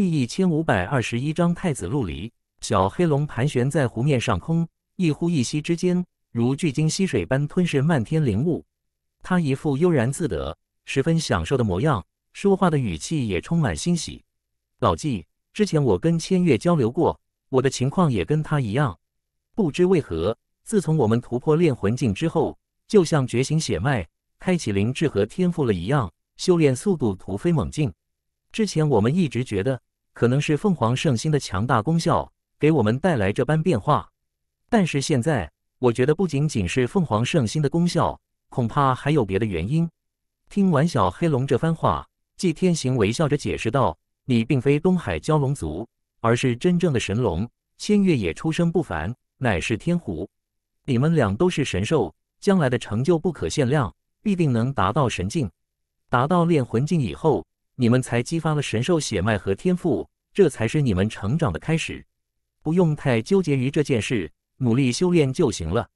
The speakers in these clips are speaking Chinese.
第一千五百二十一章太子陆离。小黑龙盘旋在湖面上空，一呼一吸之间，如巨鲸吸水般吞噬漫天灵物。他一副悠然自得、十分享受的模样，说话的语气也充满欣喜。老纪，之前我跟千月交流过，我的情况也跟他一样。不知为何，自从我们突破炼魂境之后，就像觉醒血脉、开启灵智和天赋了一样，修炼速度突飞猛进。之前我们一直觉得。可能是凤凰圣心的强大功效给我们带来这般变化，但是现在我觉得不仅仅是凤凰圣心的功效，恐怕还有别的原因。听完小黑龙这番话，季天行微笑着解释道：“你并非东海蛟龙族，而是真正的神龙。千月也出生不凡，乃是天狐。你们俩都是神兽，将来的成就不可限量，必定能达到神境。达到炼魂境以后，你们才激发了神兽血脉和天赋。”这才是你们成长的开始，不用太纠结于这件事，努力修炼就行了。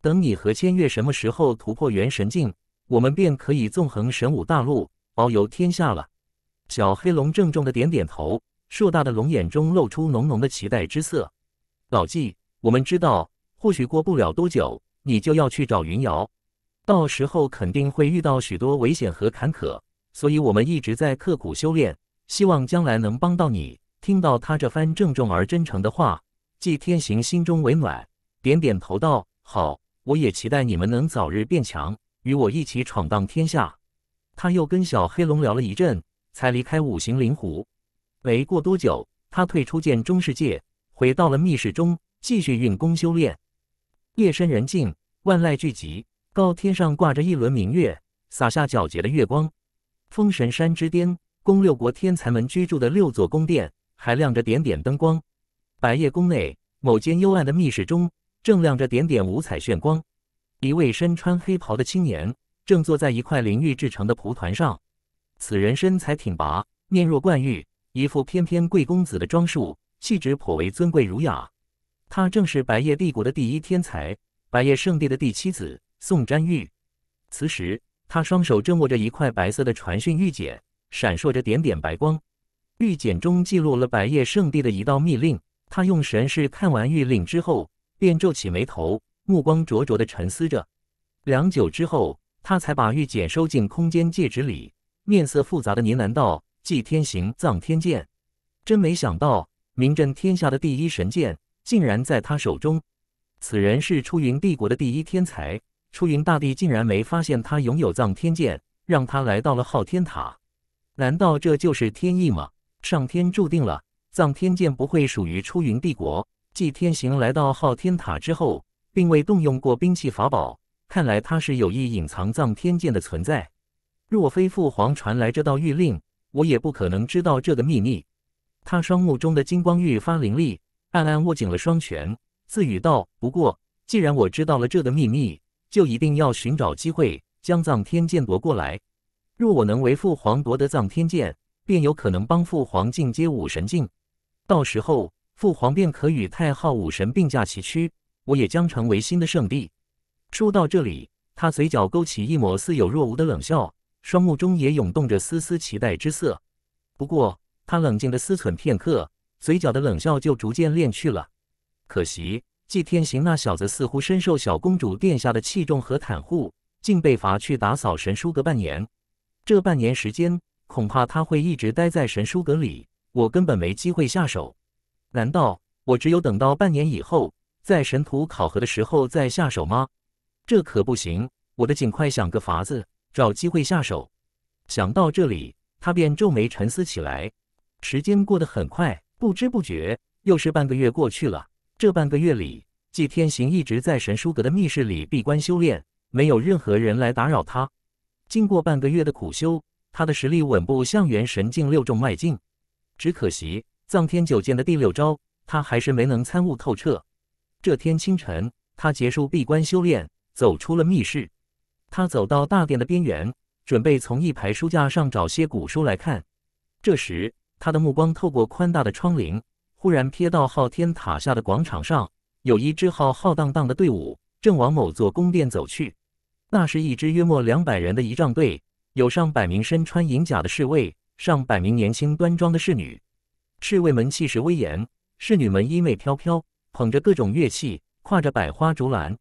等你和千月什么时候突破元神境，我们便可以纵横神武大陆，遨游天下了。小黑龙郑重的点点头，硕大的龙眼中露出浓浓的期待之色。老纪，我们知道，或许过不了多久，你就要去找云瑶，到时候肯定会遇到许多危险和坎坷，所以我们一直在刻苦修炼，希望将来能帮到你。听到他这番郑重而真诚的话，纪天行心中为暖，点点头道：“好，我也期待你们能早日变强，与我一起闯荡天下。”他又跟小黑龙聊了一阵，才离开五行灵狐。没过多久，他退出剑中世界，回到了密室中，继续运功修炼。夜深人静，万籁俱寂，高天上挂着一轮明月，洒下皎洁的月光。封神山之巅，公六国天才们居住的六座宫殿。还亮着点点灯光，白夜宫内某间幽暗的密室中，正亮着点点五彩炫光。一位身穿黑袍的青年正坐在一块灵玉制成的蒲团上。此人身材挺拔，面若冠玉，一副翩翩贵公子的装束，气质颇为尊贵儒雅。他正是白夜帝国的第一天才，白夜圣地的第七子宋瞻玉。此时，他双手正握着一块白色的传讯玉简，闪烁着点点白光。玉简中记录了百叶圣地的一道密令。他用神识看完玉令之后，便皱起眉头，目光灼灼地沉思着。良久之后，他才把玉简收进空间戒指里，面色复杂的呢喃道：“祭天行，葬天剑。真没想到，名震天下的第一神剑，竟然在他手中。此人是出云帝国的第一天才，出云大帝竟然没发现他拥有葬天剑，让他来到了昊天塔。难道这就是天意吗？”上天注定了，藏天剑不会属于出云帝国。继天行来到昊天塔之后，并未动用过兵器法宝，看来他是有意隐藏藏天剑的存在。若非父皇传来这道谕令，我也不可能知道这个秘密。他双目中的金光愈发凌厉，暗暗握紧了双拳，自语道：“不过，既然我知道了这个秘密，就一定要寻找机会将藏天剑夺过来。若我能为父皇夺得藏天剑，”便有可能帮父皇进阶武神境，到时候父皇便可与太昊武神并驾齐驱，我也将成为新的圣地。说到这里，他嘴角勾起一抹似有若无的冷笑，双目中也涌动着丝丝期待之色。不过，他冷静地思忖片刻，嘴角的冷笑就逐渐敛去了。可惜，季天行那小子似乎深受小公主殿下的器重和袒护，竟被罚去打扫神书阁半年。这半年时间。恐怕他会一直待在神书阁里，我根本没机会下手。难道我只有等到半年以后，在神徒考核的时候再下手吗？这可不行，我得尽快想个法子，找机会下手。想到这里，他便皱眉沉思起来。时间过得很快，不知不觉又是半个月过去了。这半个月里，纪天行一直在神书阁的密室里闭关修炼，没有任何人来打扰他。经过半个月的苦修。他的实力稳步向元神境六重迈进，只可惜藏天九剑的第六招，他还是没能参悟透彻。这天清晨，他结束闭关修炼，走出了密室。他走到大殿的边缘，准备从一排书架上找些古书来看。这时，他的目光透过宽大的窗棂，忽然瞥到昊天塔下的广场上有一支浩浩荡荡的队伍正往某座宫殿走去。那是一支约莫两百人的仪仗队。有上百名身穿银甲的侍卫，上百名年轻端庄的侍女。侍卫们气势威严，侍女们衣袂飘飘，捧着各种乐器，挎着百花竹篮。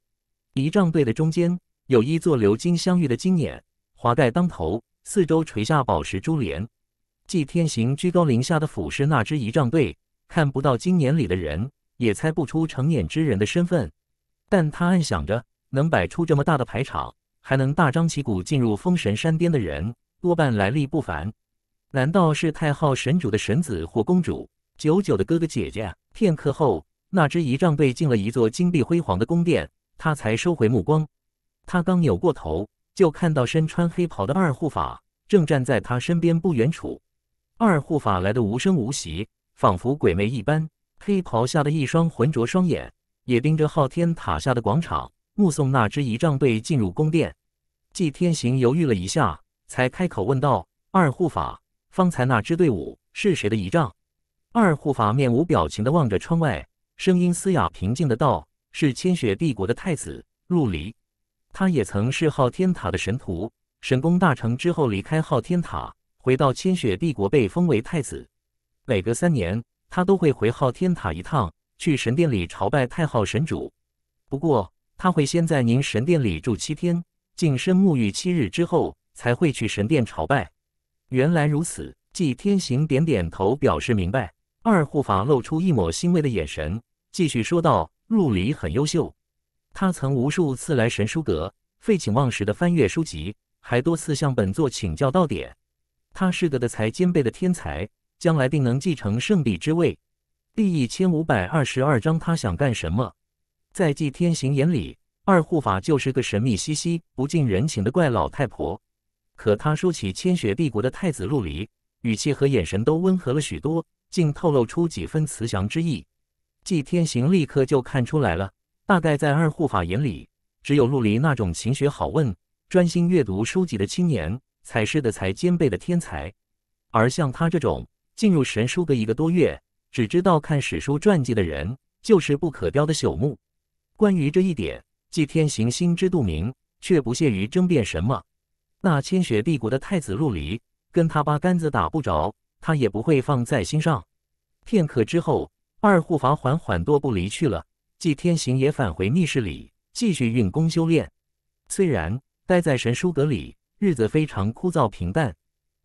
仪仗队的中间有一座鎏金镶玉的金眼华盖当头，四周垂下宝石珠帘。祭天行居高临下的俯视那支仪仗队，看不到金眼里的人，也猜不出成眼之人的身份。但他暗想着，能摆出这么大的排场。还能大张旗鼓进入封神山巅的人，多半来历不凡。难道是太昊神主的神子或公主？九九的哥哥姐姐？片刻后，那支仪仗队进了一座金碧辉煌的宫殿，他才收回目光。他刚扭过头，就看到身穿黑袍的二护法正站在他身边不远处。二护法来的无声无息，仿佛鬼魅一般。黑袍下的一双浑浊双眼，也盯着昊天塔下的广场。目送那支仪仗队进入宫殿，季天行犹豫了一下，才开口问道：“二护法，方才那支队伍是谁的仪仗？”二护法面无表情地望着窗外，声音嘶哑、平静地道：“是千雪帝国的太子陆离。他也曾是昊天塔的神徒，神功大成之后离开昊天塔，回到千雪帝国被封为太子。每隔三年，他都会回昊天塔一趟，去神殿里朝拜太昊神主。不过……”他会先在您神殿里住七天，净身沐浴七日之后，才会去神殿朝拜。原来如此，祭天行点点头表示明白。二护法露出一抹欣慰的眼神，继续说道：“陆离很优秀，他曾无数次来神书阁废寝忘食地翻阅书籍，还多次向本座请教道点。他是个德才兼备的天才，将来定能继承圣帝之位。”第一千五百二十二章，他想干什么？在季天行眼里，二护法就是个神秘兮兮、不近人情的怪老太婆。可他说起千雪帝国的太子陆离，语气和眼神都温和了许多，竟透露出几分慈祥之意。季天行立刻就看出来了，大概在二护法眼里，只有陆离那种勤学好问、专心阅读书籍的青年，才是的才兼备的天才。而像他这种进入神书阁一个多月，只知道看史书传记的人，就是不可雕的朽木。关于这一点，纪天行心知肚明，却不屑于争辩什么。那千雪帝国的太子陆离跟他八竿子打不着，他也不会放在心上。片刻之后，二护法缓缓踱步离去了，纪天行也返回密室里继续运功修炼。虽然待在神书阁里日子非常枯燥平淡，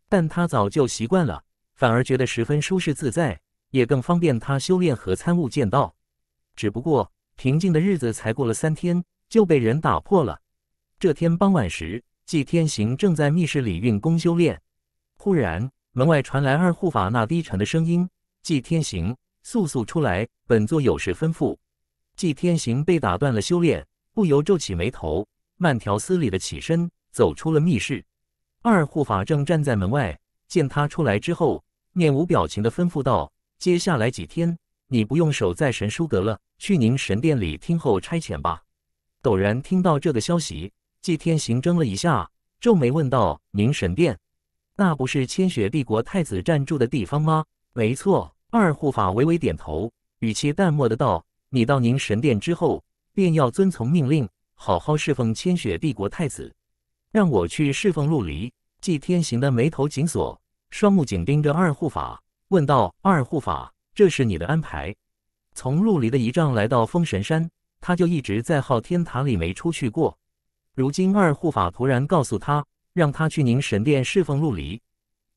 但他早就习惯了，反而觉得十分舒适自在，也更方便他修炼和参悟剑道。只不过。平静的日子才过了三天，就被人打破了。这天傍晚时，季天行正在密室里运功修炼，忽然门外传来二护法那低沉的声音：“季天行，速速出来，本座有事吩咐。”季天行被打断了修炼，不由皱起眉头，慢条斯理的起身走出了密室。二护法正站在门外，见他出来之后，面无表情的吩咐道：“接下来几天。”你不用守在神书阁了，去您神殿里听候差遣吧。陡然听到这个消息，纪天行怔了一下，皱眉问道：“您神殿？那不是千雪帝国太子暂住的地方吗？”“没错。”二护法微微点头，语气淡漠的道：“你到您神殿之后，便要遵从命令，好好侍奉千雪帝国太子。让我去侍奉陆离。”纪天行的眉头紧锁，双目紧盯着二护法，问道：“二护法。”这是你的安排。从陆离的仪仗来到封神山，他就一直在昊天塔里没出去过。如今二护法突然告诉他，让他去宁神殿侍奉陆离。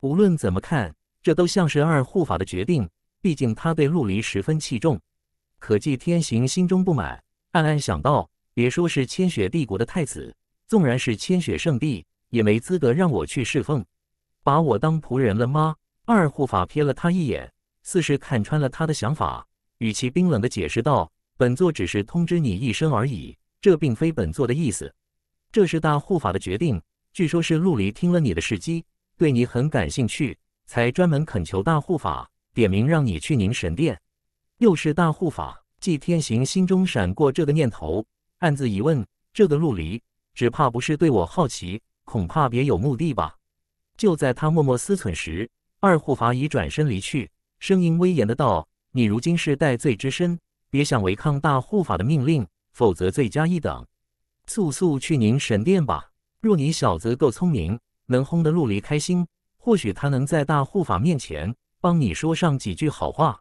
无论怎么看，这都像是二护法的决定。毕竟他对陆离十分器重。可纪天行心中不满，暗暗想到：别说是千雪帝国的太子，纵然是千雪圣地，也没资格让我去侍奉，把我当仆人了吗？二护法瞥了他一眼。似是看穿了他的想法，语气冰冷的解释道：“本座只是通知你一声而已，这并非本座的意思。这是大护法的决定。据说是陆离听了你的事迹，对你很感兴趣，才专门恳求大护法点名让你去凝神殿。”又是大护法，纪天行心中闪过这个念头，暗自疑问：这个陆离只怕不是对我好奇，恐怕别有目的吧？就在他默默思忖时，二护法已转身离去。声音威严的道：“你如今是戴罪之身，别想违抗大护法的命令，否则罪加一等。速速去您神殿吧。若你小子够聪明，能哄得陆离开心，或许他能在大护法面前帮你说上几句好话。”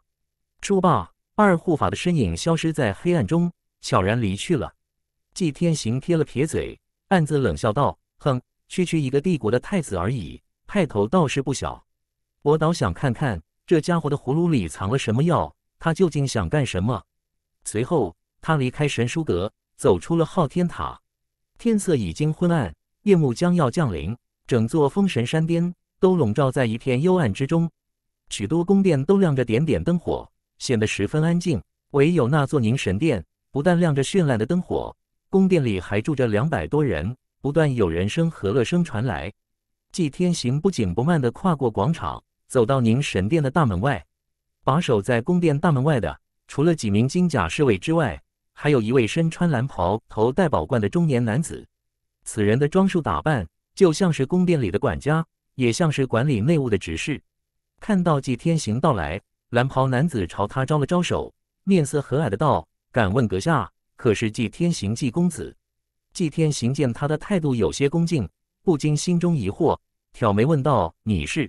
说罢，二护法的身影消失在黑暗中，悄然离去了。纪天行撇了撇嘴，暗自冷笑道：“哼，区区一个帝国的太子而已，派头倒是不小。我倒想看看。”这家伙的葫芦里藏了什么药？他究竟想干什么？随后，他离开神书阁，走出了昊天塔。天色已经昏暗，夜幕将要降临，整座封神山巅都笼罩在一片幽暗之中。许多宫殿都亮着点点灯火，显得十分安静。唯有那座凝神殿不但亮着绚烂的灯火，宫殿里还住着两百多人，不断有人声和乐声传来。祭天行不紧不慢地跨过广场。走到您神殿的大门外，把守在宫殿大门外的，除了几名金甲侍卫之外，还有一位身穿蓝袍、头戴宝冠的中年男子。此人的装束打扮，就像是宫殿里的管家，也像是管理内务的执事。看到纪天行到来，蓝袍男子朝他招了招手，面色和蔼的道：“敢问阁下，可是纪天行纪公子？”纪天行见他的态度有些恭敬，不禁心中疑惑，挑眉问道：“你是？”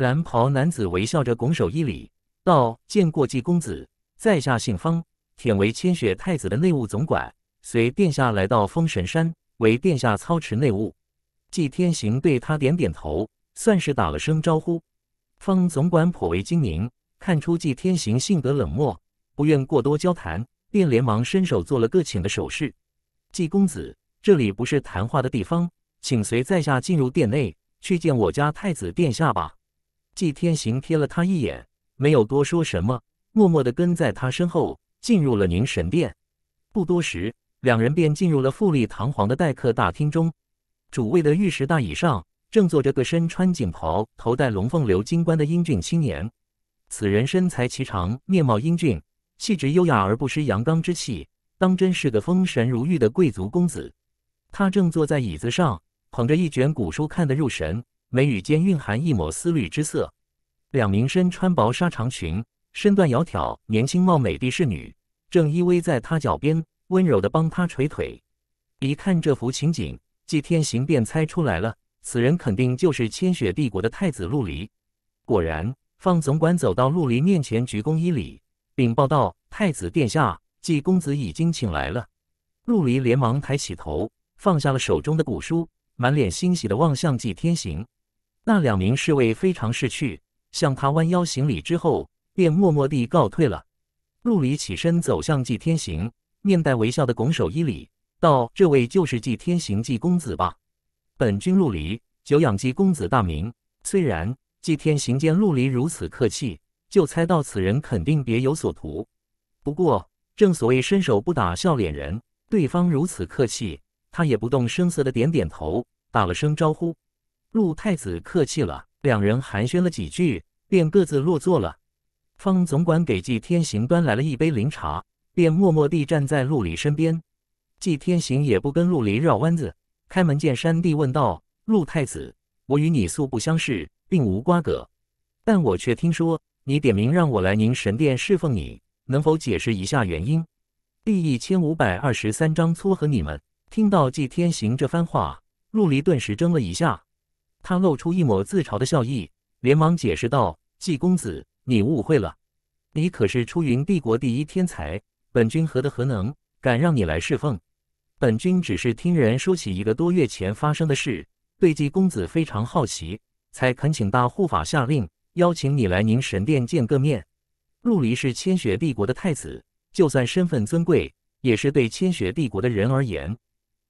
蓝袍男子微笑着拱手一礼，道：“见过纪公子，在下姓方，忝为千雪太子的内务总管。随殿下来到封神山，为殿下操持内务。”纪天行对他点点头，算是打了声招呼。方总管颇为精明，看出纪天行性格冷漠，不愿过多交谈，便连忙伸手做了个请的手势：“纪公子，这里不是谈话的地方，请随在下进入殿内，去见我家太子殿下吧。”祭天行瞥了他一眼，没有多说什么，默默的跟在他身后进入了凝神殿。不多时，两人便进入了富丽堂皇的待客大厅中。主位的玉石大椅上，正坐着个身穿锦袍、头戴龙凤流金冠的英俊青年。此人身材颀长，面貌英俊，气质优雅而不失阳刚之气，当真是个风神如玉的贵族公子。他正坐在椅子上，捧着一卷古书看得入神。眉宇间蕴含一抹思虑之色，两名身穿薄纱长裙、身段窈窕、年轻貌美的侍女正依偎在他脚边，温柔地帮他捶腿。一看这幅情景，纪天行便猜出来了，此人肯定就是千雪帝国的太子陆离。果然，方总管走到陆离面前，鞠躬一礼，禀报道：“太子殿下，季公子已经请来了。”陆离连忙抬起头，放下了手中的古书，满脸欣喜地望向纪天行。那两名侍卫非常识趣，向他弯腰行礼之后，便默默地告退了。陆离起身走向祭天行，面带微笑的拱手一礼，道：“这位就是祭天行纪公子吧？本君陆离，久仰纪公子大名。虽然祭天行见陆离如此客气，就猜到此人肯定别有所图。不过，正所谓伸手不打笑脸人，对方如此客气，他也不动声色的点点头，打了声招呼。”陆太子客气了，两人寒暄了几句，便各自落座了。方总管给纪天行端来了一杯灵茶，便默默地站在陆离身边。纪天行也不跟陆离绕弯子，开门见山地问道：“陆太子，我与你素不相识，并无瓜葛，但我却听说你点名让我来您神殿侍奉你，能否解释一下原因？”第一千五百二十三章撮合你们。听到纪天行这番话，陆离顿时怔了一下。他露出一抹自嘲的笑意，连忙解释道：“季公子，你误会了。你可是出云帝国第一天才，本君何德何能敢让你来侍奉？本君只是听人说起一个多月前发生的事，对季公子非常好奇，才恳请大护法下令邀请你来宁神殿见个面。陆离是千雪帝国的太子，就算身份尊贵，也是对千雪帝国的人而言。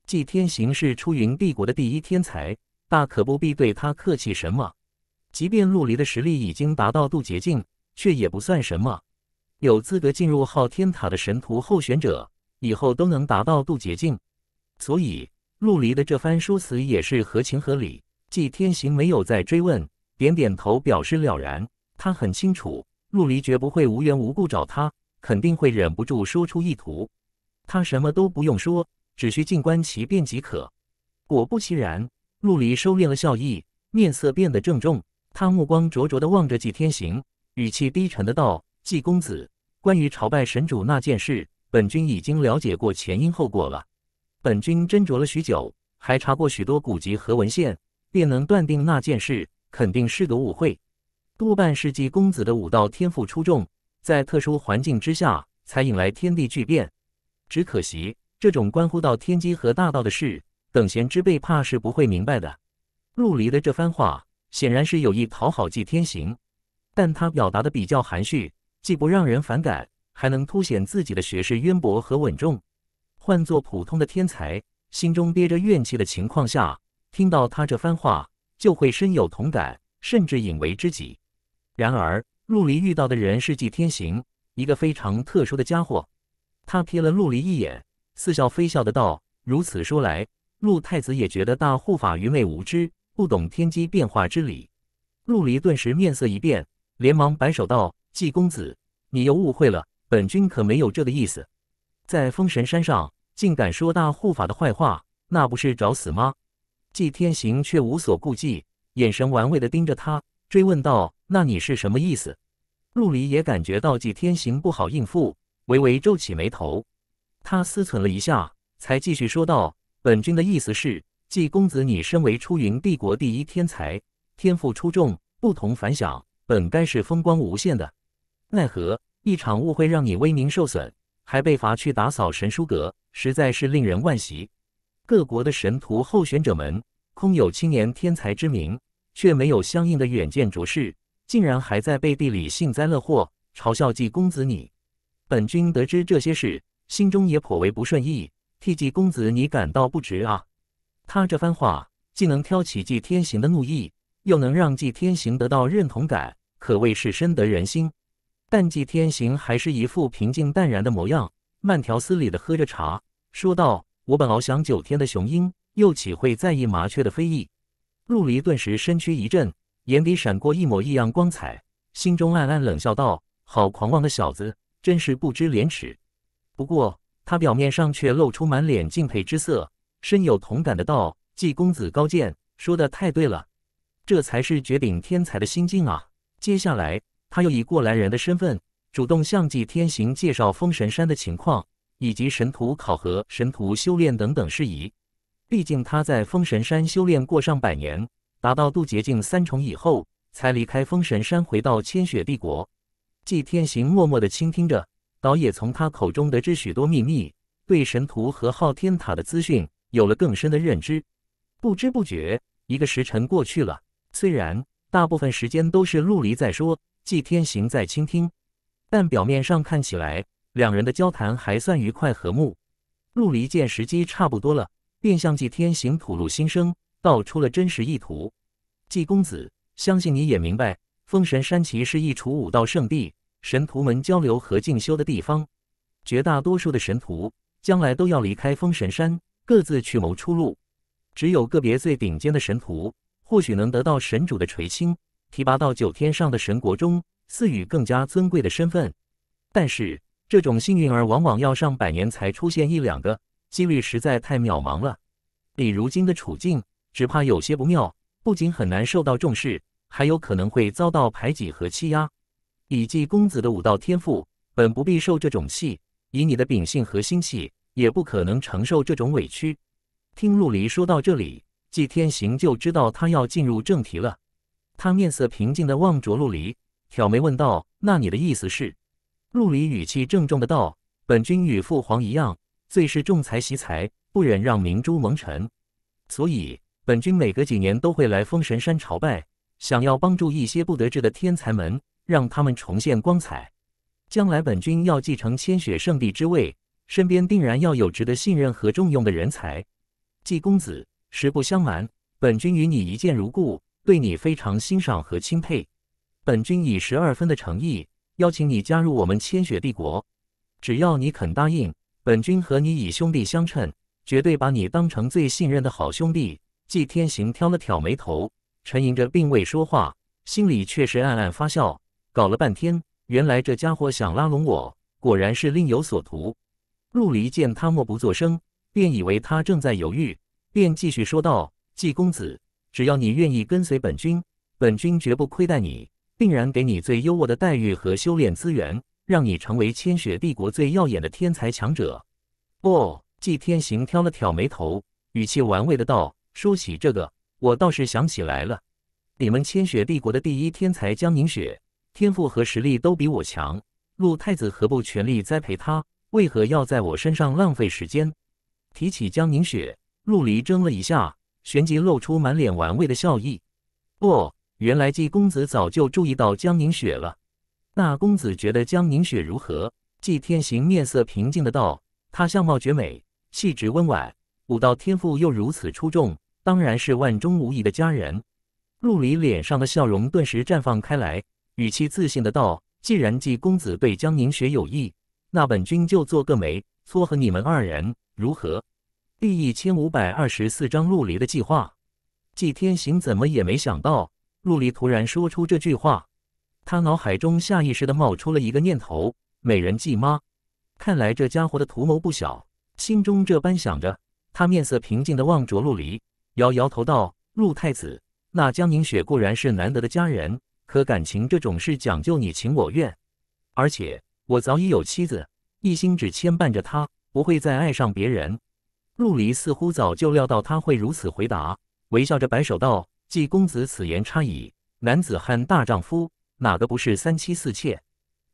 季天行是出云帝国的第一天才。”大可不必对他客气什么，即便陆离的实力已经达到渡劫境，却也不算什么。有资格进入昊天塔的神徒候选者，以后都能达到渡劫境。所以陆离的这番说辞也是合情合理。纪天行没有再追问，点点头表示了然。他很清楚，陆离绝不会无缘无故找他，肯定会忍不住说出意图。他什么都不用说，只需静观其变即可。果不其然。陆离收敛了笑意，面色变得郑重。他目光灼灼地望着纪天行，语气低沉地道：“纪公子，关于朝拜神主那件事，本君已经了解过前因后果了。本君斟酌了许久，还查过许多古籍和文献，便能断定那件事肯定是个误会。多半是纪公子的武道天赋出众，在特殊环境之下才引来天地巨变。只可惜，这种关乎到天机和大道的事。”等闲之辈怕是不会明白的。陆离的这番话显然是有意讨好季天行，但他表达的比较含蓄，既不让人反感，还能凸显自己的学识渊博和稳重。换做普通的天才，心中憋着怨气的情况下，听到他这番话就会深有同感，甚至引为知己。然而，陆离遇到的人是季天行，一个非常特殊的家伙。他瞥了陆离一眼，似笑非笑的道：“如此说来。”陆太子也觉得大护法愚昧无知，不懂天机变化之理。陆离顿时面色一变，连忙摆手道：“季公子，你又误会了，本君可没有这个意思。在封神山上，竟敢说大护法的坏话，那不是找死吗？”季天行却无所顾忌，眼神玩味地盯着他，追问道：“那你是什么意思？”陆离也感觉到季天行不好应付，微微皱起眉头。他思忖了一下，才继续说道。本君的意思是，季公子，你身为出云帝国第一天才，天赋出众，不同凡响，本该是风光无限的。奈何一场误会让你威名受损，还被罚去打扫神书阁，实在是令人惋惜。各国的神徒候选者们，空有青年天才之名，却没有相应的远见卓识，竟然还在背地里幸灾乐祸，嘲笑季公子你。本君得知这些事，心中也颇为不顺意。替季公子你感到不值啊！他这番话既能挑起季天行的怒意，又能让季天行得到认同感，可谓是深得人心。但季天行还是一副平静淡然的模样，慢条斯理的喝着茶，说道：“我本翱翔九天的雄鹰，又岂会在意麻雀的非议？”陆离顿时身躯一震，眼底闪过一抹异样光彩，心中暗暗冷笑道：“好狂妄的小子，真是不知廉耻！”不过。他表面上却露出满脸敬佩之色，深有同感的道：“季公子高见，说的太对了，这才是绝顶天才的心境啊！”接下来，他又以过来人的身份，主动向季天行介绍封神山的情况，以及神徒考核、神徒修炼等等事宜。毕竟他在封神山修炼过上百年，达到渡劫境三重以后，才离开封神山，回到千雪帝国。季天行默默的倾听着。导演从他口中得知许多秘密，对神图和昊天塔的资讯有了更深的认知。不知不觉，一个时辰过去了。虽然大部分时间都是陆离在说，季天行在倾听，但表面上看起来，两人的交谈还算愉快和睦。陆离见时机差不多了，便向季天行吐露心声，道出了真实意图。季公子，相信你也明白，封神山奇是一处武道圣地。神徒们交流和进修的地方，绝大多数的神徒将来都要离开封神山，各自去谋出路。只有个别最顶尖的神徒，或许能得到神主的垂青，提拔到九天上的神国中，赐予更加尊贵的身份。但是，这种幸运儿往往要上百年才出现一两个，几率实在太渺茫了。你如今的处境，只怕有些不妙，不仅很难受到重视，还有可能会遭到排挤和欺压。以季公子的武道天赋，本不必受这种气；以你的秉性和心气，也不可能承受这种委屈。听陆离说到这里，季天行就知道他要进入正题了。他面色平静地望着陆离，挑眉问道：“那你的意思是？”陆离语气郑重的道：“本君与父皇一样，最是重才惜才，不忍让明珠蒙尘。所以，本君每隔几年都会来封神山朝拜，想要帮助一些不得志的天才们让他们重现光彩。将来本君要继承千雪圣帝之位，身边定然要有值得信任和重用的人才。季公子，实不相瞒，本君与你一见如故，对你非常欣赏和钦佩。本君以十二分的诚意邀请你加入我们千雪帝国，只要你肯答应，本君和你以兄弟相称，绝对把你当成最信任的好兄弟。季天行挑了挑眉头，沉吟着，并未说话，心里却是暗暗发笑。搞了半天，原来这家伙想拉拢我，果然是另有所图。陆离见他默不作声，便以为他正在犹豫，便继续说道：“季公子，只要你愿意跟随本君，本君绝不亏待你，定然给你最优渥的待遇和修炼资源，让你成为千雪帝国最耀眼的天才强者。”不，季天行挑了挑眉头，语气玩味的道：“说起这个，我倒是想起来了，你们千雪帝国的第一天才江凝雪。”天赋和实力都比我强，陆太子何不全力栽培他？为何要在我身上浪费时间？提起江凝雪，陆离怔了一下，旋即露出满脸玩味的笑意。哦，原来季公子早就注意到江凝雪了。那公子觉得江凝雪如何？季天行面色平静的道：“她相貌绝美，气质温婉，武道天赋又如此出众，当然是万中无一的佳人。”陆离脸上的笑容顿时绽放开来。语气自信的道：“既然季公子对江凝雪有意，那本君就做个媒，撮合你们二人，如何？”第一千五百二十四章陆离的计划。季天行怎么也没想到，陆离突然说出这句话，他脑海中下意识的冒出了一个念头：美人计吗？看来这家伙的图谋不小。心中这般想着，他面色平静的望着陆离，摇摇头道：“陆太子，那江凝雪固然是难得的佳人。”可感情这种事讲究你情我愿，而且我早已有妻子，一心只牵绊着她，不会再爱上别人。陆离似乎早就料到他会如此回答，微笑着摆手道：“季公子此言差矣，男子汉大丈夫，哪个不是三妻四妾？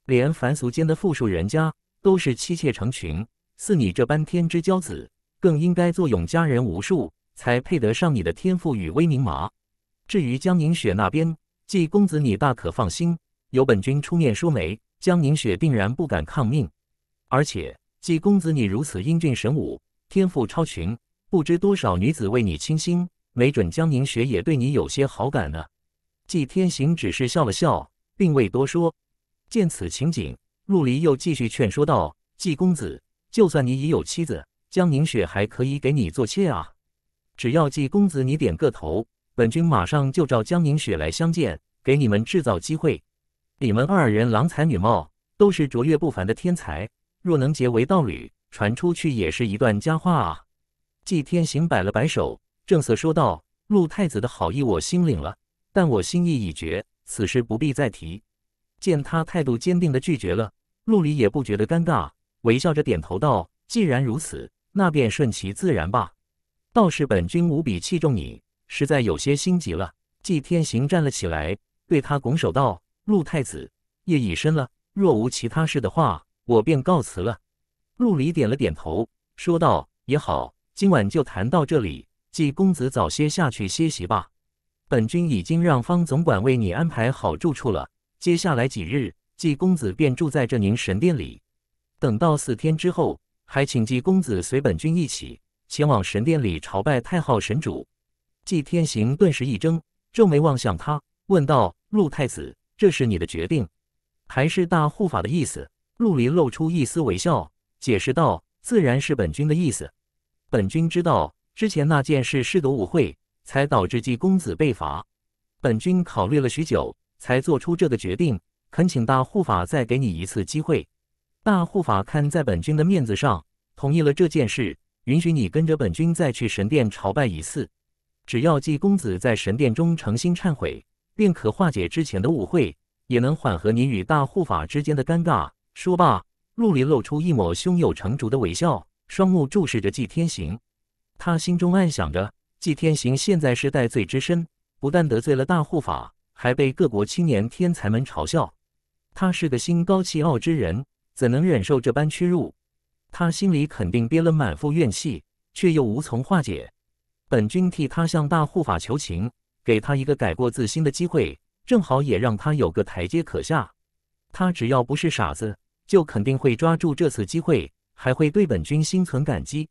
连凡俗间的富庶人家都是妻妾成群，似你这般天之骄子，更应该坐拥佳人无数，才配得上你的天赋与威名嘛。至于江凝雪那边……”季公子，你大可放心，有本君出面说媒，江凝雪定然不敢抗命。而且，季公子你如此英俊神武，天赋超群，不知多少女子为你倾心，没准江凝雪也对你有些好感呢。季天行只是笑了笑，并未多说。见此情景，陆离又继续劝说道：“季公子，就算你已有妻子，江凝雪还可以给你做妾啊，只要季公子你点个头。”本君马上就召江凝雪来相见，给你们制造机会。你们二人郎才女貌，都是卓越不凡的天才，若能结为道侣，传出去也是一段佳话啊！季天行摆了摆手，正色说道：“陆太子的好意我心领了，但我心意已决，此事不必再提。”见他态度坚定地拒绝了，陆离也不觉得尴尬，微笑着点头道：“既然如此，那便顺其自然吧。倒是本君无比器重你。”实在有些心急了。季天行站了起来，对他拱手道：“陆太子，夜已深了，若无其他事的话，我便告辞了。”陆离点了点头，说道：“也好，今晚就谈到这里。季公子早些下去歇息吧。本君已经让方总管为你安排好住处了。接下来几日，季公子便住在这宁神殿里。等到四天之后，还请季公子随本君一起前往神殿里朝拜太昊神主。”季天行顿时一怔，皱眉望向他，问道：“陆太子，这是你的决定，还是大护法的意思？”陆离露出一丝微笑，解释道：“自然是本君的意思。本君知道之前那件事是德误会，才导致季公子被罚。本君考虑了许久，才做出这个决定。恳请大护法再给你一次机会。大护法看在本君的面子上，同意了这件事，允许你跟着本君再去神殿朝拜一次。”只要季公子在神殿中诚心忏悔，便可化解之前的误会，也能缓和你与大护法之间的尴尬。说罢，陆离露出一抹胸有成竹的微笑，双目注视着季天行。他心中暗想着：季天行现在是戴罪之身，不但得罪了大护法，还被各国青年天才们嘲笑。他是个心高气傲之人，怎能忍受这般屈辱？他心里肯定憋了满腹怨气，却又无从化解。本君替他向大护法求情，给他一个改过自新的机会，正好也让他有个台阶可下。他只要不是傻子，就肯定会抓住这次机会，还会对本君心存感激。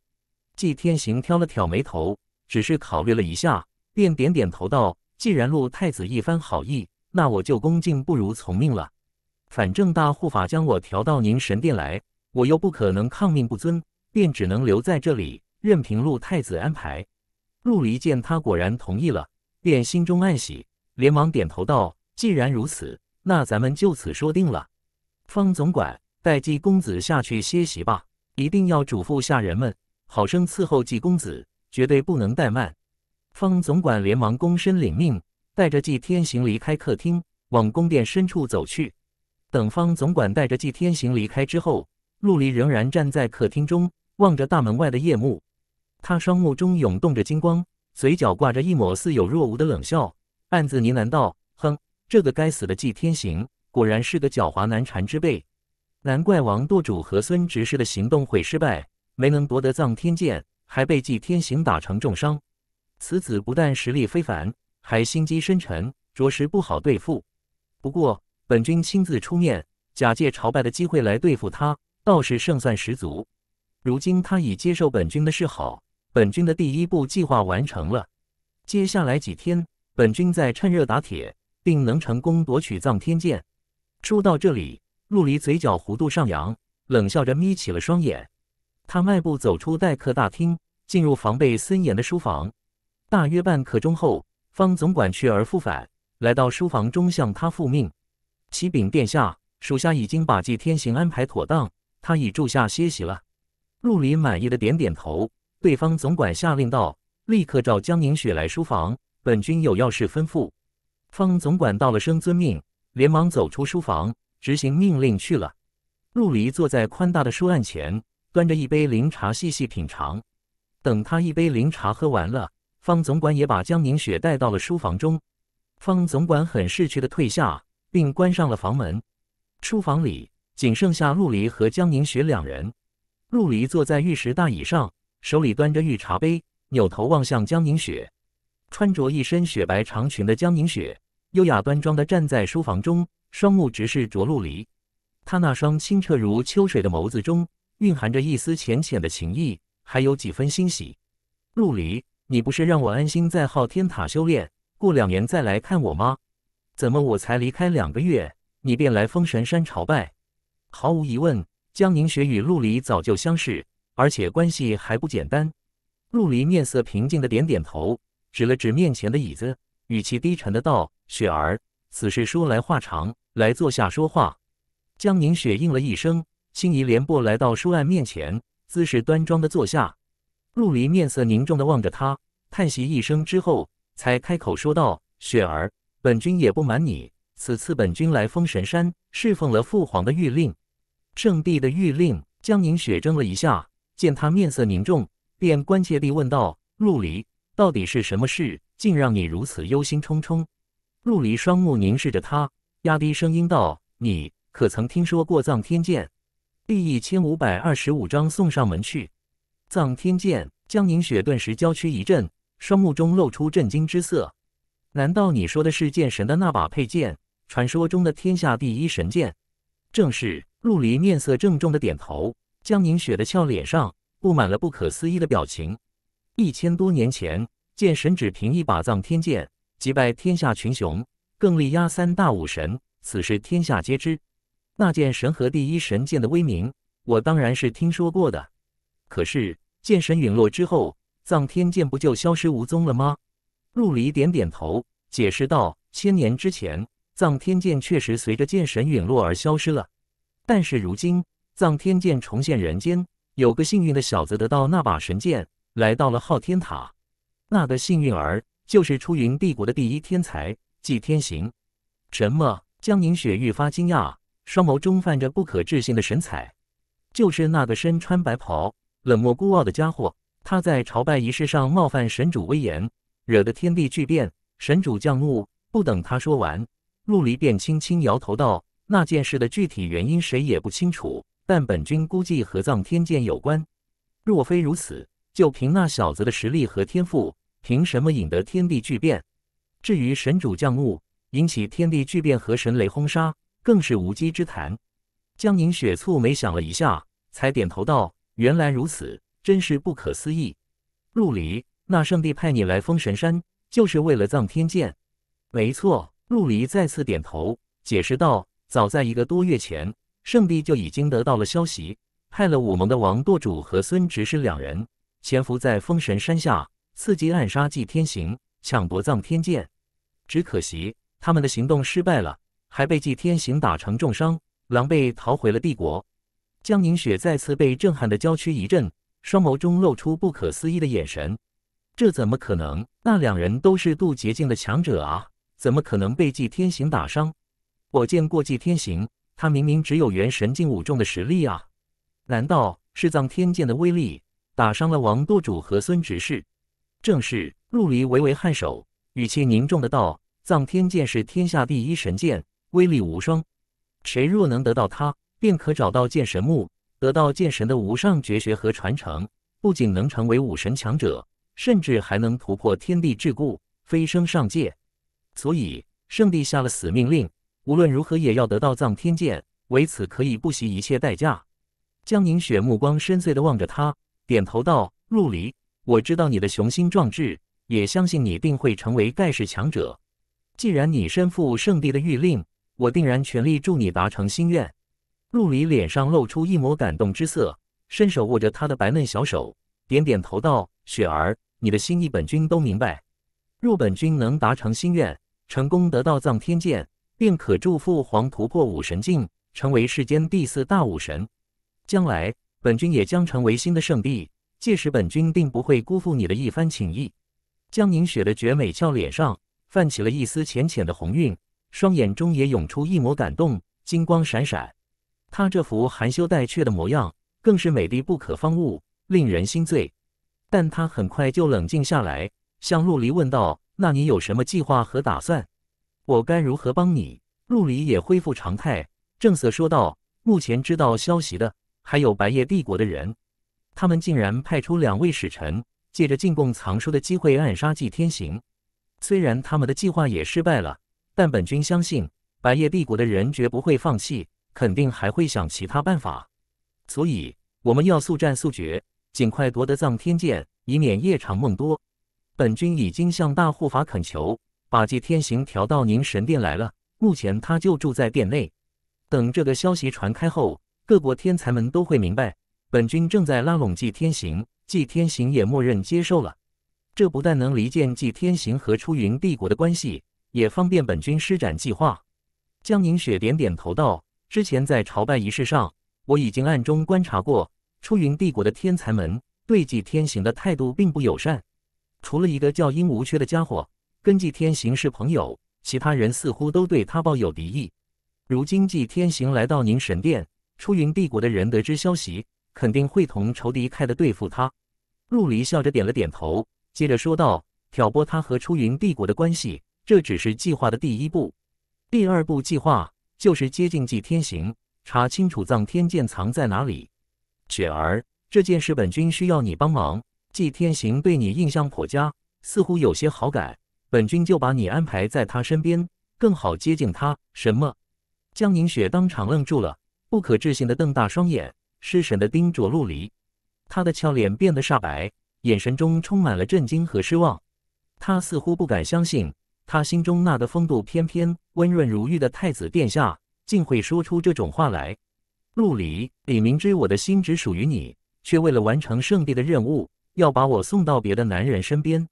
季天行挑了挑眉头，只是考虑了一下，便点点头道：“既然陆太子一番好意，那我就恭敬不如从命了。反正大护法将我调到您神殿来，我又不可能抗命不遵，便只能留在这里，任凭陆太子安排。”陆离见他果然同意了，便心中暗喜，连忙点头道：“既然如此，那咱们就此说定了。方总管，带季公子下去歇息吧，一定要嘱咐下人们好生伺候季公子，绝对不能怠慢。”方总管连忙躬身领命，带着季天行离开客厅，往宫殿深处走去。等方总管带着季天行离开之后，陆离仍然站在客厅中，望着大门外的夜幕。他双目中涌动着金光，嘴角挂着一抹似有若无的冷笑，暗自呢喃道：“哼，这个该死的祭天行，果然是个狡猾难缠之辈。难怪王舵主和孙执事的行动会失败，没能夺得藏天剑，还被祭天行打成重伤。此子不但实力非凡，还心机深沉，着实不好对付。不过，本君亲自出面，假借朝拜的机会来对付他，倒是胜算十足。如今他已接受本君的示好。”本军的第一步计划完成了，接下来几天，本军在趁热打铁，并能成功夺取藏天剑。说到这里，陆离嘴角弧度上扬，冷笑着眯起了双眼。他迈步走出待客大厅，进入防备森严的书房。大约半刻钟后，方总管去而复返，来到书房中向他复命：“启禀殿下，属下已经把祭天行安排妥当，他已住下歇息了。”陆离满意的点点头。对方总管下令道：“立刻召江凝雪来书房，本君有要事吩咐。”方总管道了声“遵命”，连忙走出书房执行命令去了。陆离坐在宽大的书案前，端着一杯灵茶细细品尝。等他一杯灵茶喝完了，方总管也把江凝雪带到了书房中。方总管很识趣的退下，并关上了房门。书房里仅剩下陆离和江凝雪两人。陆离坐在玉石大椅上。手里端着玉茶杯，扭头望向江凝雪。穿着一身雪白长裙的江凝雪，优雅端庄地站在书房中，双目直视着陆离。她那双清澈如秋水的眸子中，蕴含着一丝浅浅的情意，还有几分欣喜。陆离，你不是让我安心在昊天塔修炼，过两年再来看我吗？怎么我才离开两个月，你便来封神山朝拜？毫无疑问，江凝雪与陆离早就相识。而且关系还不简单。陆离面色平静的点点头，指了指面前的椅子，语气低沉的道：“雪儿，此事说来话长，来坐下说话。”江凝雪应了一声，轻移莲步来到书案面前，姿势端庄的坐下。陆离面色凝重的望着他，叹息一声之后，才开口说道：“雪儿，本君也不瞒你，此次本君来封神山，侍奉了父皇的御令，圣帝的御令。”江凝雪怔了一下。见他面色凝重，便关切地问道：“陆离，到底是什么事，竟让你如此忧心忡忡？”陆离双目凝视着他，压低声音道：“你可曾听说过藏天剑？第一千五百二十五章送上门去。”藏天剑，江凝雪顿时娇躯一震，双目中露出震惊之色：“难道你说的是剑神的那把佩剑？传说中的天下第一神剑？”正是。陆离面色郑重地点头。江凝雪的俏脸上布满了不可思议的表情。一千多年前，剑神只凭一把藏天剑击败天下群雄，更力压三大武神，此事天下皆知。那剑神和第一神剑的威名，我当然是听说过的。可是，剑神陨落之后，藏天剑不就消失无踪了吗？陆离点点头，解释道：“千年之前，藏天剑确实随着剑神陨落而消失了。但是如今……”藏天剑重现人间，有个幸运的小子得到那把神剑，来到了昊天塔。那个幸运儿就是出云帝国的第一天才纪天行。什么？江凝雪愈发惊讶，双眸中泛着不可置信的神采。就是那个身穿白袍、冷漠孤傲的家伙，他在朝拜仪式上冒犯神主威严，惹得天地巨变，神主降怒。不等他说完，陆离便轻轻摇头道：“那件事的具体原因，谁也不清楚。”但本君估计和藏天剑有关，若非如此，就凭那小子的实力和天赋，凭什么引得天地巨变？至于神主降怒，引起天地巨变和神雷轰杀，更是无稽之谈。江宁雪蹙眉想了一下，才点头道：“原来如此，真是不可思议。”陆离，那圣帝派你来封神山，就是为了藏天剑？没错，陆离再次点头解释道：“早在一个多月前。”圣帝就已经得到了消息，派了武盟的王舵主和孙执事两人潜伏在封神山下，伺机暗杀祭天行，抢夺藏天剑。只可惜他们的行动失败了，还被祭天行打成重伤，狼狈逃回了帝国。江凝雪再次被震撼的娇躯一震，双眸中露出不可思议的眼神：这怎么可能？那两人都是渡劫境的强者啊，怎么可能被祭天行打伤？我见过祭天行。他明明只有元神境五重的实力啊！难道是藏天剑的威力打伤了王舵主和孙执事？正是陆离微微颔首，语气凝重的道：“藏天剑是天下第一神剑，威力无双。谁若能得到它，便可找到剑神墓，得到剑神的无上绝学和传承，不仅能成为武神强者，甚至还能突破天地桎梏，飞升上界。所以，圣地下了死命令。”无论如何也要得到藏天剑，为此可以不惜一切代价。江凝雪目光深邃地望着他，点头道：“陆离，我知道你的雄心壮志，也相信你定会成为盖世强者。既然你身负圣地的谕令，我定然全力助你达成心愿。”陆离脸上露出一抹感动之色，伸手握着他的白嫩小手，点点头道：“雪儿，你的心意本君都明白。若本君能达成心愿，成功得到藏天剑。”便可助父皇突破武神境，成为世间第四大武神。将来本君也将成为新的圣地，届时本君并不会辜负你的一番情意。江凝雪的绝美俏脸上泛起了一丝浅浅的红晕，双眼中也涌出一抹感动，金光闪闪。她这副含羞带怯的模样更是美丽不可方物，令人心醉。但她很快就冷静下来，向陆离问道：“那你有什么计划和打算？”我该如何帮你？陆离也恢复常态，正色说道：“目前知道消息的还有白夜帝国的人，他们竟然派出两位使臣，借着进贡藏书的机会暗杀祭天行。虽然他们的计划也失败了，但本君相信白夜帝国的人绝不会放弃，肯定还会想其他办法。所以我们要速战速决，尽快夺得藏天剑，以免夜长梦多。本君已经向大护法恳求。”把纪天行调到您神殿来了，目前他就住在殿内。等这个消息传开后，各国天才们都会明白，本君正在拉拢纪天行，纪天行也默认接受了。这不但能离间纪天行和出云帝国的关系，也方便本君施展计划。江凝雪点点头道：“之前在朝拜仪式上，我已经暗中观察过，出云帝国的天才们对纪天行的态度并不友善，除了一个叫殷无缺的家伙。”跟季天行是朋友，其他人似乎都对他抱有敌意。如今季天行来到宁神殿，出云帝国的人得知消息，肯定会同仇敌忾的对付他。陆离笑着点了点头，接着说道：“挑拨他和出云帝国的关系，这只是计划的第一步。第二步计划就是接近季天行，查清楚藏天剑藏在哪里。雪儿，这件事本君需要你帮忙。季天行对你印象颇佳，似乎有些好感。”本君就把你安排在他身边，更好接近他。什么？江凝雪当场愣住了，不可置信地瞪大双眼，失神地盯着陆离。她的俏脸变得煞白，眼神中充满了震惊和失望。她似乎不敢相信，她心中那个风度翩翩、温润如玉的太子殿下，竟会说出这种话来。陆离，你明知我的心只属于你，却为了完成圣地的任务，要把我送到别的男人身边。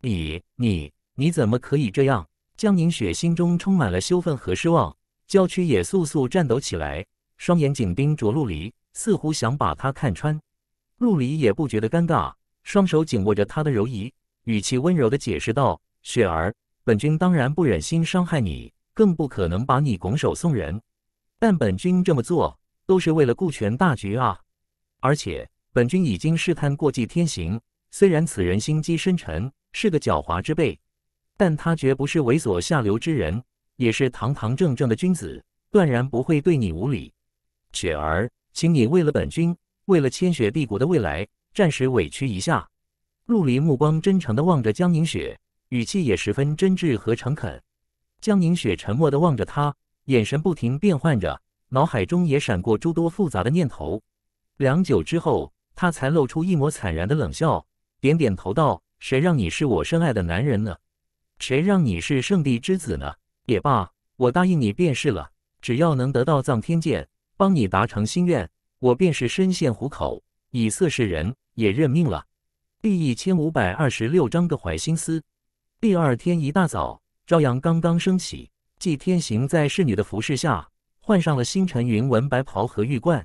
你，你……你怎么可以这样？江凝雪心中充满了羞愤和失望，娇躯也簌簌颤抖起来，双眼紧盯着陆离，似乎想把他看穿。陆离也不觉得尴尬，双手紧握着她的柔仪，语气温柔地解释道：“雪儿，本君当然不忍心伤害你，更不可能把你拱手送人。但本君这么做都是为了顾全大局啊。而且本君已经试探过季天行，虽然此人心机深沉，是个狡猾之辈。”但他绝不是猥琐下流之人，也是堂堂正正的君子，断然不会对你无礼。雪儿，请你为了本君，为了千雪帝国的未来，暂时委屈一下。陆离目光真诚地望着江凝雪，语气也十分真挚和诚恳。江凝雪沉默地望着他，眼神不停变换着，脑海中也闪过诸多复杂的念头。良久之后，她才露出一抹惨然的冷笑，点点头道：“谁让你是我深爱的男人呢？”谁让你是圣帝之子呢？也罢，我答应你便是了。只要能得到藏天剑，帮你达成心愿，我便是身陷虎口，以色侍人也认命了。第一千五百二十六章的怀心思。第二天一大早，朝阳刚刚升起，纪天行在侍女的服侍下换上了星辰云纹白袍和玉冠。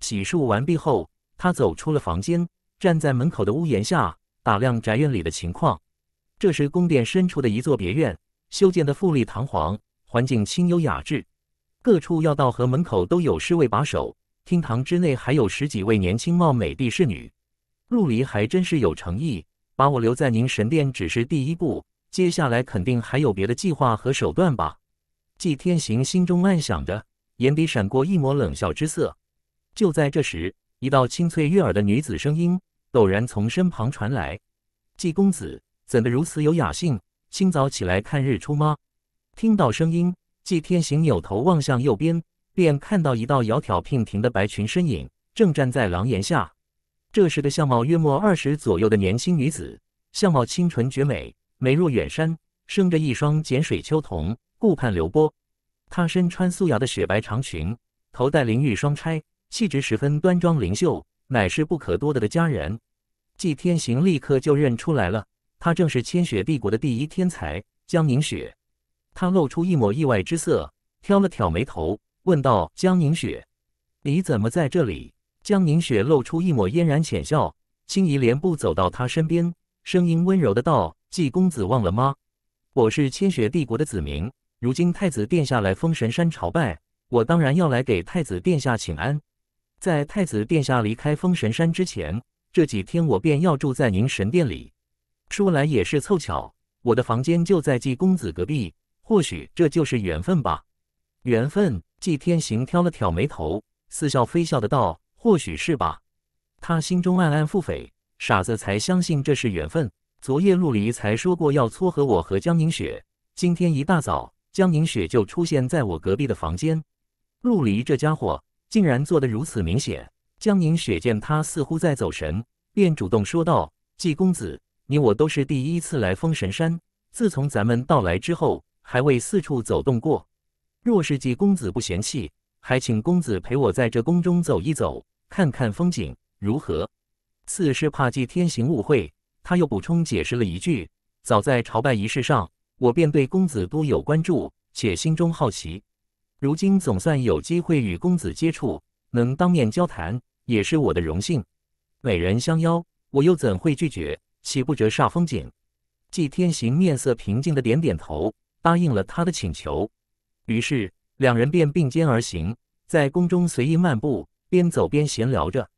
洗漱完毕后，他走出了房间，站在门口的屋檐下，打量宅院里的情况。这是宫殿深处的一座别院，修建的富丽堂皇，环境清幽雅致。各处要道和门口都有侍卫把守，厅堂之内还有十几位年轻貌美的侍女。陆离还真是有诚意，把我留在您神殿只是第一步，接下来肯定还有别的计划和手段吧？纪天行心中暗想着，眼底闪过一抹冷笑之色。就在这时，一道清脆悦耳的女子声音陡然从身旁传来：“纪公子。”怎的如此有雅兴？清早起来看日出吗？听到声音，纪天行扭头望向右边，便看到一道窈窕娉婷的白裙身影，正站在廊檐下。这时的相貌约莫二十左右的年轻女子，相貌清纯绝美，美若远山，生着一双剪水秋瞳，顾盼流波。她身穿素雅的雪白长裙，头戴灵玉双钗，气质十分端庄灵秀，乃是不可多得的佳人。纪天行立刻就认出来了。他正是千雪帝国的第一天才江凝雪，他露出一抹意外之色，挑了挑眉头，问道：“江凝雪，你怎么在这里？”江凝雪露出一抹嫣然浅笑，轻移莲步走到他身边，声音温柔的道：“季公子忘了吗？我是千雪帝国的子民，如今太子殿下来封神山朝拜，我当然要来给太子殿下请安。在太子殿下离开封神山之前，这几天我便要住在您神殿里。”说来也是凑巧，我的房间就在季公子隔壁，或许这就是缘分吧。缘分，季天行挑了挑眉头，似笑非笑的道：“或许是吧。”他心中暗暗腹诽：“傻子才相信这是缘分。”昨夜陆离才说过要撮合我和江凝雪，今天一大早，江凝雪就出现在我隔壁的房间。陆离这家伙竟然做得如此明显。江凝雪见他似乎在走神，便主动说道：“季公子。”你我都是第一次来封神山，自从咱们到来之后，还未四处走动过。若是季公子不嫌弃，还请公子陪我在这宫中走一走，看看风景如何？四是怕季天行误会，他又补充解释了一句：“早在朝拜仪式上，我便对公子多有关注，且心中好奇。如今总算有机会与公子接触，能当面交谈，也是我的荣幸。美人相邀，我又怎会拒绝？”岂不折煞风景？季天行面色平静的点点头，答应了他的请求。于是两人便并肩而行，在宫中随意漫步，边走边闲聊着。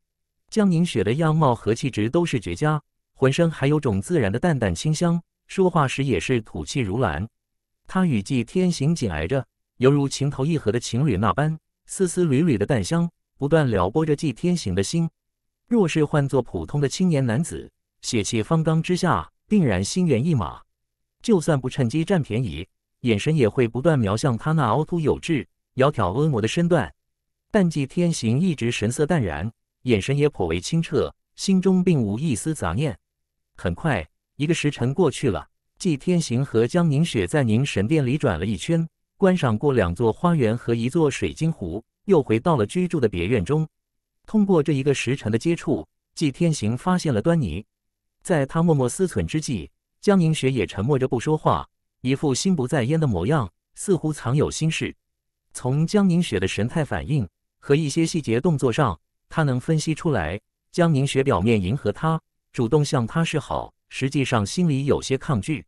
江凝雪的样貌和气质都是绝佳，浑身还有种自然的淡淡清香，说话时也是吐气如兰。他与季天行紧挨着，犹如情投意合的情侣那般，丝丝缕缕的淡香不断撩拨着季天行的心。若是换做普通的青年男子，血气方刚之下，定然心猿意马。就算不趁机占便宜，眼神也会不断瞄向他那凹凸有致、窈窕婀娜的身段。但季天行一直神色淡然，眼神也颇为清澈，心中并无一丝杂念。很快，一个时辰过去了。季天行和江凝雪在宁神殿里转了一圈，观赏过两座花园和一座水晶湖，又回到了居住的别院中。通过这一个时辰的接触，季天行发现了端倪。在他默默思忖之际，江凝雪也沉默着不说话，一副心不在焉的模样，似乎藏有心事。从江凝雪的神态反应和一些细节动作上，他能分析出来，江凝雪表面迎合他，主动向他示好，实际上心里有些抗拒。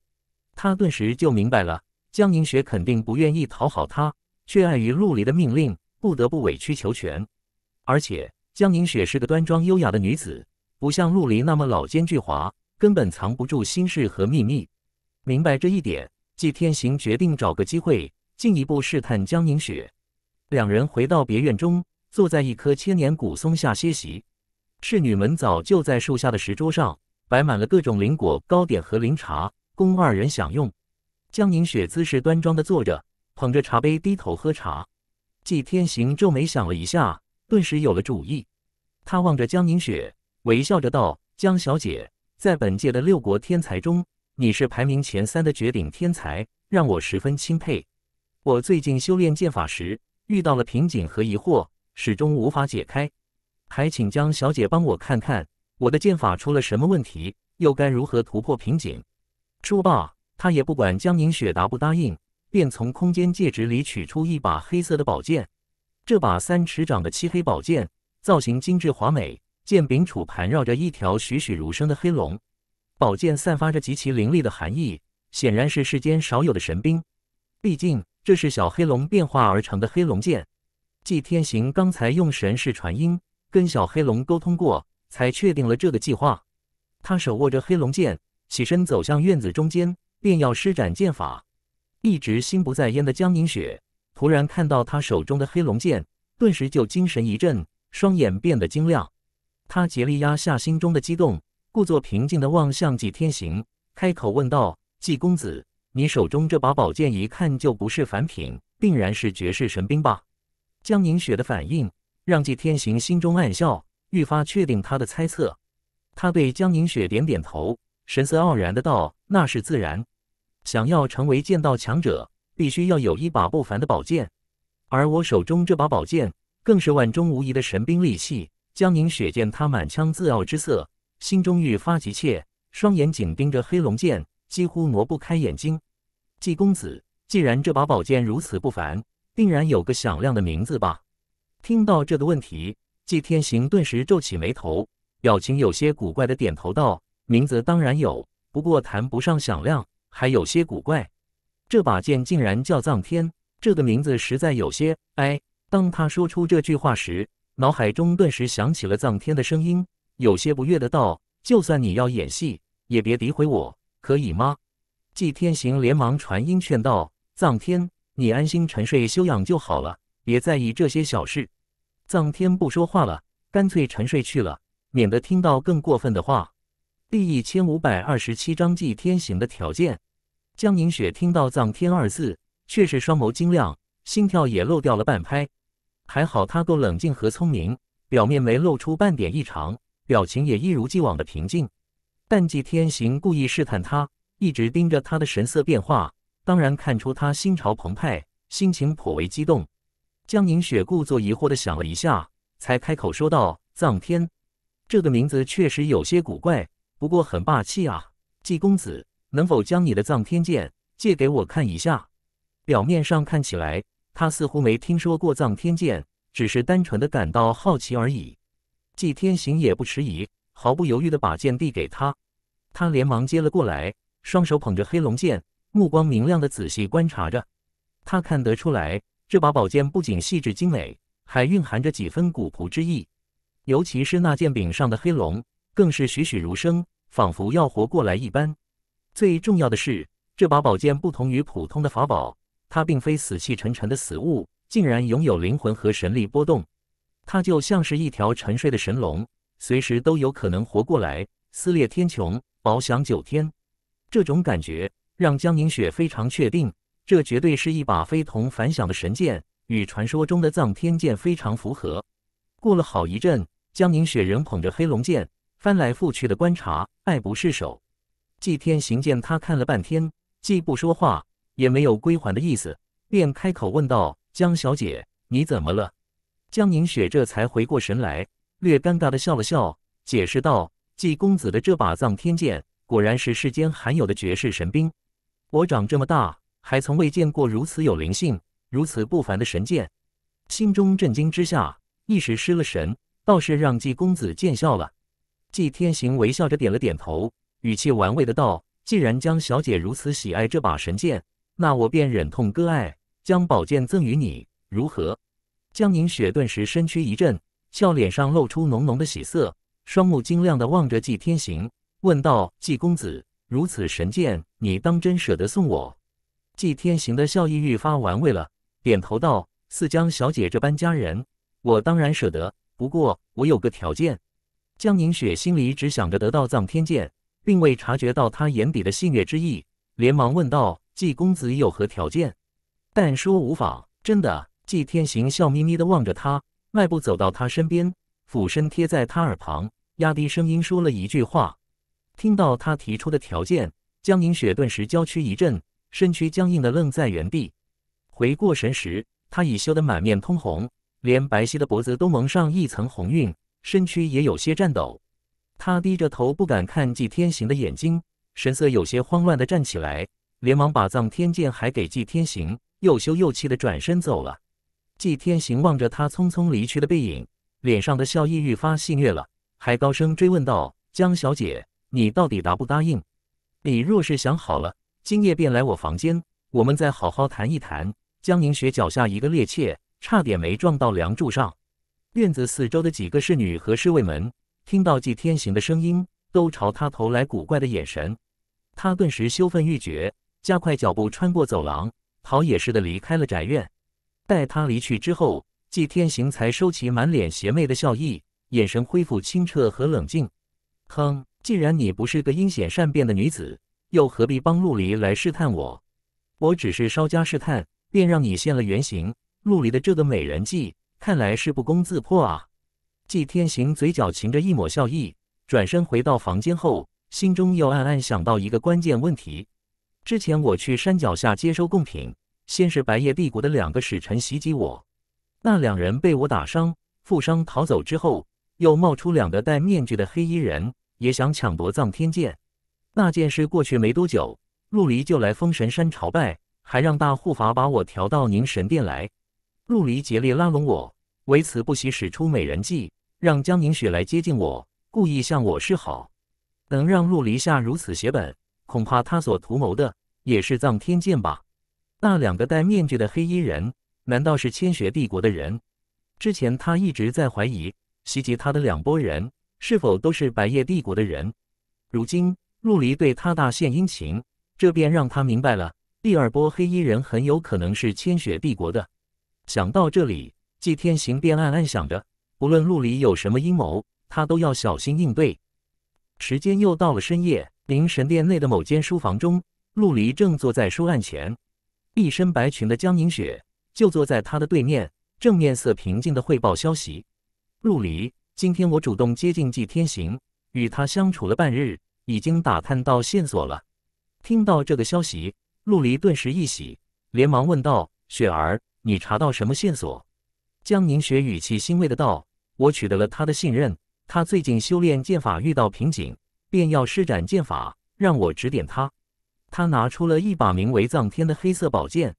他顿时就明白了，江凝雪肯定不愿意讨好他，却碍于陆离的命令，不得不委曲求全。而且，江凝雪是个端庄优雅的女子。不像陆离那么老奸巨猾，根本藏不住心事和秘密。明白这一点，纪天行决定找个机会进一步试探江凝雪。两人回到别院中，坐在一棵千年古松下歇息。侍女们早就在树下的石桌上摆满了各种灵果、糕点和灵茶，供二人享用。江凝雪姿势端庄的坐着，捧着茶杯低头喝茶。纪天行皱眉想了一下，顿时有了主意。他望着江凝雪。微笑着道：“江小姐，在本届的六国天才中，你是排名前三的绝顶天才，让我十分钦佩。我最近修炼剑法时遇到了瓶颈和疑惑，始终无法解开，还请江小姐帮我看看我的剑法出了什么问题，又该如何突破瓶颈？”说罢，他也不管江凝雪答不答应，便从空间戒指里取出一把黑色的宝剑。这把三尺长的漆黑宝剑，造型精致华美。剑柄处盘绕着一条栩栩如生的黑龙，宝剑散发着极其凌厉的寒意，显然是世间少有的神兵。毕竟这是小黑龙变化而成的黑龙剑。纪天行刚才用神识传音跟小黑龙沟通过，才确定了这个计划。他手握着黑龙剑，起身走向院子中间，便要施展剑法。一直心不在焉的江宁雪，突然看到他手中的黑龙剑，顿时就精神一振，双眼变得晶亮。他竭力压下心中的激动，故作平静地望向纪天行，开口问道：“纪公子，你手中这把宝剑一看就不是凡品，定然是绝世神兵吧？”江凝雪的反应让纪天行心中暗笑，愈发确定他的猜测。他对江凝雪点点头，神色傲然的道：“那是自然，想要成为剑道强者，必须要有一把不凡的宝剑。而我手中这把宝剑，更是万中无一的神兵利器。”江宁雪见他满腔自傲之色，心中愈发急切，双眼紧盯着黑龙剑，几乎挪不开眼睛。季公子，既然这把宝剑如此不凡，定然有个响亮的名字吧？听到这个问题，季天行顿时皱起眉头，表情有些古怪的点头道：“名字当然有，不过谈不上响亮，还有些古怪。这把剑竟然叫‘藏天’，这个名字实在有些……哎。”当他说出这句话时。脑海中顿时想起了藏天的声音，有些不悦的道：“就算你要演戏，也别诋毁我，可以吗？”季天行连忙传音劝道：“藏天，你安心沉睡休养就好了，别在意这些小事。”藏天不说话了，干脆沉睡去了，免得听到更过分的话。第一千五百二十七章季天行的条件。江凝雪听到“藏天”二字，却是双眸晶亮，心跳也漏掉了半拍。还好他够冷静和聪明，表面没露出半点异常，表情也一如既往的平静。但季天行故意试探他，一直盯着他的神色变化，当然看出他心潮澎湃，心情颇为激动。江凝雪故作疑惑的想了一下，才开口说道：“藏天这个名字确实有些古怪，不过很霸气啊，季公子，能否将你的藏天剑借给我看一下？”表面上看起来。他似乎没听说过藏天剑，只是单纯的感到好奇而已。季天行也不迟疑，毫不犹豫的把剑递给他，他连忙接了过来，双手捧着黑龙剑，目光明亮的仔细观察着。他看得出来，这把宝剑不仅细致精美，还蕴含着几分古朴之意。尤其是那剑柄上的黑龙，更是栩栩如生，仿佛要活过来一般。最重要的是，这把宝剑不同于普通的法宝。它并非死气沉沉的死物，竟然拥有灵魂和神力波动。它就像是一条沉睡的神龙，随时都有可能活过来，撕裂天穹，翱翔九天。这种感觉让江凝雪非常确定，这绝对是一把非同凡响的神剑，与传说中的藏天剑非常符合。过了好一阵，江凝雪仍捧着黑龙剑，翻来覆去的观察，爱不释手。祭天行剑，他看了半天，既不说话。也没有归还的意思，便开口问道：“江小姐，你怎么了？”江凝雪这才回过神来，略尴尬的笑了笑，解释道：“季公子的这把藏天剑，果然是世间罕有的绝世神兵。我长这么大，还从未见过如此有灵性、如此不凡的神剑。心中震惊之下，一时失了神，倒是让季公子见笑了。”季天行微笑着点了点头，语气玩味的道：“既然江小姐如此喜爱这把神剑，”那我便忍痛割爱，将宝剑赠与你，如何？江凝雪顿时身躯一震，俏脸上露出浓浓的喜色，双目晶亮的望着纪天行，问道：“纪公子，如此神剑，你当真舍得送我？”纪天行的笑意愈发玩味了，点头道：“似江小姐这般佳人，我当然舍得。不过我有个条件。”江凝雪心里只想着得到藏天剑，并未察觉到他眼底的戏谑之意，连忙问道。季公子有何条件？但说无妨。真的，季天行笑眯眯地望着他，迈步走到他身边，俯身贴在他耳旁，压低声音说了一句话。听到他提出的条件，江凝雪顿时娇躯一震，身躯僵硬地愣在原地。回过神时，他已羞得满面通红，连白皙的脖子都蒙上一层红晕，身躯也有些颤抖。他低着头不敢看季天行的眼睛，神色有些慌乱地站起来。连忙把藏天剑还给季天行，又羞又气的转身走了。季天行望着他匆匆离去的背影，脸上的笑意愈发戏谑了，还高声追问道：“江小姐，你到底答不答应？你若是想好了，今夜便来我房间，我们再好好谈一谈。”江凝雪脚下一个趔趄，差点没撞到梁柱上。院子四周的几个侍女和侍卫们听到季天行的声音，都朝他投来古怪的眼神，他顿时羞愤欲绝。加快脚步穿过走廊，逃也似的离开了宅院。待他离去之后，纪天行才收起满脸邪魅的笑意，眼神恢复清澈和冷静。哼，既然你不是个阴险善变的女子，又何必帮陆离来试探我？我只是稍加试探，便让你现了原形。陆离的这个美人计，看来是不攻自破啊！纪天行嘴角噙着一抹笑意，转身回到房间后，心中又暗暗想到一个关键问题。之前我去山脚下接收贡品，先是白夜帝国的两个使臣袭击我，那两人被我打伤，负伤逃走之后，又冒出两个戴面具的黑衣人，也想抢夺藏天剑。那件事过去没多久，陆离就来封神山朝拜，还让大护法把我调到凝神殿来。陆离竭力拉拢我，为此不惜使出美人计，让江凝雪来接近我，故意向我示好。能让陆离下如此血本。恐怕他所图谋的也是藏天剑吧？那两个戴面具的黑衣人，难道是千雪帝国的人？之前他一直在怀疑袭击他的两拨人是否都是白夜帝国的人。如今陆离对他大献殷勤，这便让他明白了，第二波黑衣人很有可能是千雪帝国的。想到这里，季天行便暗暗想着，不论陆离有什么阴谋，他都要小心应对。时间又到了深夜。灵神殿内的某间书房中，陆离正坐在书案前，一身白裙的江凝雪就坐在他的对面，正面色平静的汇报消息。陆离，今天我主动接近纪天行，与他相处了半日，已经打探到线索了。听到这个消息，陆离顿时一喜，连忙问道：“雪儿，你查到什么线索？”江凝雪语气欣慰的道：“我取得了他的信任，他最近修炼剑法遇到瓶颈。”便要施展剑法，让我指点他。他拿出了一把名为“藏天”的黑色宝剑。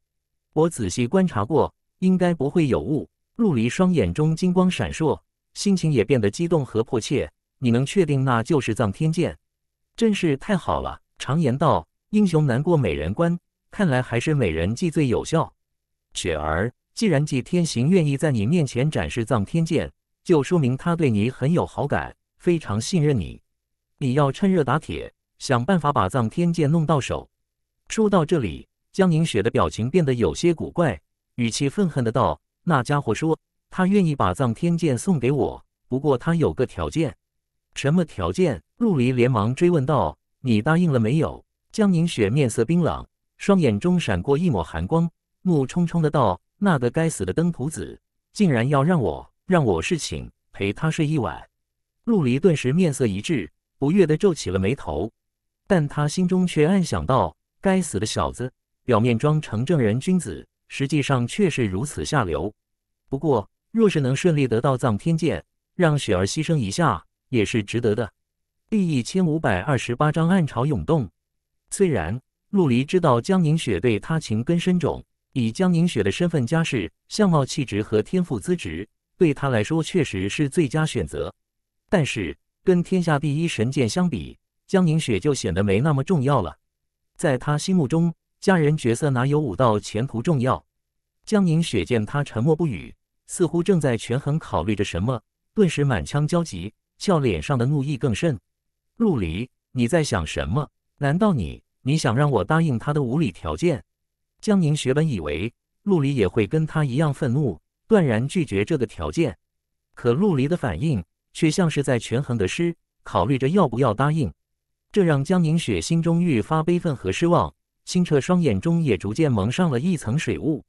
我仔细观察过，应该不会有误。陆离双眼中金光闪烁，心情也变得激动和迫切。你能确定那就是藏天剑？真是太好了！常言道，英雄难过美人关，看来还是美人计最有效。雪儿，既然季天行愿意在你面前展示藏天剑，就说明他对你很有好感，非常信任你。你要趁热打铁，想办法把藏天剑弄到手。说到这里，江凝雪的表情变得有些古怪，语气愤恨的道：“那家伙说他愿意把藏天剑送给我，不过他有个条件。”“什么条件？”陆离连忙追问道。“你答应了没有？”江凝雪面色冰冷，双眼中闪过一抹寒光，怒冲冲的道：“那个该死的登徒子，竟然要让我让我侍寝，陪他睡一晚。”陆离顿时面色一滞。不悦地皱起了眉头，但他心中却暗想到：该死的小子，表面装成正人君子，实际上却是如此下流。不过，若是能顺利得到藏天剑，让雪儿牺牲一下也是值得的。”第一千五百二十八章暗潮涌动。虽然陆离知道江凝雪对他情根深种，以江凝雪的身份、家世、相貌、气质和天赋资质，对他来说确实是最佳选择，但是。跟天下第一神剑相比，江凝雪就显得没那么重要了。在她心目中，家人角色哪有武道前途重要？江凝雪见他沉默不语，似乎正在权衡考虑着什么，顿时满腔焦急，俏脸上的怒意更甚。陆离，你在想什么？难道你你想让我答应他的无理条件？江凝雪本以为陆离也会跟他一样愤怒，断然拒绝这个条件，可陆离的反应。却像是在权衡得失，考虑着要不要答应，这让江凝雪心中愈发悲愤和失望，清澈双眼中也逐渐蒙上了一层水雾。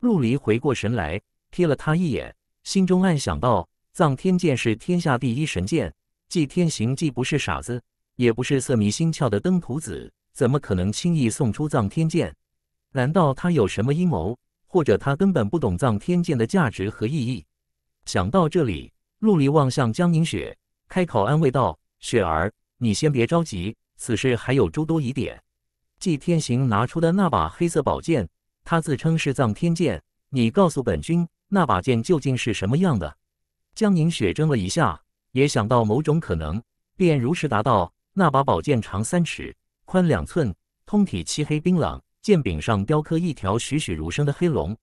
陆离回过神来，瞥了他一眼，心中暗想道：“藏天剑是天下第一神剑，纪天行既不是傻子，也不是色迷心窍的登徒子，怎么可能轻易送出藏天剑？难道他有什么阴谋，或者他根本不懂藏天剑的价值和意义？”想到这里。陆离望向江凝雪，开口安慰道：“雪儿，你先别着急，此事还有诸多疑点。”季天行拿出的那把黑色宝剑，他自称是藏天剑。你告诉本君，那把剑究竟是什么样的？江凝雪怔了一下，也想到某种可能，便如实答道：“那把宝剑长三尺，宽两寸，通体漆黑冰冷，剑柄上雕刻一条栩栩如生的黑龙。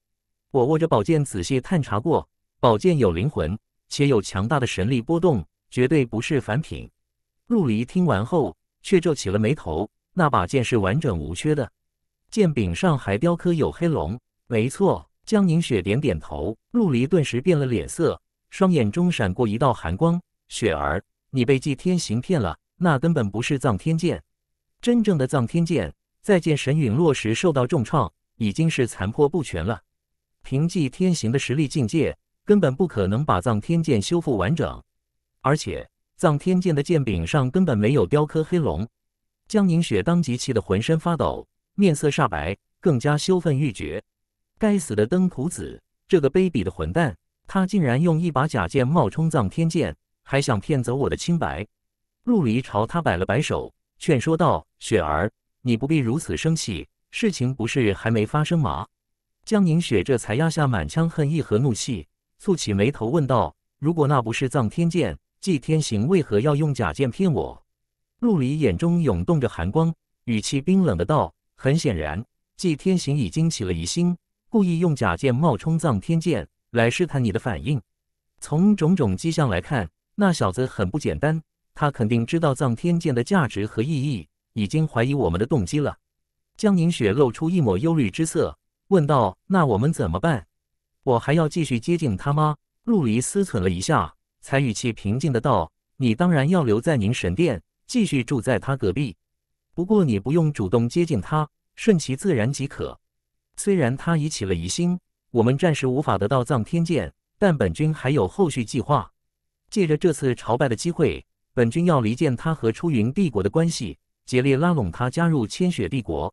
我握着宝剑仔细探查过，宝剑有灵魂。”且有强大的神力波动，绝对不是凡品。陆离听完后却皱起了眉头。那把剑是完整无缺的，剑柄上还雕刻有黑龙。没错，江凝雪点点头。陆离顿时变了脸色，双眼中闪过一道寒光。雪儿，你被祭天行骗了，那根本不是藏天剑。真正的藏天剑，在剑神陨落时受到重创，已经是残破不全了。凭祭天行的实力境界。根本不可能把藏天剑修复完整，而且藏天剑的剑柄上根本没有雕刻黑龙。江凝雪当即气得浑身发抖，面色煞白，更加羞愤欲绝。该死的登徒子，这个卑鄙的混蛋，他竟然用一把假剑冒充藏天剑，还想骗走我的清白。陆离朝他摆了摆手，劝说道：“雪儿，你不必如此生气，事情不是还没发生吗？”江凝雪这才压下满腔恨意和怒气。蹙起眉头问道：“如果那不是藏天剑，季天行为何要用假剑骗我？”陆离眼中涌动着寒光，语气冰冷的道：“很显然，季天行已经起了疑心，故意用假剑冒充藏天剑来试探你的反应。从种种迹象来看，那小子很不简单，他肯定知道藏天剑的价值和意义，已经怀疑我们的动机了。”江凝雪露出一抹忧虑之色，问道：“那我们怎么办？”我还要继续接近他吗？陆离思忖了一下，才语气平静的道：“你当然要留在宁神殿，继续住在他隔壁。不过你不用主动接近他，顺其自然即可。虽然他已起了疑心，我们暂时无法得到藏天剑，但本君还有后续计划。借着这次朝拜的机会，本君要离间他和出云帝国的关系，竭力拉拢他加入千雪帝国。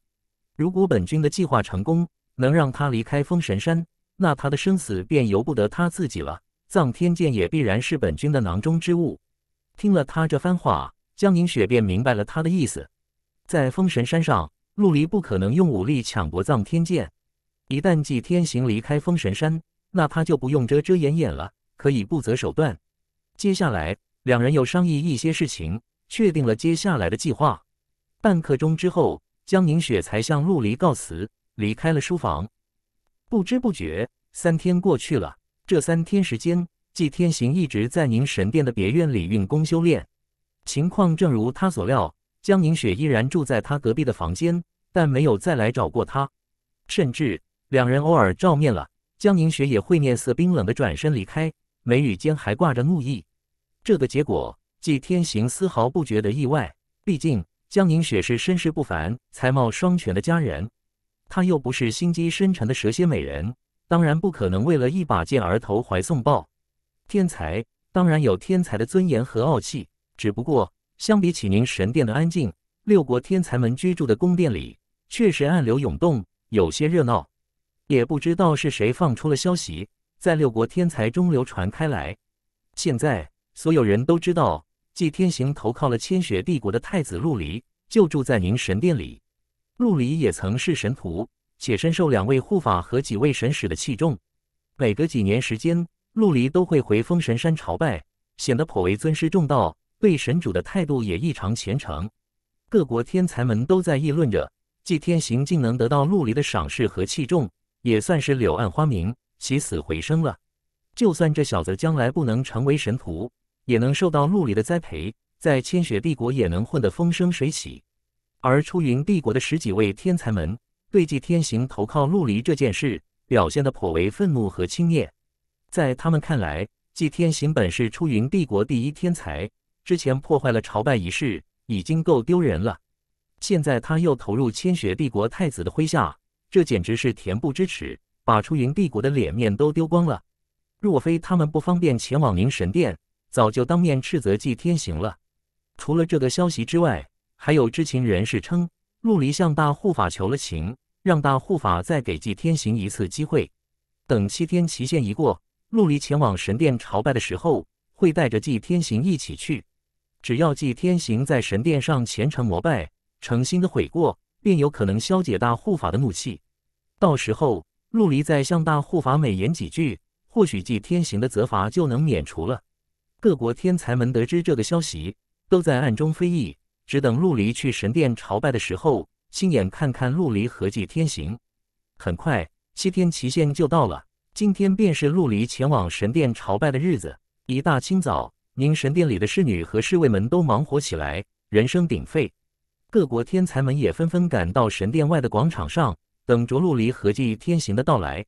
如果本君的计划成功，能让他离开封神山。”那他的生死便由不得他自己了，藏天剑也必然是本君的囊中之物。听了他这番话，江宁雪便明白了他的意思。在封神山上，陆离不可能用武力抢夺藏天剑。一旦祭天行离开封神山，那他就不用遮遮掩掩了，可以不择手段。接下来，两人又商议一些事情，确定了接下来的计划。半刻钟之后，江宁雪才向陆离告辞，离开了书房。不知不觉，三天过去了。这三天时间，季天行一直在宁神殿的别院里运功修炼。情况正如他所料，江凝雪依然住在他隔壁的房间，但没有再来找过他。甚至两人偶尔照面了，江凝雪也会面色冰冷的转身离开，眉宇间还挂着怒意。这个结果，季天行丝毫不觉得意外。毕竟，江凝雪是身世不凡、才貌双全的佳人。他又不是心机深沉的蛇蝎美人，当然不可能为了一把剑而投怀送抱。天才当然有天才的尊严和傲气，只不过相比起您神殿的安静，六国天才们居住的宫殿里确实暗流涌动，有些热闹。也不知道是谁放出了消息，在六国天才中流传开来。现在所有人都知道，季天行投靠了千雪帝国的太子陆离，就住在您神殿里。陆离也曾是神徒，且深受两位护法和几位神使的器重。每隔几年时间，陆离都会回封神山朝拜，显得颇为尊师重道，对神主的态度也异常虔诚。各国天才们都在议论着，祭天行竟能得到陆离的赏识和器重，也算是柳暗花明、起死回生了。就算这小子将来不能成为神徒，也能受到陆离的栽培，在千雪帝国也能混得风生水起。而出云帝国的十几位天才们对纪天行投靠陆离这件事表现得颇为愤怒和轻蔑，在他们看来，纪天行本是出云帝国第一天才，之前破坏了朝拜仪式已经够丢人了，现在他又投入千雪帝国太子的麾下，这简直是恬不知耻，把出云帝国的脸面都丢光了。若非他们不方便前往宁神殿，早就当面斥责纪天行了。除了这个消息之外，还有知情人士称，陆离向大护法求了情，让大护法再给季天行一次机会。等七天期限一过，陆离前往神殿朝拜的时候，会带着季天行一起去。只要季天行在神殿上虔诚膜拜，诚心的悔过，便有可能消解大护法的怒气。到时候，陆离再向大护法美言几句，或许季天行的责罚就能免除了。各国天才们得知这个消息，都在暗中非议。只等陆离去神殿朝拜的时候，亲眼看看陆离合计天行。很快，七天期限就到了，今天便是陆离前往神殿朝拜的日子。一大清早，宁神殿里的侍女和侍卫们都忙活起来，人声鼎沸。各国天才们也纷纷赶到神殿外的广场上，等着陆离合计天行的到来。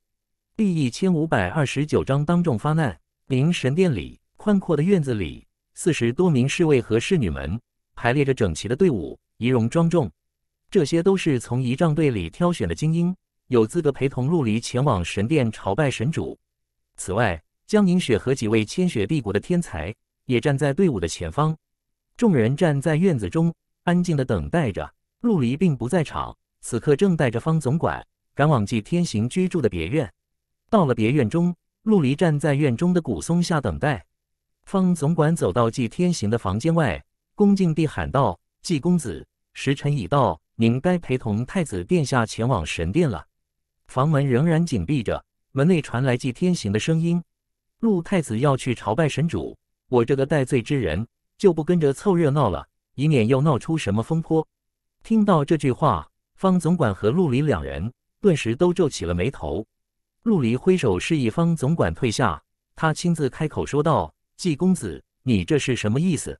第一千五百二十九章当众发难。宁神殿里，宽阔的院子里，四十多名侍卫和侍女们。排列着整齐的队伍，仪容庄重，这些都是从仪仗队里挑选的精英，有资格陪同陆离前往神殿朝拜神主。此外，江凝雪和几位千雪帝国的天才也站在队伍的前方。众人站在院子中，安静地等待着。陆离并不在场，此刻正带着方总管赶往祭天行居住的别院。到了别院中，陆离站在院中的古松下等待。方总管走到祭天行的房间外。恭敬地喊道：“季公子，时辰已到，您该陪同太子殿下前往神殿了。”房门仍然紧闭着，门内传来季天行的声音：“陆太子要去朝拜神主，我这个戴罪之人就不跟着凑热闹了，以免又闹出什么风波。”听到这句话，方总管和陆离两人顿时都皱起了眉头。陆离挥手示意方总管退下，他亲自开口说道：“季公子，你这是什么意思？”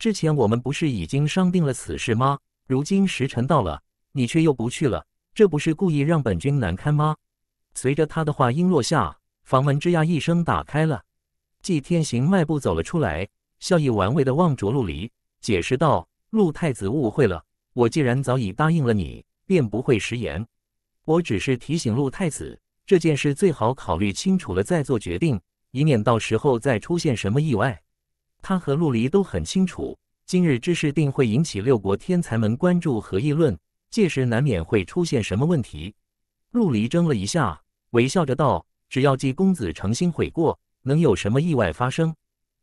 之前我们不是已经商定了此事吗？如今时辰到了，你却又不去了，这不是故意让本君难堪吗？随着他的话音落下，房门吱呀一声打开了，季天行迈步走了出来，笑意玩味的望着陆离，解释道：“陆太子误会了，我既然早已答应了你，便不会食言。我只是提醒陆太子，这件事最好考虑清楚了再做决定，以免到时候再出现什么意外。”他和陆离都很清楚，今日之事定会引起六国天才们关注和议论，届时难免会出现什么问题。陆离怔了一下，微笑着道：“只要季公子诚心悔过，能有什么意外发生？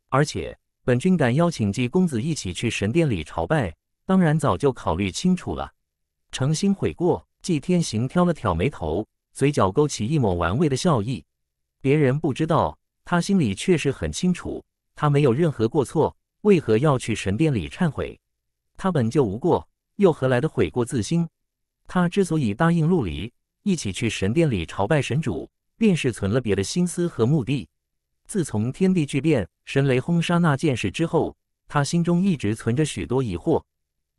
而且本君敢邀请季公子一起去神殿里朝拜，当然早就考虑清楚了。诚心悔过。”季天行挑了挑眉头，嘴角勾起一抹玩味的笑意。别人不知道，他心里确实很清楚。他没有任何过错，为何要去神殿里忏悔？他本就无过，又何来的悔过自新？他之所以答应陆离一起去神殿里朝拜神主，便是存了别的心思和目的。自从天地巨变、神雷轰杀那件事之后，他心中一直存着许多疑惑。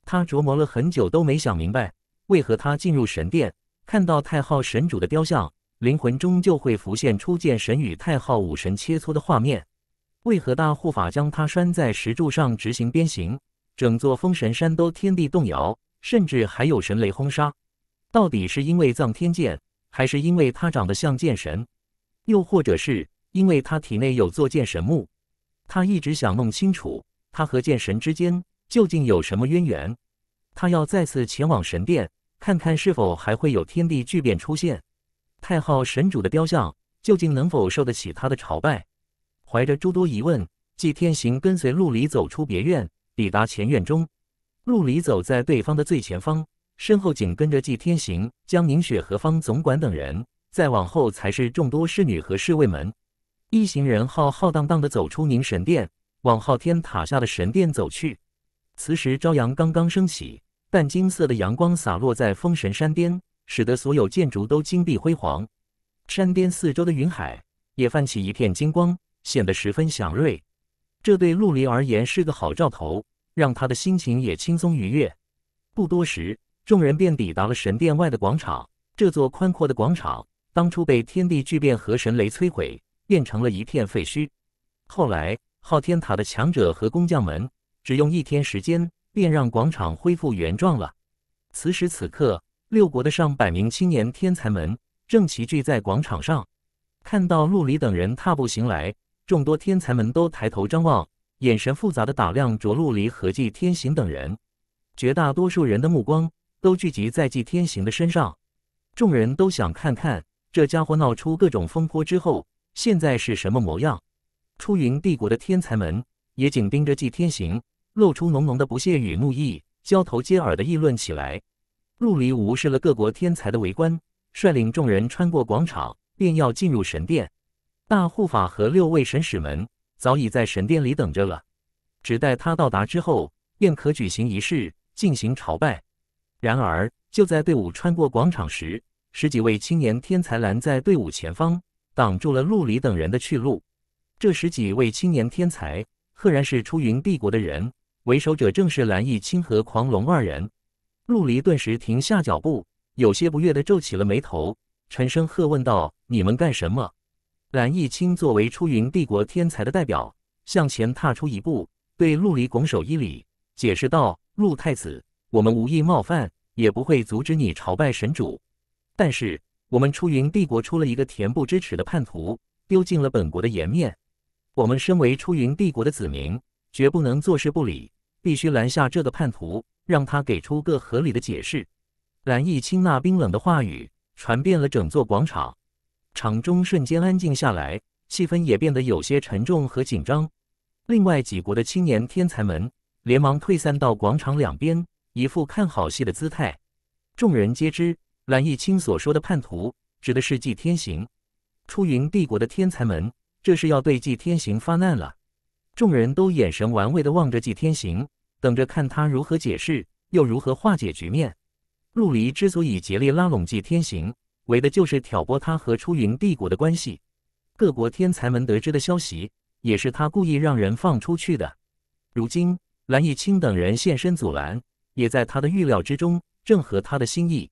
他琢磨了很久，都没想明白，为何他进入神殿，看到太昊神主的雕像，灵魂中就会浮现出见神与太昊武神切磋的画面。为何大护法将他拴在石柱上执行鞭刑？整座封神山都天地动摇，甚至还有神雷轰杀。到底是因为藏天剑，还是因为他长得像剑神？又或者是因为他体内有座剑神墓？他一直想弄清楚，他和剑神之间究竟有什么渊源。他要再次前往神殿，看看是否还会有天地巨变出现。太昊神主的雕像，究竟能否受得起他的朝拜？怀着诸多疑问，季天行跟随陆离走出别院，抵达前院中。陆离走在对方的最前方，身后紧跟着季天行、江宁雪和方总管等人，再往后才是众多侍女和侍卫们。一行人浩浩荡荡地走出宁神殿，往昊天塔下的神殿走去。此时朝阳刚刚升起，淡金色的阳光洒落在封神山巅，使得所有建筑都金碧辉煌。山巅四周的云海也泛起一片金光。显得十分祥瑞，这对陆离而言是个好兆头，让他的心情也轻松愉悦。不多时，众人便抵达了神殿外的广场。这座宽阔的广场当初被天地巨变和神雷摧毁，变成了一片废墟。后来，昊天塔的强者和工匠们只用一天时间，便让广场恢复原状了。此时此刻，六国的上百名青年天才们正齐聚在广场上，看到陆离等人踏步行来。众多天才们都抬头张望，眼神复杂的打量着陆离和纪天行等人。绝大多数人的目光都聚集在纪天行的身上，众人都想看看这家伙闹出各种风波之后，现在是什么模样。出云帝国的天才们也紧盯着纪天行，露出浓浓的不屑与怒意，交头接耳的议论起来。陆离无视了各国天才的围观，率领众人穿过广场，便要进入神殿。大护法和六位神使们早已在神殿里等着了，只待他到达之后，便可举行仪式进行朝拜。然而，就在队伍穿过广场时，十几位青年天才拦在队伍前方，挡住了陆离等人的去路。这十几位青年天才赫然是出云帝国的人，为首者正是蓝翼清和狂龙二人。陆离顿时停下脚步，有些不悦地皱起了眉头，沉声喝问道：“你们干什么？”蓝奕清作为出云帝国天才的代表，向前踏出一步，对陆离拱手一礼，解释道：“陆太子，我们无意冒犯，也不会阻止你朝拜神主。但是，我们出云帝国出了一个恬不知耻的叛徒，丢尽了本国的颜面。我们身为出云帝国的子民，绝不能坐视不理，必须拦下这个叛徒，让他给出个合理的解释。”蓝奕清那冰冷的话语传遍了整座广场。场中瞬间安静下来，气氛也变得有些沉重和紧张。另外几国的青年天才们连忙退散到广场两边，一副看好戏的姿态。众人皆知，蓝奕清所说的叛徒指的是纪天行。出云帝国的天才们，这是要对纪天行发难了。众人都眼神玩味地望着纪天行，等着看他如何解释，又如何化解局面。陆离之所以竭力拉拢纪天行。为的就是挑拨他和出云帝国的关系。各国天才们得知的消息，也是他故意让人放出去的。如今蓝逸清等人现身阻拦，也在他的预料之中，正合他的心意。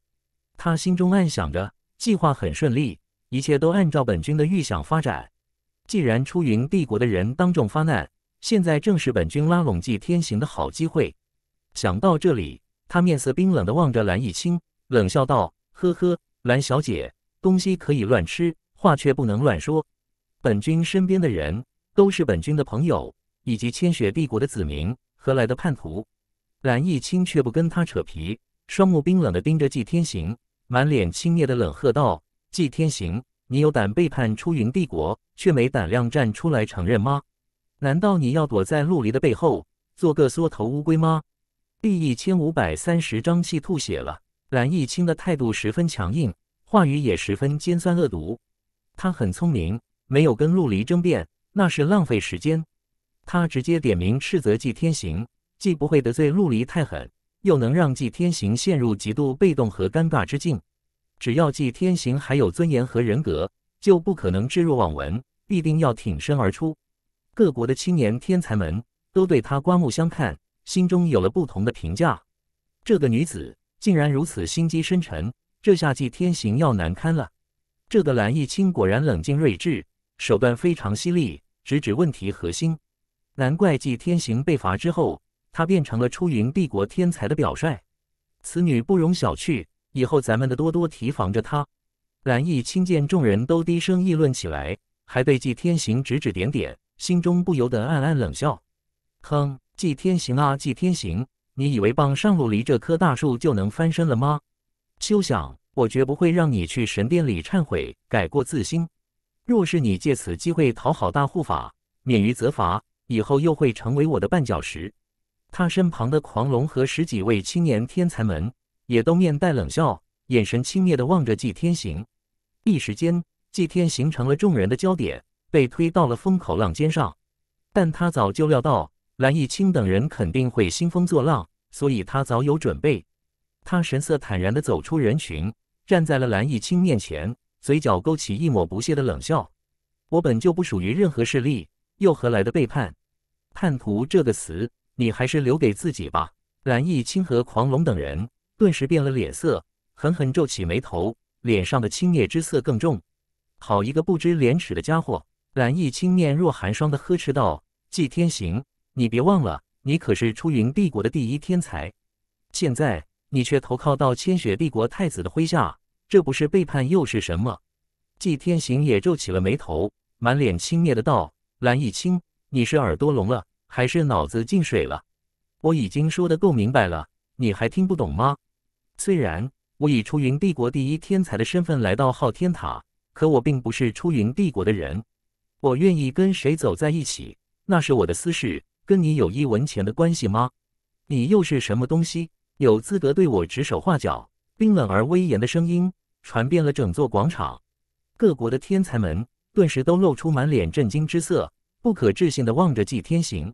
他心中暗想着，计划很顺利，一切都按照本君的预想发展。既然出云帝国的人当众发难，现在正是本君拉拢祭天行的好机会。想到这里，他面色冰冷的望着蓝逸清，冷笑道：“呵呵。”蓝小姐，东西可以乱吃，话却不能乱说。本君身边的人都是本君的朋友，以及千雪帝国的子民，何来的叛徒？蓝逸清却不跟他扯皮，双目冰冷的盯着季天行，满脸轻蔑的冷喝道：“季天行，你有胆背叛出云帝国，却没胆量站出来承认吗？难道你要躲在陆离的背后，做个缩头乌龟吗？”第一千五百三十章气吐血了。蓝奕清的态度十分强硬，话语也十分尖酸恶毒。他很聪明，没有跟陆离争辩，那是浪费时间。他直接点名斥责季天行，既不会得罪陆离太狠，又能让季天行陷入极度被动和尴尬之境。只要季天行还有尊严和人格，就不可能置若罔闻，必定要挺身而出。各国的青年天才们都对他刮目相看，心中有了不同的评价。这个女子。竟然如此心机深沉，这下纪天行要难堪了。这个蓝逸清果然冷静睿智，手段非常犀利，直指问题核心。难怪纪天行被罚之后，他变成了出云帝国天才的表率。此女不容小觑，以后咱们得多多提防着她。蓝逸清见众人都低声议论起来，还对纪天行指指点点，心中不由得暗暗冷笑。哼，纪天行啊，纪天行。你以为傍上路离这棵大树就能翻身了吗？休想！我绝不会让你去神殿里忏悔改过自新。若是你借此机会讨好大护法，免于责罚，以后又会成为我的绊脚石。他身旁的狂龙和十几位青年天才们也都面带冷笑，眼神轻蔑地望着祭天行。一时间，祭天行成了众人的焦点，被推到了风口浪尖上。但他早就料到。蓝奕清等人肯定会兴风作浪，所以他早有准备。他神色坦然地走出人群，站在了蓝奕清面前，嘴角勾起一抹不屑的冷笑：“我本就不属于任何势力，又何来的背叛？叛徒这个词，你还是留给自己吧。”蓝奕清和狂龙等人顿时变了脸色，狠狠皱起眉头，脸上的轻蔑之色更重。好一个不知廉耻的家伙！蓝奕清面若寒霜的呵斥道：“纪天行。”你别忘了，你可是出云帝国的第一天才，现在你却投靠到千雪帝国太子的麾下，这不是背叛又是什么？纪天行也皱起了眉头，满脸轻蔑的道：“蓝逸清，你是耳朵聋了，还是脑子进水了？我已经说的够明白了，你还听不懂吗？虽然我以出云帝国第一天才的身份来到昊天塔，可我并不是出云帝国的人，我愿意跟谁走在一起，那是我的私事。”跟你有一文钱的关系吗？你又是什么东西，有资格对我指手画脚？冰冷而威严的声音传遍了整座广场，各国的天才们顿时都露出满脸震惊之色，不可置信地望着季天行。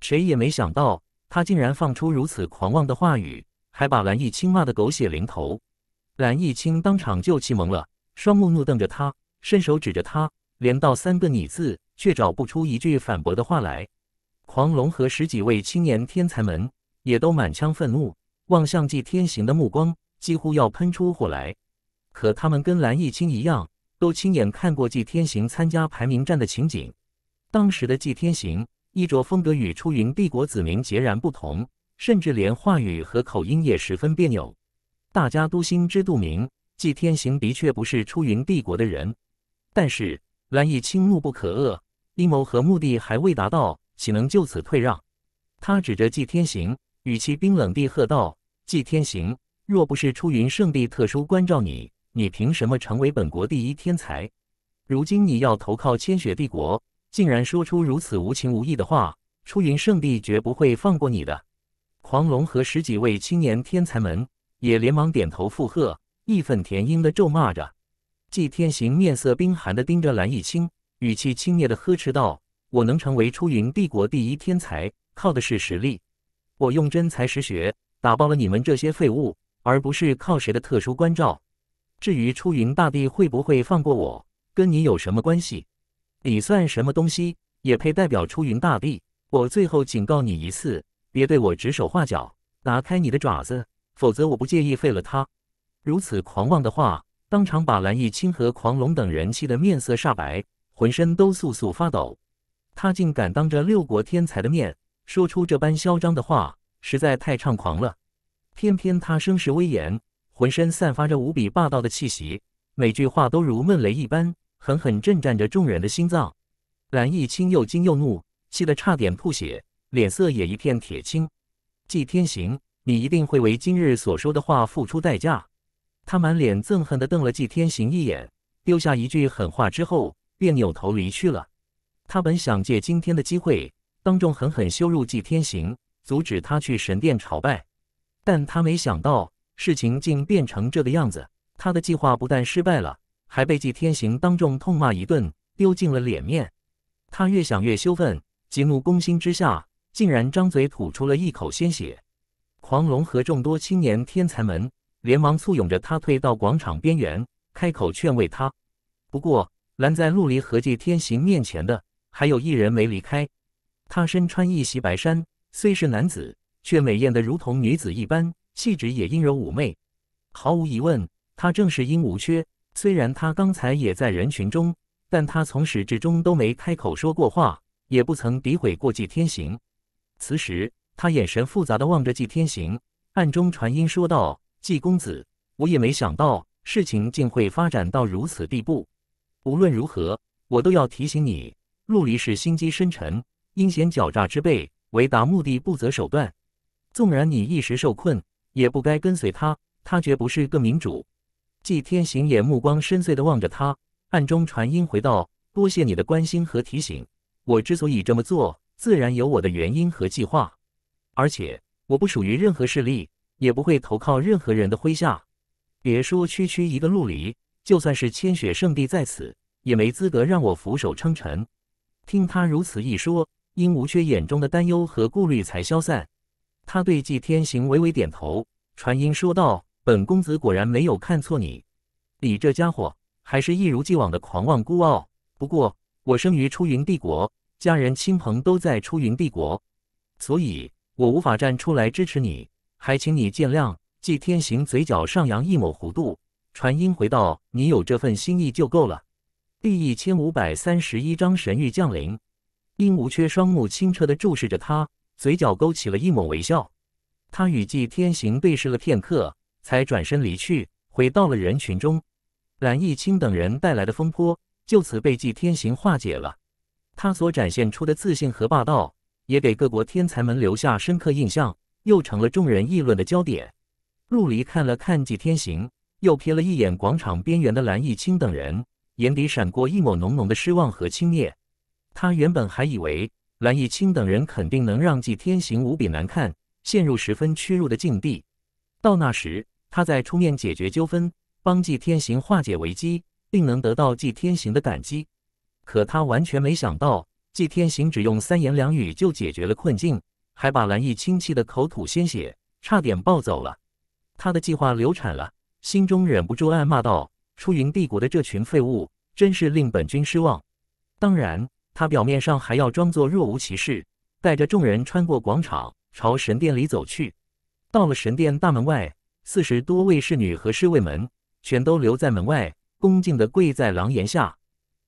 谁也没想到他竟然放出如此狂妄的话语，还把蓝逸清骂得狗血淋头。蓝逸清当场就气蒙了，双目怒瞪着他，伸手指着他，连道三个“你”字，却找不出一句反驳的话来。狂龙和十几位青年天才们也都满腔愤怒，望向祭天行的目光几乎要喷出火来。可他们跟蓝逸清一样，都亲眼看过祭天行参加排名战的情景。当时的祭天行衣着风格与出云帝国子民截然不同，甚至连话语和口音也十分别扭。大家都心知肚明，祭天行的确不是出云帝国的人。但是蓝逸清怒不可遏，阴谋和目的还未达到。岂能就此退让？他指着季天行，语气冰冷地喝道：“季天行，若不是出云圣地特殊关照你，你凭什么成为本国第一天才？如今你要投靠千雪帝国，竟然说出如此无情无义的话，出云圣地绝不会放过你的！”狂龙和十几位青年天才们也连忙点头附和，义愤填膺地咒骂着。季天行面色冰寒地盯着蓝逸清，语气轻蔑地呵斥道。我能成为出云帝国第一天才，靠的是实力。我用真才实学打爆了你们这些废物，而不是靠谁的特殊关照。至于出云大帝会不会放过我，跟你有什么关系？你算什么东西，也配代表出云大帝？我最后警告你一次，别对我指手画脚，拿开你的爪子，否则我不介意废了他。如此狂妄的话，当场把蓝逸清和狂龙等人气得面色煞白，浑身都簌簌发抖。他竟敢当着六国天才的面说出这般嚣张的话，实在太猖狂了！偏偏他声势威严，浑身散发着无比霸道的气息，每句话都如闷雷一般，狠狠震颤着众人的心脏。蓝奕清又惊又怒，气得差点吐血，脸色也一片铁青。季天行，你一定会为今日所说的话付出代价！他满脸憎恨地瞪了季天行一眼，丢下一句狠话之后，便扭头离去了。他本想借今天的机会当众狠狠羞辱纪天行，阻止他去神殿朝拜，但他没想到事情竟变成这个样子。他的计划不但失败了，还被纪天行当众痛骂一顿，丢尽了脸面。他越想越羞愤，急怒攻心之下，竟然张嘴吐出了一口鲜血。狂龙和众多青年天才们连忙簇拥着他退到广场边缘，开口劝慰他。不过拦在陆离和纪天行面前的。还有一人没离开，他身穿一袭白衫，虽是男子，却美艳的如同女子一般，气质也阴柔妩媚。毫无疑问，他正是殷无缺。虽然他刚才也在人群中，但他从始至终都没开口说过话，也不曾诋毁过季天行。此时，他眼神复杂的望着季天行，暗中传音说道：“季公子，我也没想到事情竟会发展到如此地步。无论如何，我都要提醒你。”陆离是心机深沉、阴险狡诈之辈，为达目的不择手段。纵然你一时受困，也不该跟随他。他绝不是个明主。季天行也目光深邃地望着他，暗中传音回道：“多谢你的关心和提醒。我之所以这么做，自然有我的原因和计划。而且我不属于任何势力，也不会投靠任何人的麾下。别说区区一个陆离，就算是千雪圣地在此，也没资格让我俯首称臣。”听他如此一说，殷无缺眼中的担忧和顾虑才消散。他对纪天行微微点头，传音说道：“本公子果然没有看错你，你这家伙还是一如既往的狂妄孤傲。不过我生于出云帝国，家人亲朋都在出云帝国，所以我无法站出来支持你，还请你见谅。”纪天行嘴角上扬一抹弧度，传音回道：“你有这份心意就够了。”第一千五百三十一章神域降临。殷无缺双目清澈地注视着他，嘴角勾起了一抹微笑。他与纪天行对视了片刻，才转身离去，回到了人群中。蓝逸清等人带来的风波就此被纪天行化解了。他所展现出的自信和霸道，也给各国天才们留下深刻印象，又成了众人议论的焦点。陆离看了看纪天行，又瞥了一眼广场边缘的蓝逸清等人。眼底闪过一抹浓浓的失望和轻蔑。他原本还以为蓝逸清等人肯定能让纪天行无比难看，陷入十分屈辱的境地，到那时他再出面解决纠纷，帮纪天行化解危机，并能得到纪天行的感激。可他完全没想到，纪天行只用三言两语就解决了困境，还把蓝逸清气得口吐鲜血，差点暴走了。他的计划流产了，心中忍不住暗骂道。出云帝国的这群废物真是令本君失望。当然，他表面上还要装作若无其事，带着众人穿过广场，朝神殿里走去。到了神殿大门外，四十多位侍女和侍卫们全都留在门外，恭敬地跪在廊檐下。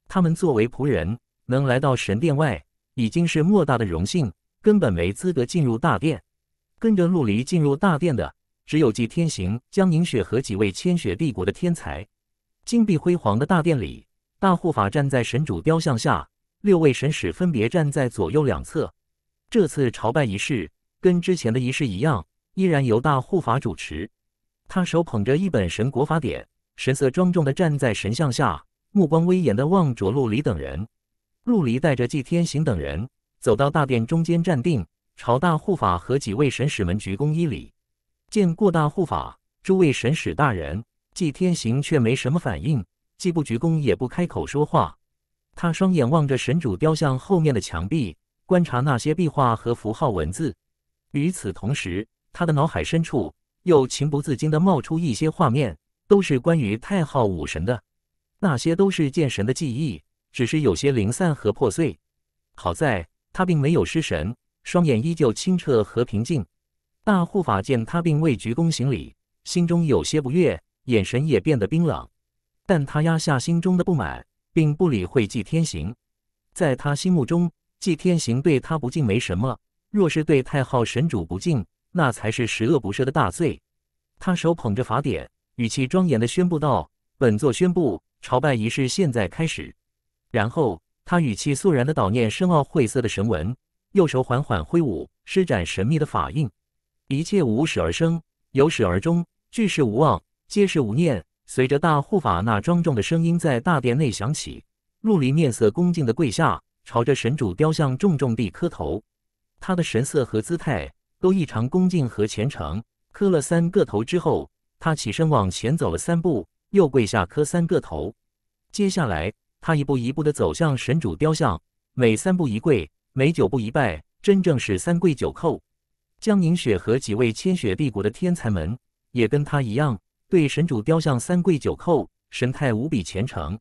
他们作为仆人，能来到神殿外已经是莫大的荣幸，根本没资格进入大殿。跟着陆离进入大殿的，只有祭天行、江凝雪和几位千雪帝国的天才。金碧辉煌的大殿里，大护法站在神主雕像下，六位神使分别站在左右两侧。这次朝拜仪式跟之前的仪式一样，依然由大护法主持。他手捧着一本神国法典，神色庄重地站在神像下，目光威严地望着陆离等人。陆离带着祭天行等人走到大殿中间站定，朝大护法和几位神使们鞠躬一礼：“见过大护法，诸位神使大人。”季天行却没什么反应，既不鞠躬，也不开口说话。他双眼望着神主雕像后面的墙壁，观察那些壁画和符号文字。与此同时，他的脑海深处又情不自禁地冒出一些画面，都是关于太昊武神的。那些都是剑神的记忆，只是有些零散和破碎。好在他并没有失神，双眼依旧清澈和平静。大护法见他并未鞠躬行礼，心中有些不悦。眼神也变得冰冷，但他压下心中的不满，并不理会纪天行。在他心目中，纪天行对他不敬没什么，若是对太昊神主不敬，那才是十恶不赦的大罪。他手捧着法典，语气庄严地宣布道：“本座宣布，朝拜仪式现在开始。”然后他语气肃然地悼念深奥晦涩的神文，右手缓缓挥舞，施展神秘的法印。一切无始而生，有始而终，俱是无望。皆是无念。随着大护法那庄重的声音在大殿内响起，陆离面色恭敬地跪下，朝着神主雕像重重地磕头。他的神色和姿态都异常恭敬和虔诚。磕了三个头之后，他起身往前走了三步，又跪下磕三个头。接下来，他一步一步地走向神主雕像，每三步一跪，每九步一拜，真正是三跪九叩。江凝雪和几位千雪帝国的天才们也跟他一样。对神主雕像三跪九叩，神态无比虔诚。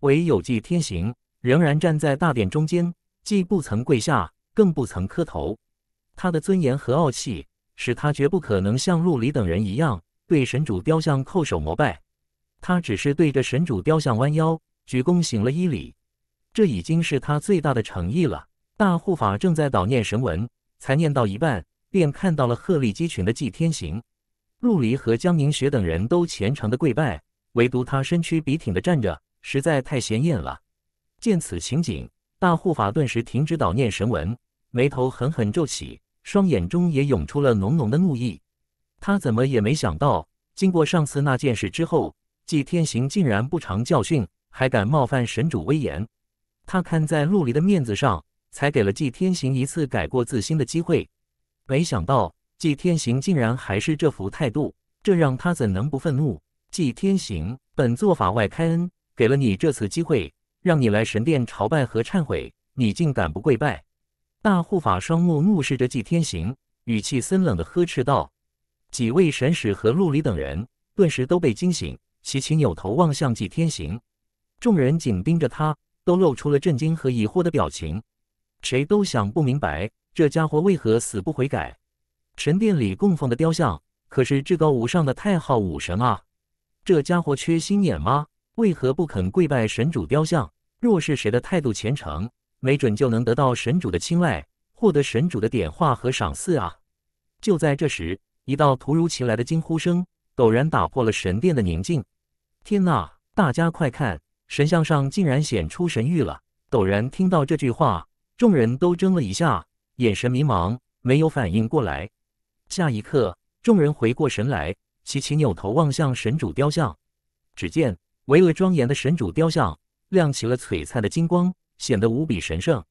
唯有祭天行仍然站在大殿中间，既不曾跪下，更不曾磕头。他的尊严和傲气使他绝不可能像陆离等人一样对神主雕像叩首膜拜。他只是对着神主雕像弯腰鞠躬行了一礼，这已经是他最大的诚意了。大护法正在导念神文，才念到一半，便看到了鹤立鸡群的祭天行。陆离和江凝雪等人都虔诚地跪拜，唯独他身躯笔挺地站着，实在太显眼了。见此情景，大护法顿时停止悼念神文，眉头狠狠皱起，双眼中也涌出了浓浓的怒意。他怎么也没想到，经过上次那件事之后，季天行竟然不尝教训，还敢冒犯神主威严。他看在陆离的面子上，才给了季天行一次改过自新的机会，没想到。季天行竟然还是这副态度，这让他怎能不愤怒？季天行，本座法外开恩，给了你这次机会，让你来神殿朝拜和忏悔，你竟敢不跪拜！大护法双目怒视着季天行，语气森冷的呵斥道。几位神使和陆离等人顿时都被惊醒，齐齐扭头望向季天行，众人紧盯着他，都露出了震惊和疑惑的表情，谁都想不明白这家伙为何死不悔改。神殿里供奉的雕像可是至高无上的太昊武神啊！这家伙缺心眼吗？为何不肯跪拜神主雕像？若是谁的态度虔诚，没准就能得到神主的青睐，获得神主的点化和赏赐啊！就在这时，一道突如其来的惊呼声陡然打破了神殿的宁静。天哪！大家快看，神像上竟然显出神谕了！陡然听到这句话，众人都怔了一下，眼神迷茫，没有反应过来。下一刻，众人回过神来，齐齐扭头望向神主雕像。只见巍峨庄严的神主雕像亮起了璀璨的金光，显得无比神圣。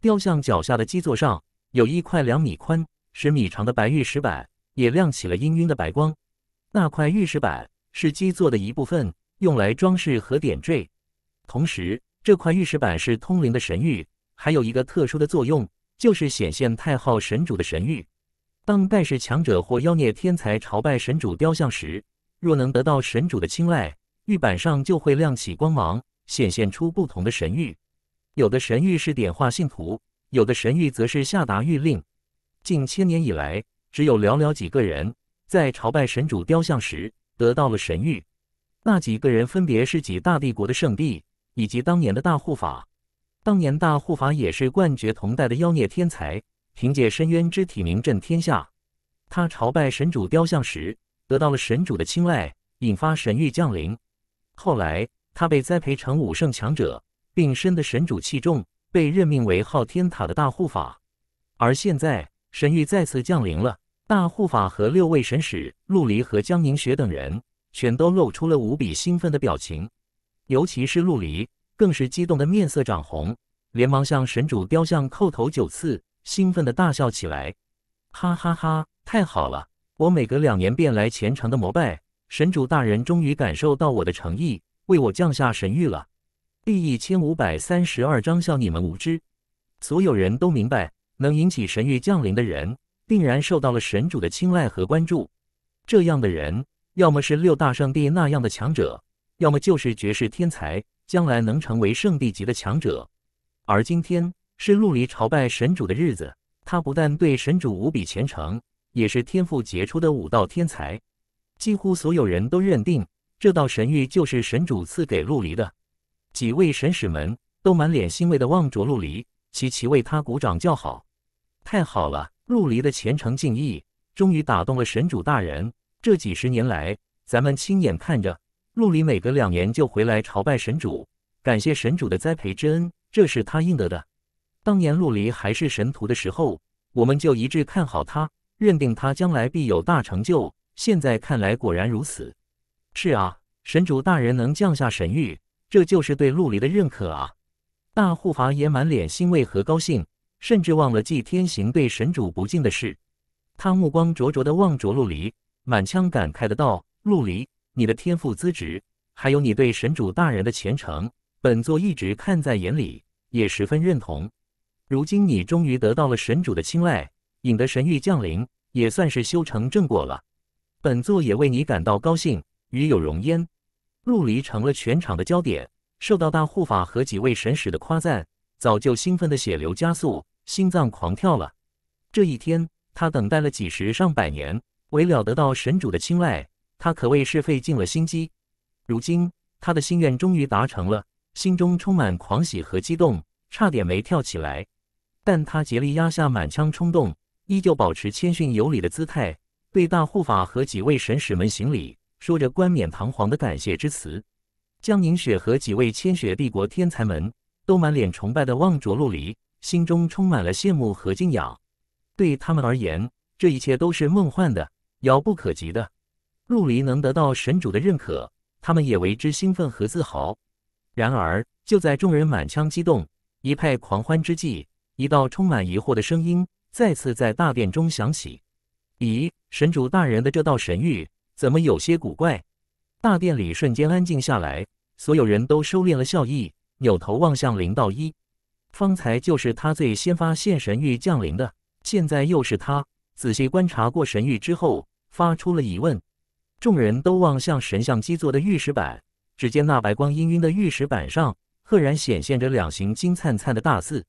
雕像脚下的基座上有一块两米宽、十米长的白玉石板，也亮起了氤氲的白光。那块玉石板是基座的一部分，用来装饰和点缀。同时，这块玉石板是通灵的神玉，还有一个特殊的作用，就是显现太昊神主的神玉。当盖世强者或妖孽天才朝拜神主雕像时，若能得到神主的青睐，玉板上就会亮起光芒，显现出不同的神谕。有的神谕是点化信徒，有的神谕则是下达谕令。近千年以来，只有寥寥几个人在朝拜神主雕像时得到了神谕。那几个人分别是几大帝国的圣帝，以及当年的大护法。当年大护法也是冠绝同代的妖孽天才。凭借深渊之体名震天下，他朝拜神主雕像时得到了神主的青睐，引发神域降临。后来他被栽培成武圣强者，并深得神主器重，被任命为昊天塔的大护法。而现在神域再次降临了，大护法和六位神使陆离和江凝雪等人全都露出了无比兴奋的表情，尤其是陆离更是激动得面色涨红，连忙向神主雕像叩头九次。兴奋的大笑起来，哈哈哈！太好了，我每隔两年便来虔诚的膜拜神主大人，终于感受到我的诚意，为我降下神谕了。第一千五百三十二章笑你们无知，所有人都明白，能引起神谕降临的人，定然受到了神主的青睐和关注。这样的人，要么是六大圣地那样的强者，要么就是绝世天才，将来能成为圣地级的强者。而今天。是陆离朝拜神主的日子，他不但对神主无比虔诚，也是天赋杰出的武道天才。几乎所有人都认定，这道神谕就是神主赐给陆离的。几位神使们都满脸欣慰的望着陆离，齐齐为他鼓掌叫好。太好了，陆离的虔诚敬意终于打动了神主大人。这几十年来，咱们亲眼看着陆离每隔两年就回来朝拜神主，感谢神主的栽培之恩，这是他应得的。当年陆离还是神徒的时候，我们就一致看好他，认定他将来必有大成就。现在看来，果然如此。是啊，神主大人能降下神谕，这就是对陆离的认可啊！大护法也满脸欣慰和高兴，甚至忘了祭天行对神主不敬的事。他目光灼灼的望着陆离，满腔感慨的道：“陆离，你的天赋资质，还有你对神主大人的虔诚，本座一直看在眼里，也十分认同。”如今你终于得到了神主的青睐，引得神域降临，也算是修成正果了。本座也为你感到高兴，与有荣焉。陆离成了全场的焦点，受到大护法和几位神使的夸赞，早就兴奋的血流加速，心脏狂跳了。这一天，他等待了几十上百年，为了得到神主的青睐，他可谓是费尽了心机。如今他的心愿终于达成了，心中充满狂喜和激动，差点没跳起来。但他竭力压下满腔冲动，依旧保持谦逊有礼的姿态，对大护法和几位神使们行礼，说着冠冕堂皇的感谢之词。江凝雪和几位千雪帝国天才们都满脸崇拜地望着陆离，心中充满了羡慕和敬仰。对他们而言，这一切都是梦幻的、遥不可及的。陆离能得到神主的认可，他们也为之兴奋和自豪。然而，就在众人满腔激动、一派狂欢之际，一道充满疑惑的声音再次在大殿中响起：“咦，神主大人的这道神谕怎么有些古怪？”大殿里瞬间安静下来，所有人都收敛了笑意，扭头望向林道一。方才就是他最先发现神谕降临的，现在又是他仔细观察过神谕之后发出了疑问。众人都望向神像基座的玉石板，只见那白光氤氲的玉石板上，赫然显现着两行金灿灿的大字。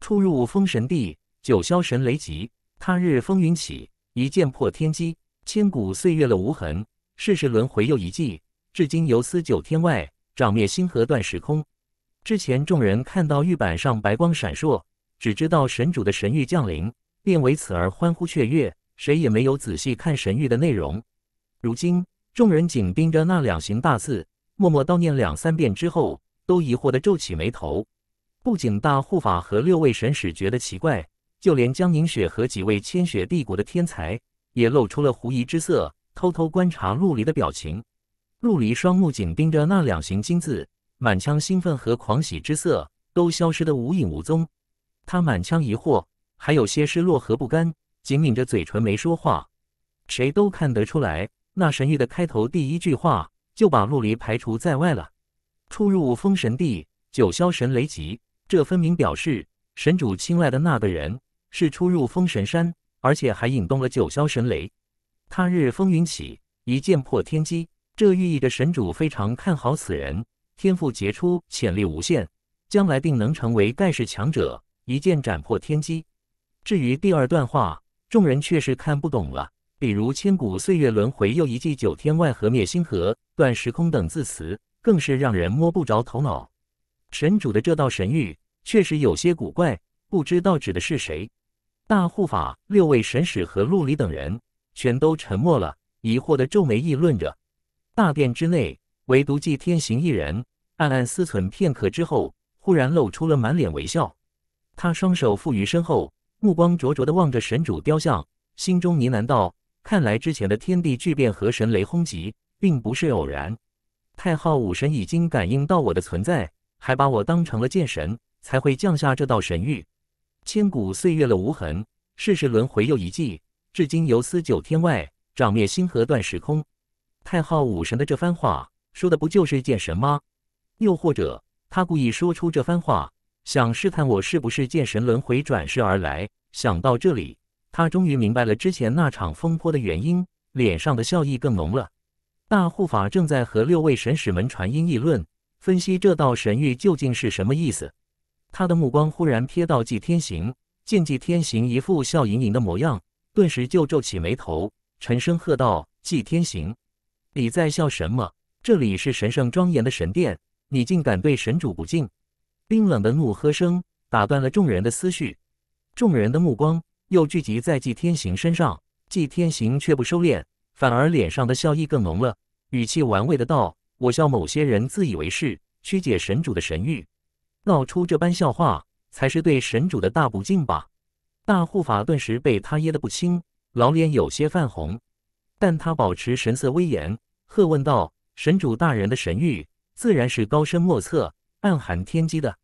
初入封神地，九霄神雷集，他日风云起，一剑破天机。千古岁月了无痕，世世轮回又一季。至今游思九天外，掌灭星河断时空。之前众人看到玉板上白光闪烁，只知道神主的神谕降临，便为此而欢呼雀跃，谁也没有仔细看神谕的内容。如今众人紧盯着那两行大字，默默叨念两三遍之后，都疑惑地皱起眉头。不仅大护法和六位神使觉得奇怪，就连江凝雪和几位千雪帝国的天才也露出了狐疑之色，偷偷观察陆离的表情。陆离双目紧盯着那两行金字，满腔兴奋和狂喜之色都消失得无影无踪。他满腔疑惑，还有些失落和不甘，紧抿着嘴唇没说话。谁都看得出来，那神谕的开头第一句话就把陆离排除在外了。初入封神地，九霄神雷疾。这分明表示，神主青睐的那个人是初入封神山，而且还引动了九霄神雷。他日风云起，一剑破天机。这寓意着神主非常看好此人，天赋杰出，潜力无限，将来定能成为盖世强者，一剑斩破天机。至于第二段话，众人却是看不懂了，比如“千古岁月轮回”“又一记九天外合灭星河断时空”等字词，更是让人摸不着头脑。神主的这道神谕确实有些古怪，不知道指的是谁。大护法、六位神使和陆离等人全都沉默了，疑惑地皱眉议论着。大殿之内，唯独祭天行一人暗暗思忖片刻之后，忽然露出了满脸微笑。他双手负于身后，目光灼灼地望着神主雕像，心中呢喃道：“看来之前的天地巨变和神雷轰击并不是偶然，太昊武神已经感应到我的存在。”还把我当成了剑神，才会降下这道神谕。千古岁月了无痕，世世轮回又一季。至今游丝九天外，掌灭星河断时空。太昊武神的这番话，说的不就是剑神吗？又或者，他故意说出这番话，想试探我是不是剑神轮回转世而来？想到这里，他终于明白了之前那场风波的原因，脸上的笑意更浓了。大护法正在和六位神使们传音议论。分析这道神谕究竟是什么意思？他的目光忽然瞥到纪天行，见纪天行一副笑盈盈的模样，顿时就皱起眉头，沉声喝道：“纪天行，你在笑什么？这里是神圣庄严的神殿，你竟敢对神主不敬！”冰冷的怒喝声打断了众人的思绪，众人的目光又聚集在纪天行身上，纪天行却不收敛，反而脸上的笑意更浓了，语气玩味的道。我笑某些人自以为是，曲解神主的神谕，闹出这般笑话，才是对神主的大不敬吧？大护法顿时被他噎得不轻，老脸有些泛红，但他保持神色威严，喝问道：“神主大人的神谕，自然是高深莫测，暗含天机的。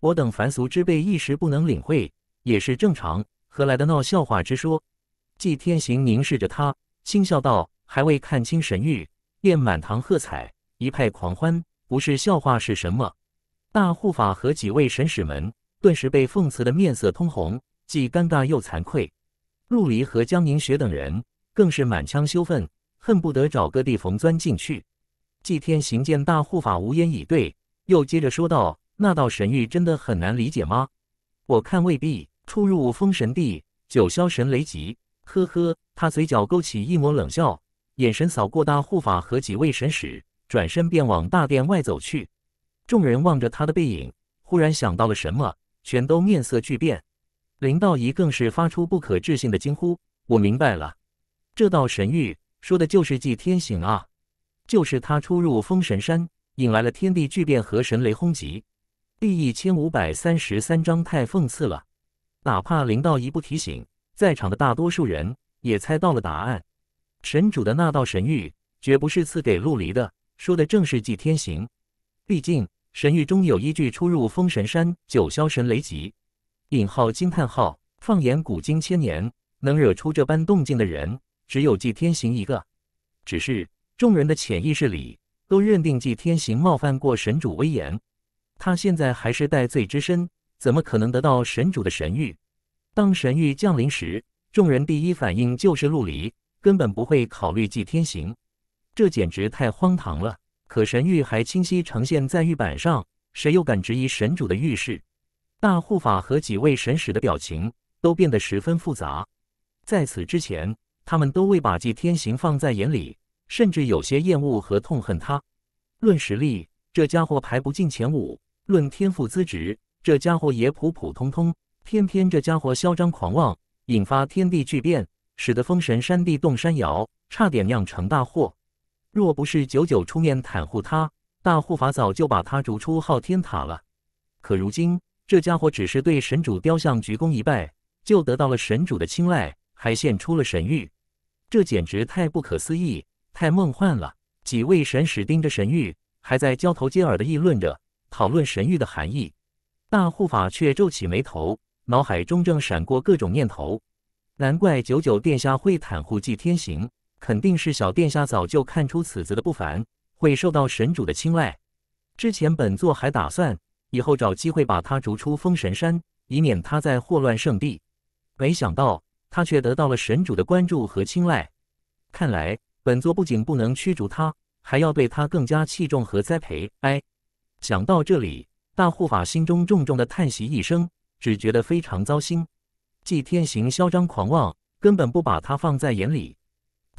我等凡俗之辈一时不能领会，也是正常。何来的闹笑话之说？”季天行凝视着他，轻笑道：“还未看清神谕，便满堂喝彩。”一派狂欢，不是笑话是什么？大护法和几位神使们顿时被讽刺的面色通红，既尴尬又惭愧。陆离和江凝雪等人更是满腔羞愤，恨不得找个地缝钻进去。祭天行见大护法无言以对，又接着说道：“那道神谕真的很难理解吗？我看未必。出入封神地，九霄神雷急，呵呵。”他嘴角勾起一抹冷笑，眼神扫过大护法和几位神使。转身便往大殿外走去，众人望着他的背影，忽然想到了什么，全都面色巨变。林道仪更是发出不可置信的惊呼：“我明白了，这道神谕说的就是祭天醒啊！就是他出入封神山，引来了天地巨变和神雷轰击。”第一千五百三十三章太讽刺了！哪怕林道一不提醒，在场的大多数人也猜到了答案。神主的那道神谕绝不是赐给陆离的。说的正是纪天行，毕竟神域中有一句出入封神山九霄神雷集。引号惊叹号，放眼古今千年，能惹出这般动静的人，只有纪天行一个。只是众人的潜意识里都认定纪天行冒犯过神主威严，他现在还是戴罪之身，怎么可能得到神主的神谕？当神谕降临时，众人第一反应就是陆离，根本不会考虑纪天行。这简直太荒唐了！可神谕还清晰呈现在玉板上，谁又敢质疑神主的谕示？大护法和几位神使的表情都变得十分复杂。在此之前，他们都未把祭天行放在眼里，甚至有些厌恶和痛恨他。论实力，这家伙排不进前五；论天赋资质，这家伙也普普通通。偏偏这家伙嚣张狂妄，引发天地巨变，使得封神山地动山摇，差点酿成大祸。若不是九九出面袒护他，大护法早就把他逐出昊天塔了。可如今这家伙只是对神主雕像鞠躬一拜，就得到了神主的青睐，还献出了神玉，这简直太不可思议，太梦幻了！几位神使盯着神玉，还在交头接耳的议论着，讨论神玉的含义。大护法却皱起眉头，脑海中正闪过各种念头。难怪九九殿下会袒护祭天行。肯定是小殿下早就看出此子的不凡，会受到神主的青睐。之前本座还打算以后找机会把他逐出封神山，以免他在祸乱圣地。没想到他却得到了神主的关注和青睐，看来本座不仅不能驱逐他，还要对他更加器重和栽培。哎，想到这里，大护法心中重重的叹息一声，只觉得非常糟心。纪天行嚣张狂妄，根本不把他放在眼里。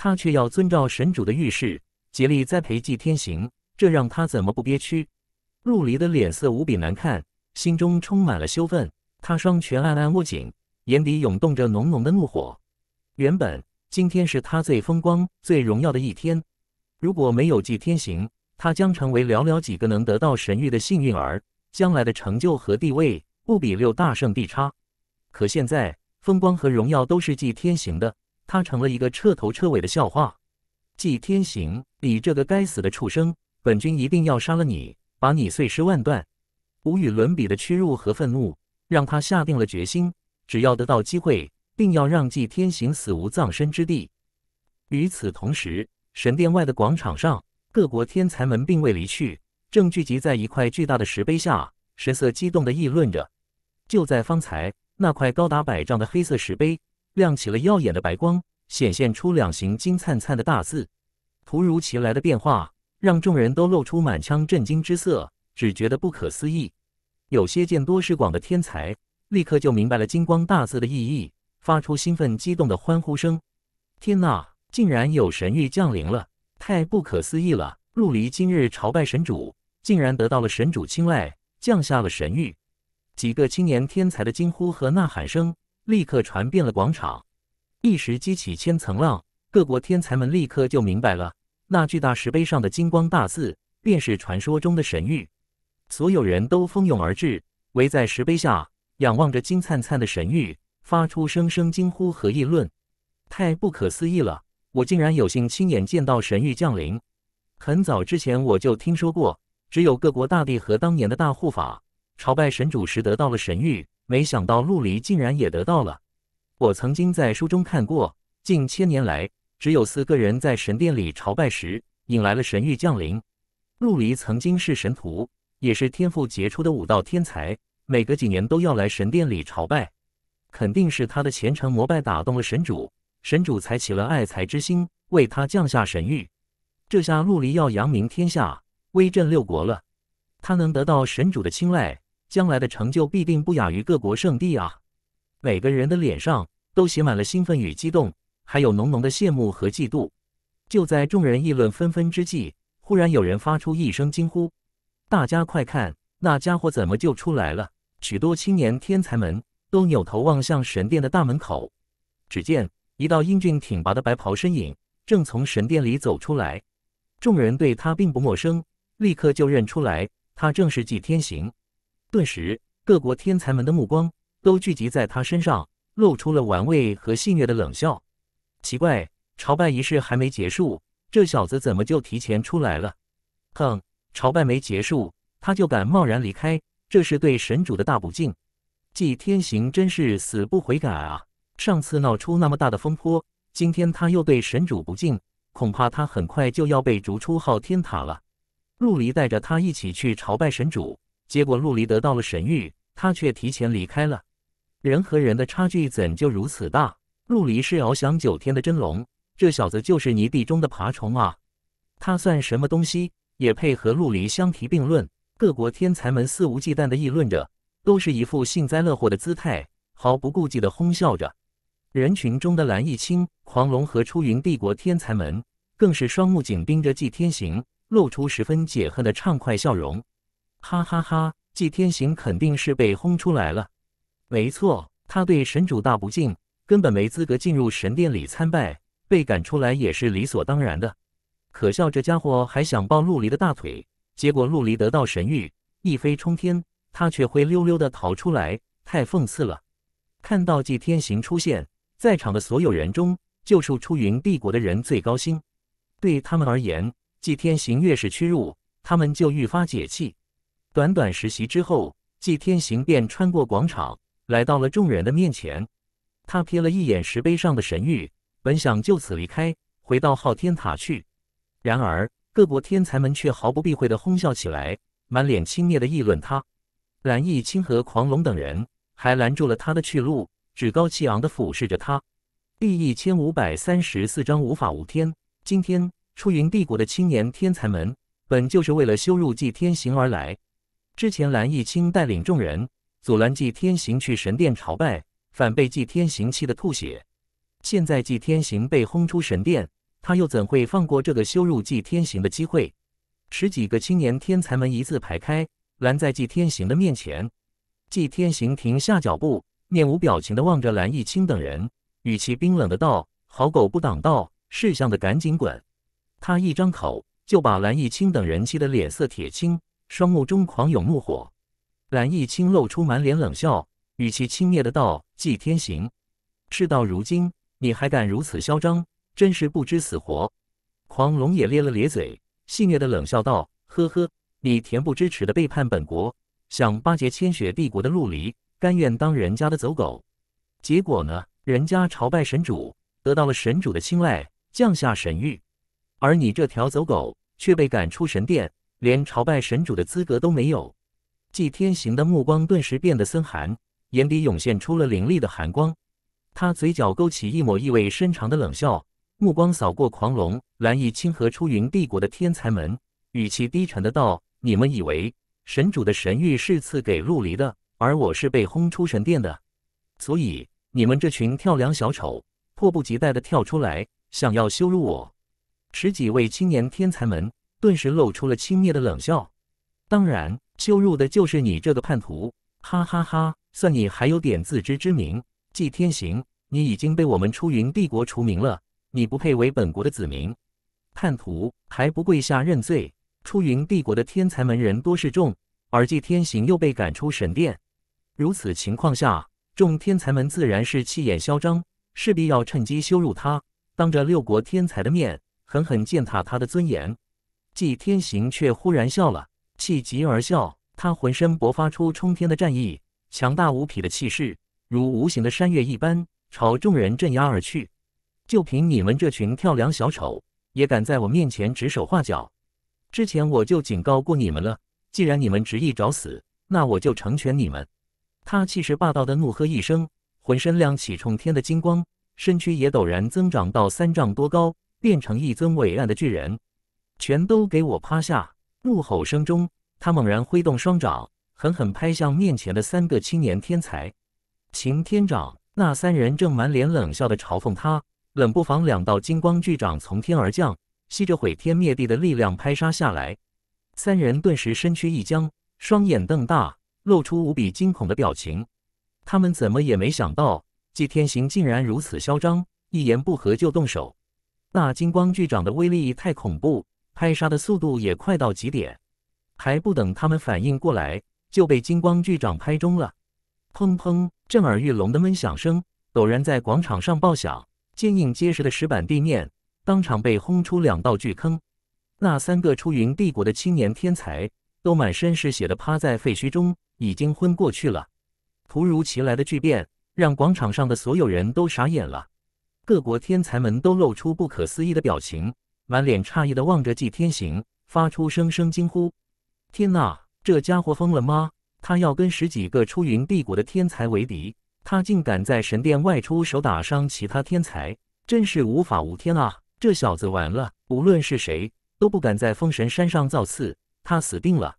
他却要遵照神主的预示，竭力栽培祭天行，这让他怎么不憋屈？陆离的脸色无比难看，心中充满了羞愤。他双拳暗暗握紧，眼底涌动着浓浓的怒火。原本今天是他最风光、最荣耀的一天，如果没有祭天行，他将成为寥寥几个能得到神谕的幸运儿，将来的成就和地位不比六大圣地差。可现在，风光和荣耀都是祭天行的。他成了一个彻头彻尾的笑话，祭天行，你这个该死的畜生，本君一定要杀了你，把你碎尸万段。无与伦比的屈辱和愤怒，让他下定了决心，只要得到机会，定要让祭天行死无葬身之地。与此同时，神殿外的广场上，各国天才们并未离去，正聚集在一块巨大的石碑下，神色激动地议论着。就在方才，那块高达百丈的黑色石碑。亮起了耀眼的白光，显现出两行金灿灿的大字。突如其来的变化让众人都露出满腔震惊之色，只觉得不可思议。有些见多识广的天才立刻就明白了金光大字的意义，发出兴奋激动的欢呼声：“天哪！竟然有神谕降临了！太不可思议了！陆离今日朝拜神主，竟然得到了神主青睐，降下了神谕。”几个青年天才的惊呼和呐喊声。立刻传遍了广场，一时激起千层浪。各国天才们立刻就明白了，那巨大石碑上的金光大字便是传说中的神谕。所有人都蜂拥而至，围在石碑下，仰望着金灿灿的神谕，发出声声惊呼和议论：“太不可思议了！我竟然有幸亲眼见到神谕降临。很早之前我就听说过，只有各国大帝和当年的大护法朝拜神主时得到了神谕，没想到陆离竟然也得到了。我曾经在书中看过，近千年来只有四个人在神殿里朝拜时引来了神域降临。陆离曾经是神徒，也是天赋杰出的武道天才，每隔几年都要来神殿里朝拜，肯定是他的虔诚膜拜打动了神主，神主才起了爱才之心，为他降下神谕。这下陆离要扬名天下，威震六国了。他能得到神主的青睐。将来的成就必定不亚于各国圣地啊！每个人的脸上都写满了兴奋与激动，还有浓浓的羡慕和嫉妒。就在众人议论纷纷之际，忽然有人发出一声惊呼：“大家快看，那家伙怎么就出来了？”许多青年天才们都扭头望向神殿的大门口，只见一道英俊挺拔的白袍身影正从神殿里走出来。众人对他并不陌生，立刻就认出来，他正是纪天行。顿时，各国天才们的目光都聚集在他身上，露出了玩味和戏谑的冷笑。奇怪，朝拜仪式还没结束，这小子怎么就提前出来了？哼，朝拜没结束，他就敢贸然离开，这是对神主的大不敬。纪天行真是死不悔改啊！上次闹出那么大的风波，今天他又对神主不敬，恐怕他很快就要被逐出昊天塔了。陆离带着他一起去朝拜神主。结果陆离得到了神谕，他却提前离开了。人和人的差距怎就如此大？陆离是翱翔九天的真龙，这小子就是泥地中的爬虫啊！他算什么东西，也配和陆离相提并论？各国天才们肆无忌惮地议论着，都是一副幸灾乐祸的姿态，毫不顾忌地哄笑着。人群中的蓝逸清、狂龙和出云帝国天才们，更是双目紧盯着祭天行，露出十分解恨的畅快笑容。哈哈哈！祭天行肯定是被轰出来了。没错，他对神主大不敬，根本没资格进入神殿里参拜，被赶出来也是理所当然的。可笑这家伙还想抱陆离的大腿，结果陆离得到神谕，一飞冲天，他却灰溜溜的逃出来，太讽刺了。看到祭天行出现在场的所有人中，就数出云帝国的人最高兴。对他们而言，祭天行越是屈辱，他们就愈发解气。短短实习之后，季天行便穿过广场，来到了众人的面前。他瞥了一眼石碑上的神谕，本想就此离开，回到昊天塔去。然而，各国天才们却毫不避讳地哄笑起来，满脸轻蔑地议论他。蓝翼清和狂龙等人还拦住了他的去路，趾高气昂地俯视着他。第一千五百三十四章无法无天。今天，出云帝国的青年天才们本就是为了羞辱季天行而来。之前蓝逸清带领众人阻拦祭天行去神殿朝拜，反被祭天行气得吐血。现在祭天行被轰出神殿，他又怎会放过这个羞辱祭天行的机会？十几个青年天才们一字排开，拦在祭天行的面前。祭天行停下脚步，面无表情地望着蓝逸清等人，语气冰冷的道：“好狗不挡道，识相的赶紧滚！”他一张口，就把蓝逸清等人气得脸色铁青。双目中狂涌怒火，蓝奕清露出满脸冷笑，语气轻蔑的道：“祭天行，事到如今你还敢如此嚣张，真是不知死活。”狂龙也咧了咧嘴，戏谑的冷笑道：“呵呵，你恬不知耻的背叛本国，想巴结千雪帝国的陆离，甘愿当人家的走狗，结果呢？人家朝拜神主，得到了神主的青睐，降下神谕，而你这条走狗却被赶出神殿。”连朝拜神主的资格都没有，纪天行的目光顿时变得森寒，眼底涌现出了凌厉的寒光。他嘴角勾起一抹意味深长的冷笑，目光扫过狂龙、蓝翼、清河、出云帝国的天才们，语气低沉的道：“你们以为神主的神谕是赐给陆离的，而我是被轰出神殿的，所以你们这群跳梁小丑，迫不及待的跳出来想要羞辱我？十几位青年天才们顿时露出了轻蔑的冷笑。当然，羞辱的就是你这个叛徒！哈哈哈，算你还有点自知之明。季天行，你已经被我们出云帝国除名了，你不配为本国的子民。叛徒还不跪下认罪？出云帝国的天才门人多势众，而季天行又被赶出神殿，如此情况下，众天才门自然是气焰嚣张，势必要趁机羞辱他，当着六国天才的面狠狠践踏他的尊严。季天行却忽然笑了，气急而笑。他浑身勃发出冲天的战意，强大无匹的气势，如无形的山岳一般，朝众人镇压而去。就凭你们这群跳梁小丑，也敢在我面前指手画脚？之前我就警告过你们了，既然你们执意找死，那我就成全你们！他气势霸道的怒喝一声，浑身亮起冲天的金光，身躯也陡然增长到三丈多高，变成一尊伟岸的巨人。全都给我趴下！怒吼声中，他猛然挥动双掌，狠狠拍向面前的三个青年天才。擎天掌，那三人正满脸冷笑的嘲讽他。冷不防，两道金光巨掌从天而降，吸着毁天灭地的力量拍杀下来。三人顿时身躯一僵，双眼瞪大，露出无比惊恐的表情。他们怎么也没想到，季天行竟然如此嚣张，一言不合就动手。那金光巨掌的威力太恐怖。拍杀的速度也快到极点，还不等他们反应过来，就被金光巨掌拍中了。砰砰！震耳欲聋的闷响声陡然在广场上爆响，坚硬结实的石板地面当场被轰出两道巨坑。那三个出云帝国的青年天才都满身是血的趴在废墟中，已经昏过去了。突如其来的巨变让广场上的所有人都傻眼了，各国天才们都露出不可思议的表情。满脸诧异的望着季天行，发出声声惊呼：“天哪，这家伙疯了吗？他要跟十几个出云帝国的天才为敌？他竟敢在神殿外出手打伤其他天才，真是无法无天啊！这小子完了，无论是谁都不敢在封神山上造次，他死定了！”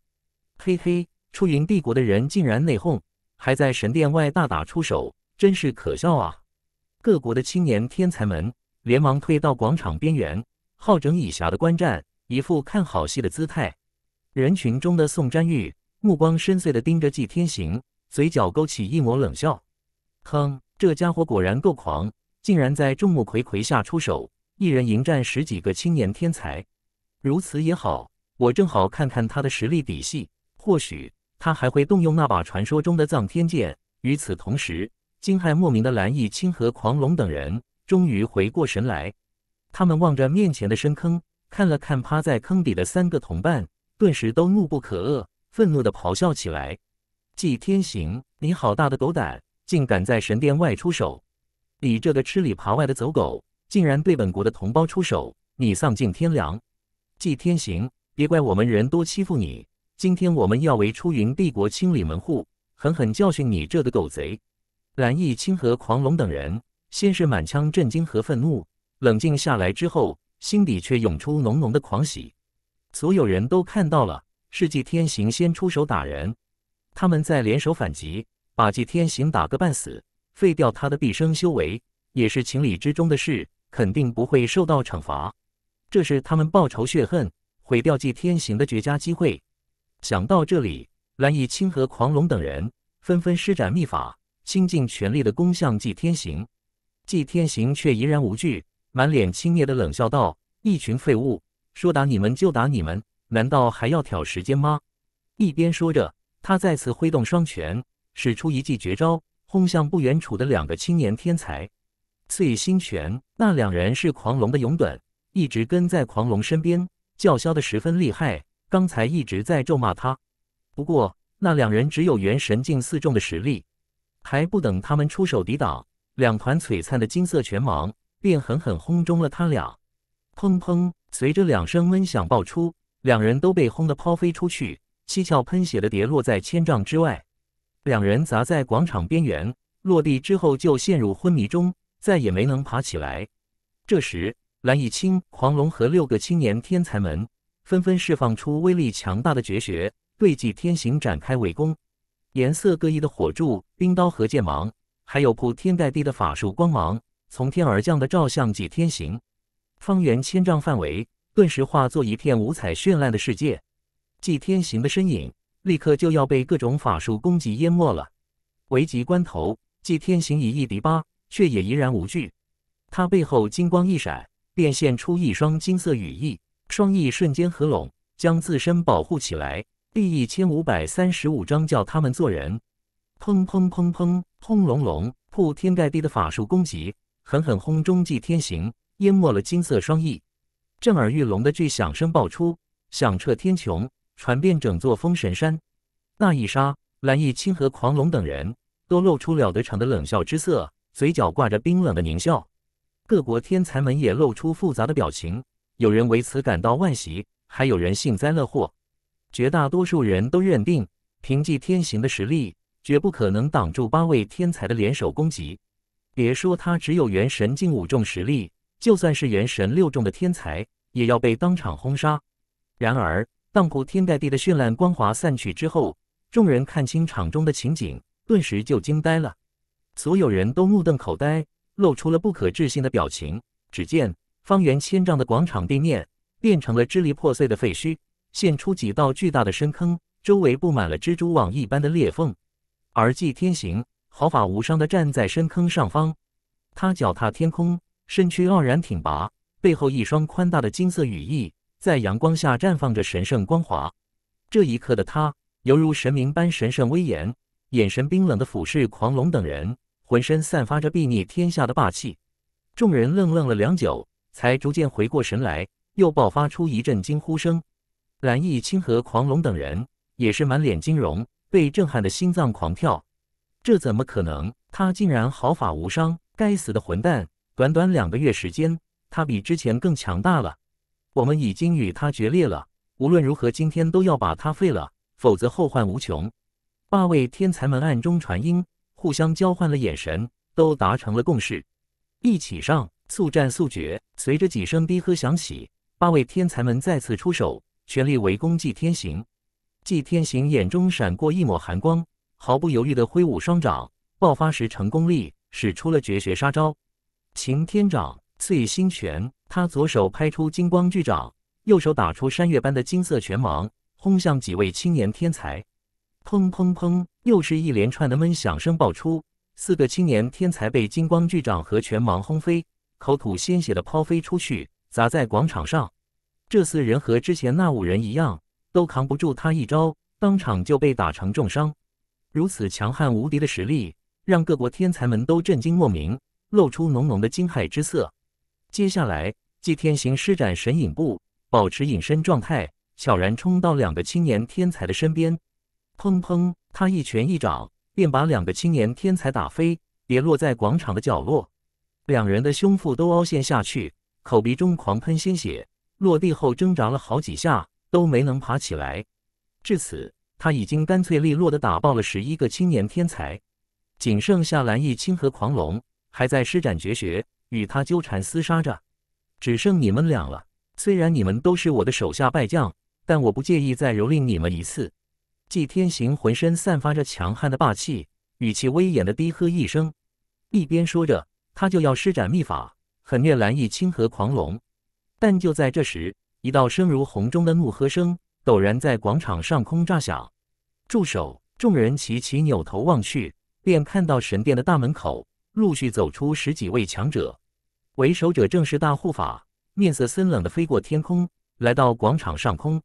嘿嘿，出云帝国的人竟然内讧，还在神殿外大打出手，真是可笑啊！各国的青年天才们连忙退到广场边缘。好整以暇的观战，一副看好戏的姿态。人群中的宋占玉目光深邃地盯着季天行，嘴角勾起一抹冷笑：“哼，这家伙果然够狂，竟然在众目睽睽下出手，一人迎战十几个青年天才。如此也好，我正好看看他的实力底细。或许他还会动用那把传说中的藏天剑。”与此同时，惊骇莫名的蓝翼清和狂龙等人终于回过神来。他们望着面前的深坑，看了看趴在坑底的三个同伴，顿时都怒不可遏，愤怒的咆哮起来：“季天行，你好大的狗胆，竟敢在神殿外出手！你这个吃里扒外的走狗，竟然对本国的同胞出手，你丧尽天良！”季天行，别怪我们人多欺负你，今天我们要为出云帝国清理门户，狠狠教训你这个狗贼！”蓝翼清和狂龙等人先是满腔震惊和愤怒。冷静下来之后，心底却涌出浓浓的狂喜。所有人都看到了，是纪天行先出手打人，他们再联手反击，把纪天行打个半死，废掉他的毕生修为，也是情理之中的事，肯定不会受到惩罚。这是他们报仇血恨、毁掉纪天行的绝佳机会。想到这里，蓝逸清和狂龙等人纷纷施展秘法，倾尽全力的攻向纪天行。纪天行却怡然无惧。满脸轻蔑的冷笑道：“一群废物，说打你们就打你们，难道还要挑时间吗？”一边说着，他再次挥动双拳，使出一记绝招，轰向不远处的两个青年天才。醉心拳。那两人是狂龙的勇趸，一直跟在狂龙身边，叫嚣的十分厉害。刚才一直在咒骂他。不过那两人只有元神境四重的实力，还不等他们出手抵挡，两团璀璨的金色拳芒。便狠狠轰中了他俩，砰砰！随着两声闷响爆出，两人都被轰得抛飞出去，七窍喷血的跌落在千丈之外。两人砸在广场边缘，落地之后就陷入昏迷中，再也没能爬起来。这时，蓝逸清、狂龙和六个青年天才们纷纷释放出威力强大的绝学，对纪天行展开围攻。颜色各异的火柱、冰刀和剑芒，还有铺天盖地的法术光芒。从天而降的照相祭天行，方圆千丈范围顿时化作一片五彩绚烂的世界。祭天行的身影立刻就要被各种法术攻击淹没了。危急关头，祭天行以一敌八，却也怡然无惧。他背后金光一闪，便现出一双金色羽翼，双翼瞬间合拢，将自身保护起来。第一千五百三十五章叫他们做人。砰砰砰砰，轰隆隆，铺天盖地的法术攻击。狠狠轰中祭天行，淹没了金色双翼，震耳欲聋的巨响声爆出，响彻天穹，传遍整座封神山。那一刹，蓝翼清和狂龙等人都露出了得逞的冷笑之色，嘴角挂着冰冷的狞笑。各国天才们也露出复杂的表情，有人为此感到惋惜，还有人幸灾乐祸。绝大多数人都认定，凭祭天行的实力，绝不可能挡住八位天才的联手攻击。别说他只有元神境五重实力，就算是元神六重的天才，也要被当场轰杀。然而，当铺天盖地的绚烂光华散去之后，众人看清场中的情景，顿时就惊呆了。所有人都目瞪口呆，露出了不可置信的表情。只见方圆千丈的广场地面变成了支离破碎的废墟，现出几道巨大的深坑，周围布满了蜘蛛网一般的裂缝。而祭天行。毫发无伤地站在深坑上方，他脚踏天空，身躯傲然挺拔，背后一双宽大的金色羽翼在阳光下绽放着神圣光华。这一刻的他，犹如神明般神圣威严，眼神冰冷地俯视狂龙等人，浑身散发着睥睨天下的霸气。众人愣愣了良久，才逐渐回过神来，又爆发出一阵惊呼声。蓝翼青和狂龙等人也是满脸惊容，被震撼的心脏狂跳。这怎么可能？他竟然毫发无伤！该死的混蛋！短短两个月时间，他比之前更强大了。我们已经与他决裂了。无论如何，今天都要把他废了，否则后患无穷。八位天才们暗中传音，互相交换了眼神，都达成了共识，一起上，速战速决。随着几声低喝响起，八位天才们再次出手，全力围攻祭天行。祭天行眼中闪过一抹寒光。毫不犹豫地挥舞双掌，爆发时成功力使出了绝学杀招——擎天掌、碎星拳。他左手拍出金光巨掌，右手打出山岳般的金色拳芒，轰向几位青年天才。砰砰砰！又是一连串的闷响声爆出，四个青年天才被金光巨掌和拳芒轰飞，口吐鲜血的抛飞出去，砸在广场上。这四人和之前那五人一样，都扛不住他一招，当场就被打成重伤。如此强悍无敌的实力，让各国天才们都震惊莫名，露出浓浓的惊骇之色。接下来，季天行施展神影步，保持隐身状态，悄然冲到两个青年天才的身边。砰砰，他一拳一掌，便把两个青年天才打飞，跌落在广场的角落。两人的胸腹都凹陷下去，口鼻中狂喷鲜血。落地后挣扎了好几下，都没能爬起来。至此。他已经干脆利落地打爆了十一个青年天才，仅剩下蓝翼清和狂龙还在施展绝学与他纠缠厮杀着。只剩你们俩了，虽然你们都是我的手下败将，但我不介意再蹂躏你们一次。季天行浑身散发着强悍的霸气，语气威严的低喝一声，一边说着，他就要施展秘法，狠虐蓝翼清和狂龙。但就在这时，一道声如洪钟的怒喝声陡然在广场上空炸响。住手！众人齐齐扭头望去，便看到神殿的大门口陆续走出十几位强者，为首者正是大护法，面色森冷的飞过天空，来到广场上空。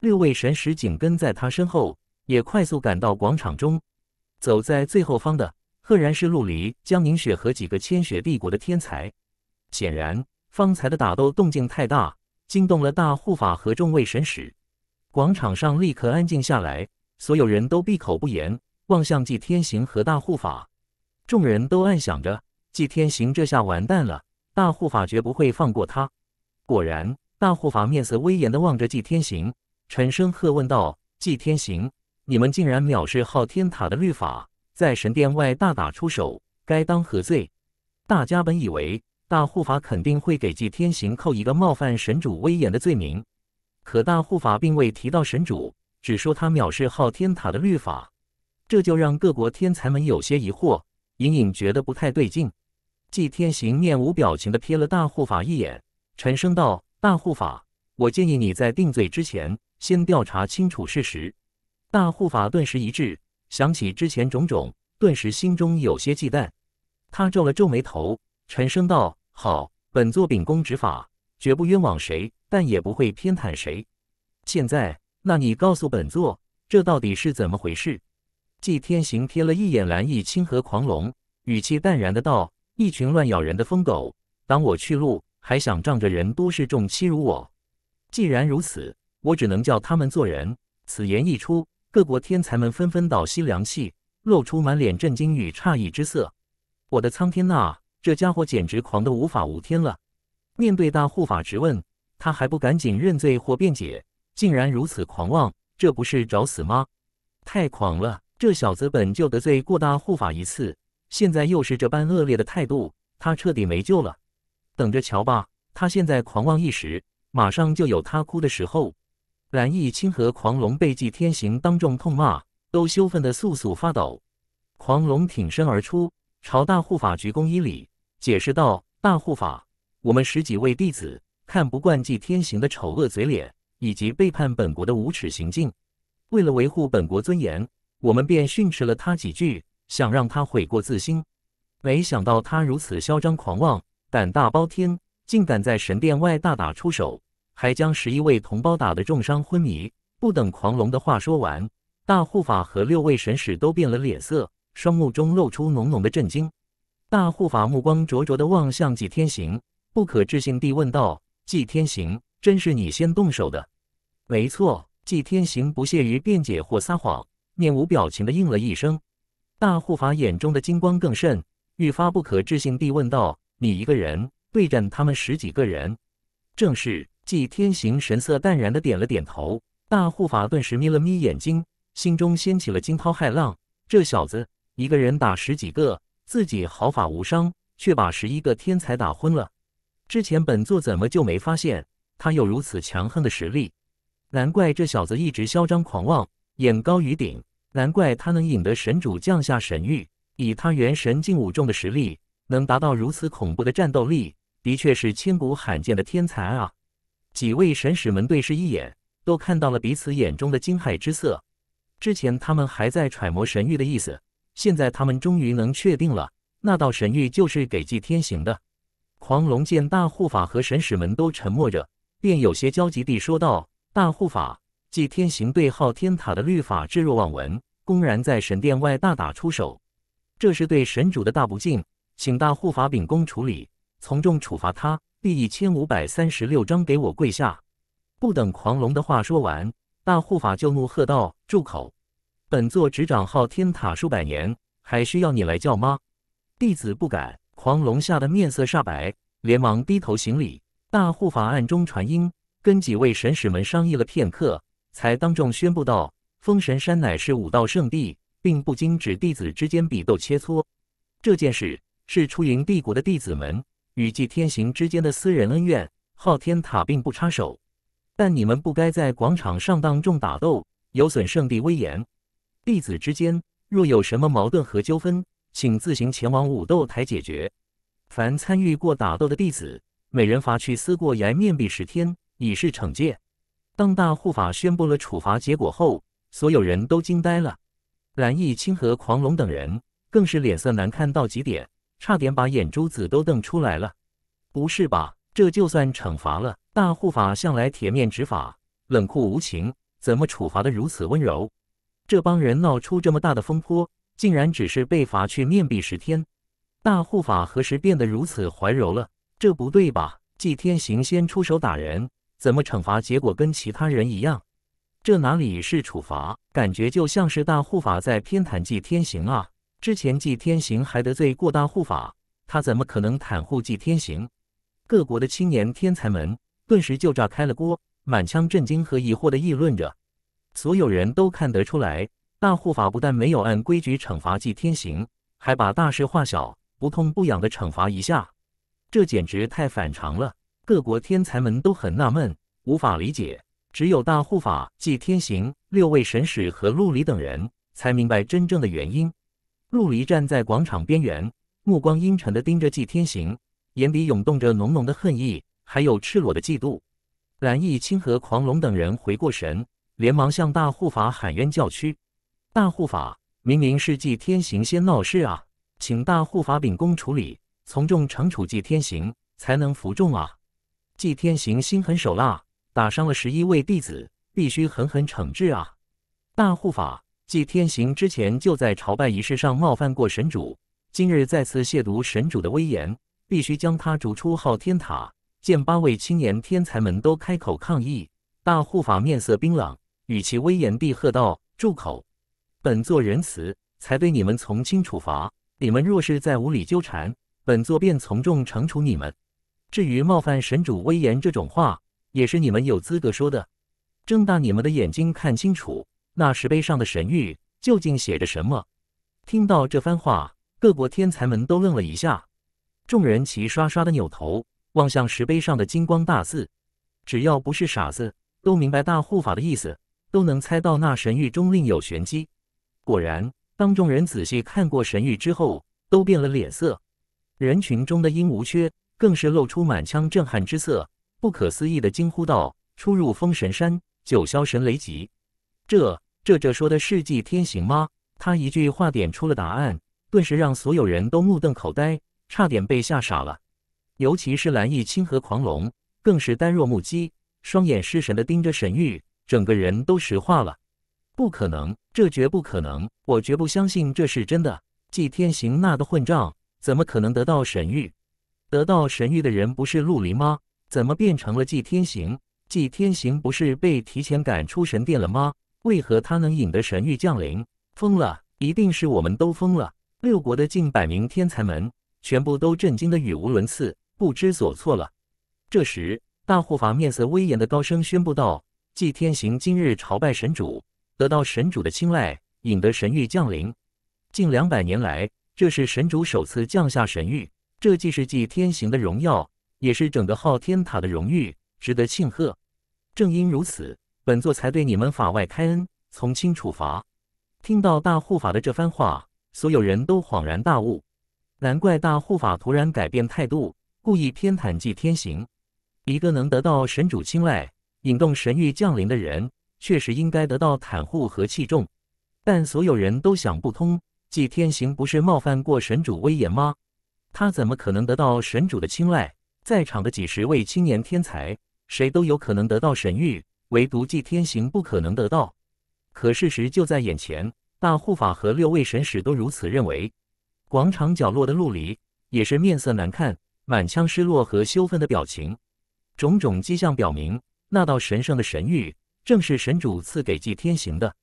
六位神使紧跟在他身后，也快速赶到广场中。走在最后方的，赫然是陆离、江凝雪和几个千雪帝国的天才。显然，方才的打斗动静太大，惊动了大护法和众位神使。广场上立刻安静下来。所有人都闭口不言，望向祭天行和大护法。众人都暗想着：祭天行这下完蛋了，大护法绝不会放过他。果然，大护法面色威严地望着祭天行，沉声喝问道：“祭天行，你们竟然藐视昊天塔的律法，在神殿外大打出手，该当何罪？”大家本以为大护法肯定会给祭天行扣一个冒犯神主威严的罪名，可大护法并未提到神主。只说他藐视昊天塔的律法，这就让各国天才们有些疑惑，隐隐觉得不太对劲。季天行面无表情地瞥了大护法一眼，沉声道：“大护法，我建议你在定罪之前，先调查清楚事实。”大护法顿时一滞，想起之前种种，顿时心中有些忌惮。他皱了皱眉头，沉声道：“好，本座秉公执法，绝不冤枉谁，但也不会偏袒谁。现在。”那你告诉本座，这到底是怎么回事？纪天行瞥了一眼蓝翼青河狂龙，语气淡然的道：“一群乱咬人的疯狗，挡我去路，还想仗着人多势众欺辱我？既然如此，我只能叫他们做人。”此言一出，各国天才们纷纷倒吸凉气，露出满脸震惊与诧异之色。“我的苍天呐，这家伙简直狂得无法无天了！”面对大护法质问，他还不赶紧认罪或辩解？竟然如此狂妄，这不是找死吗？太狂了！这小子本就得罪过大护法一次，现在又是这般恶劣的态度，他彻底没救了。等着瞧吧，他现在狂妄一时，马上就有他哭的时候。蓝易清和狂龙被纪天行当众痛骂，都羞愤的簌簌发抖。狂龙挺身而出，朝大护法鞠躬一礼，解释道：“大护法，我们十几位弟子看不惯纪天行的丑恶嘴脸。”以及背叛本国的无耻行径，为了维护本国尊严，我们便训斥了他几句，想让他悔过自新。没想到他如此嚣张狂妄，胆大包天，竟敢在神殿外大打出手，还将十一位同胞打得重伤昏迷。不等狂龙的话说完，大护法和六位神使都变了脸色，双目中露出浓浓的震惊。大护法目光灼灼地望向纪天行，不可置信地问道：“纪天行。”真是你先动手的，没错。季天行不屑于辩解或撒谎，面无表情地应了一声。大护法眼中的金光更甚，愈发不可置信地问道：“你一个人对战他们十几个人？”正是，季天行神色淡然的点了点头。大护法顿时眯了眯眼睛，心中掀起了惊涛骇浪。这小子一个人打十几个，自己毫发无伤，却把十一个天才打昏了。之前本座怎么就没发现？他有如此强横的实力，难怪这小子一直嚣张狂妄，眼高于顶。难怪他能引得神主降下神谕。以他元神境五重的实力，能达到如此恐怖的战斗力，的确是千古罕见的天才啊！几位神使们对视一眼，都看到了彼此眼中的惊骇之色。之前他们还在揣摩神谕的意思，现在他们终于能确定了，那道神谕就是给祭天行的。狂龙剑大护法和神使们都沉默着。便有些焦急地说道：“大护法，祭天行对昊天塔的律法置若罔闻，公然在神殿外大打出手，这是对神主的大不敬，请大护法秉公处理，从重处罚他。”第一千五百三十六章，给我跪下！不等狂龙的话说完，大护法就怒喝道：“住口！本座执掌昊天塔数百年，还需要你来叫吗？”弟子不敢。狂龙吓得面色煞白，连忙低头行礼。大护法暗中传音，跟几位神使们商议了片刻，才当众宣布道：“封神山乃是武道圣地，并不禁指弟子之间比斗切磋。这件事是出云帝国的弟子们与祭天行之间的私人恩怨，昊天塔并不插手。但你们不该在广场上当众打斗，有损圣地威严。弟子之间若有什么矛盾和纠纷，请自行前往武斗台解决。凡参与过打斗的弟子。”每人罚去思过崖面壁十天，以示惩戒。当大护法宣布了处罚结果后，所有人都惊呆了。蓝奕清和狂龙等人更是脸色难看到极点，差点把眼珠子都瞪出来了。不是吧？这就算惩罚了？大护法向来铁面执法，冷酷无情，怎么处罚的如此温柔？这帮人闹出这么大的风波，竟然只是被罚去面壁十天？大护法何时变得如此怀柔了？这不对吧？祭天行先出手打人，怎么惩罚？结果跟其他人一样，这哪里是处罚？感觉就像是大护法在偏袒祭天行啊！之前祭天行还得罪过大护法，他怎么可能袒护祭天行？各国的青年天才们顿时就炸开了锅，满腔震惊和疑惑的议论着。所有人都看得出来，大护法不但没有按规矩惩罚祭天行，还把大事化小，不痛不痒的惩罚一下。这简直太反常了！各国天才们都很纳闷，无法理解。只有大护法祭天行六位神使和陆离等人才明白真正的原因。陆离站在广场边缘，目光阴沉地盯着祭天行，眼底涌动着浓浓的恨意，还有赤裸的嫉妒。蓝逸清和狂龙等人回过神，连忙向大护法喊冤叫屈：“大护法，明明是祭天行先闹事啊，请大护法秉公处理。”从重惩处纪天行，才能服众啊！纪天行心狠手辣，打伤了十一位弟子，必须狠狠惩治啊！大护法，纪天行之前就在朝拜仪式上冒犯过神主，今日再次亵渎神主的威严，必须将他逐出昊天塔。见八位青年天才们都开口抗议，大护法面色冰冷，语气威严地喝道：“住口！本座仁慈，才对你们从轻处罚。你们若是再无理纠缠，”本座便从重惩处你们。至于冒犯神主威严这种话，也是你们有资格说的。睁大你们的眼睛，看清楚那石碑上的神谕究竟写着什么。听到这番话，各国天才们都愣了一下，众人齐刷刷的扭头望向石碑上的金光大字。只要不是傻子，都明白大护法的意思，都能猜到那神谕中另有玄机。果然，当众人仔细看过神谕之后，都变了脸色。人群中的殷无缺更是露出满腔震撼之色，不可思议的惊呼道：“初入封神山，九霄神雷疾，这……这……这说的是纪天行吗？”他一句话点出了答案，顿时让所有人都目瞪口呆，差点被吓傻了。尤其是蓝翼青河狂龙，更是呆若木鸡，双眼失神的盯着沈玉，整个人都石化了。不可能，这绝不可能！我绝不相信这是真的！纪天行那个混账！怎么可能得到神谕？得到神谕的人不是陆离吗？怎么变成了祭天行？祭天行不是被提前赶出神殿了吗？为何他能引得神谕降临？疯了！一定是我们都疯了。六国的近百名天才们全部都震惊的语无伦次，不知所措了。这时，大护法面色威严的高声宣布道：“祭天行今日朝拜神主，得到神主的青睐，引得神谕降临。近两百年来。”这是神主首次降下神谕，这既是祭天行的荣耀，也是整个昊天塔的荣誉，值得庆贺。正因如此，本座才对你们法外开恩，从轻处罚。听到大护法的这番话，所有人都恍然大悟。难怪大护法突然改变态度，故意偏袒祭天行。一个能得到神主青睐，引动神谕降临的人，确实应该得到袒护和器重。但所有人都想不通。祭天行不是冒犯过神主威严吗？他怎么可能得到神主的青睐？在场的几十位青年天才，谁都有可能得到神谕，唯独祭天行不可能得到。可事实就在眼前，大护法和六位神使都如此认为。广场角落的陆离也是面色难看，满腔失落和羞愤的表情。种种迹象表明，那道神圣的神谕正是神主赐给祭天行的。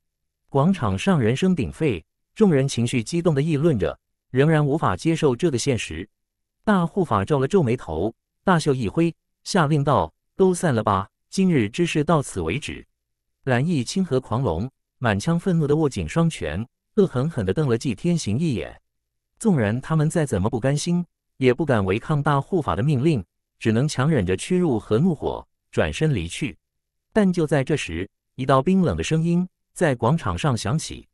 广场上人声鼎沸。众人情绪激动的议论着，仍然无法接受这个现实。大护法皱了皱眉头，大袖一挥，下令道：“都散了吧，今日之事到此为止。”蓝翼清和狂龙满腔愤怒的握紧双拳，恶狠狠地瞪了季天行一眼。纵然他们再怎么不甘心，也不敢违抗大护法的命令，只能强忍着屈辱和怒火，转身离去。但就在这时，一道冰冷的声音在广场上响起：“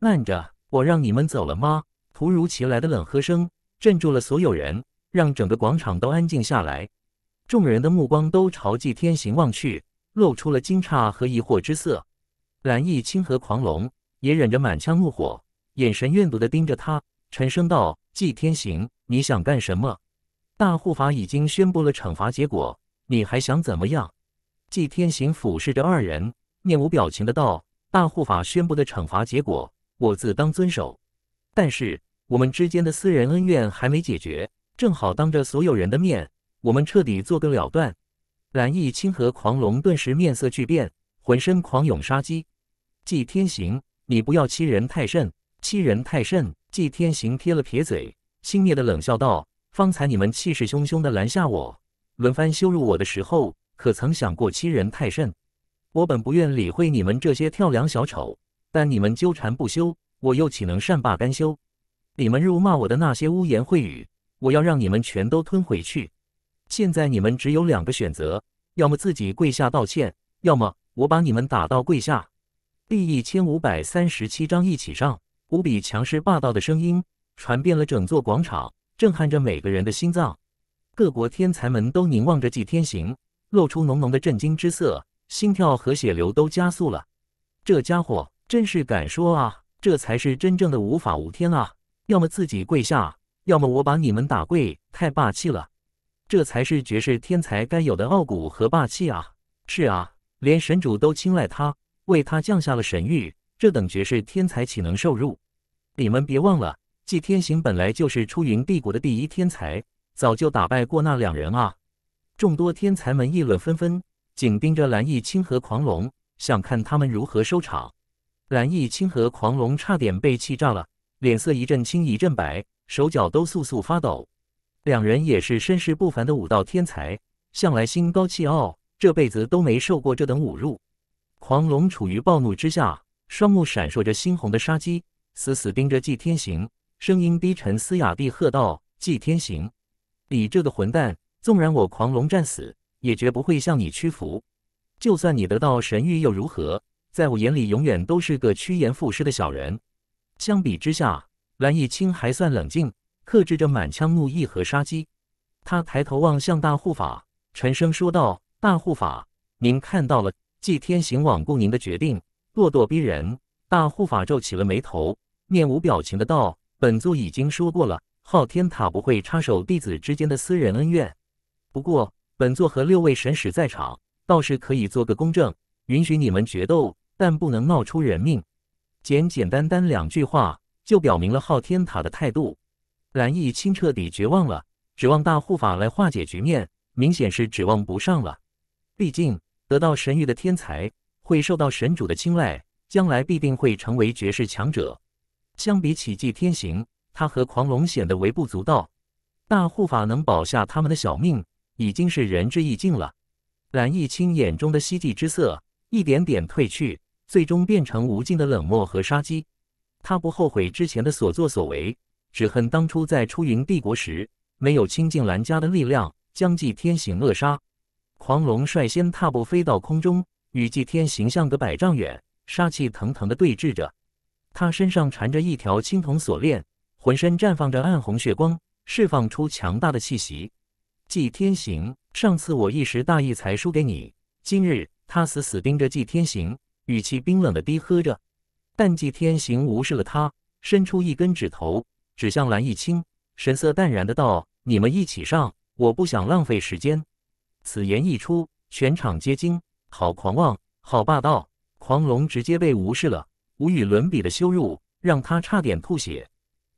慢着！”我让你们走了吗？突如其来的冷喝声镇住了所有人，让整个广场都安静下来。众人的目光都朝祭天行望去，露出了惊诧和疑惑之色。蓝易清和狂龙也忍着满腔怒火，眼神怨毒的盯着他，沉声道：“祭天行，你想干什么？大护法已经宣布了惩罚结果，你还想怎么样？”祭天行俯视着二人，面无表情的道：“大护法宣布的惩罚结果。”我自当遵守，但是我们之间的私人恩怨还没解决，正好当着所有人的面，我们彻底做个了断。蓝逸清和狂龙顿时面色巨变，浑身狂涌杀机。季天行，你不要欺人太甚！欺人太甚！季天行撇了撇嘴，轻蔑的冷笑道：“方才你们气势汹汹的拦下我，轮番羞辱我的时候，可曾想过欺人太甚？我本不愿理会你们这些跳梁小丑。”但你们纠缠不休，我又岂能善罢甘休？你们辱骂我的那些污言秽语，我要让你们全都吞回去！现在你们只有两个选择：要么自己跪下道歉，要么我把你们打到跪下。第一千五百三十七章一起上，无比强势霸道的声音传遍了整座广场，震撼着每个人的心脏。各国天才们都凝望着季天行，露出浓浓的震惊之色，心跳和血流都加速了。这家伙！真是敢说啊！这才是真正的无法无天啊！要么自己跪下，要么我把你们打跪！太霸气了，这才是绝世天才该有的傲骨和霸气啊！是啊，连神主都青睐他，为他降下了神谕，这等绝世天才岂能受辱？你们别忘了，祭天行本来就是出云帝国的第一天才，早就打败过那两人啊！众多天才们议论纷纷，紧盯着蓝翼青和狂龙，想看他们如何收场。蓝奕清和狂龙差点被气炸了，脸色一阵青一阵白，手脚都簌簌发抖。两人也是身世不凡的武道天才，向来心高气傲，这辈子都没受过这等侮辱。狂龙处于暴怒之下，双目闪烁着猩红的杀机，死死盯着季天行，声音低沉嘶哑地喝道：“季天行，你这个混蛋！纵然我狂龙战死，也绝不会向你屈服。就算你得到神域又如何？”在我眼里，永远都是个趋炎附势的小人。相比之下，蓝逸清还算冷静，克制着满腔怒意和杀机。他抬头望向大护法，沉声说道：“大护法，您看到了，祭天行罔顾您的决定，咄咄逼人。”大护法皱起了眉头，面无表情的道：“本座已经说过了，昊天塔不会插手弟子之间的私人恩怨。不过，本座和六位神使在场，倒是可以做个公正，允许你们决斗。”但不能闹出人命，简简单单两句话就表明了昊天塔的态度。蓝逸清彻底绝望了，指望大护法来化解局面，明显是指望不上了。毕竟得到神域的天才会受到神主的青睐，将来必定会成为绝世强者。相比起祭天行，他和狂龙显得微不足道。大护法能保下他们的小命，已经是仁至义尽了。蓝逸清眼中的希冀之色一点点褪去。最终变成无尽的冷漠和杀机。他不后悔之前的所作所为，只恨当初在出云帝国时没有倾尽兰家的力量将祭天行扼杀。狂龙率先踏步飞到空中，与祭天行象隔百丈远，杀气腾腾地对峙着。他身上缠着一条青铜锁链，浑身绽放着暗红血光，释放出强大的气息。祭天行，上次我一时大意才输给你，今日他死死盯着祭天行。语气冰冷的低喝着，但季天行无视了他，伸出一根指头指向蓝逸清，神色淡然的道：“你们一起上，我不想浪费时间。”此言一出，全场皆惊。好狂妄，好霸道！狂龙直接被无视了，无与伦比的羞辱让他差点吐血。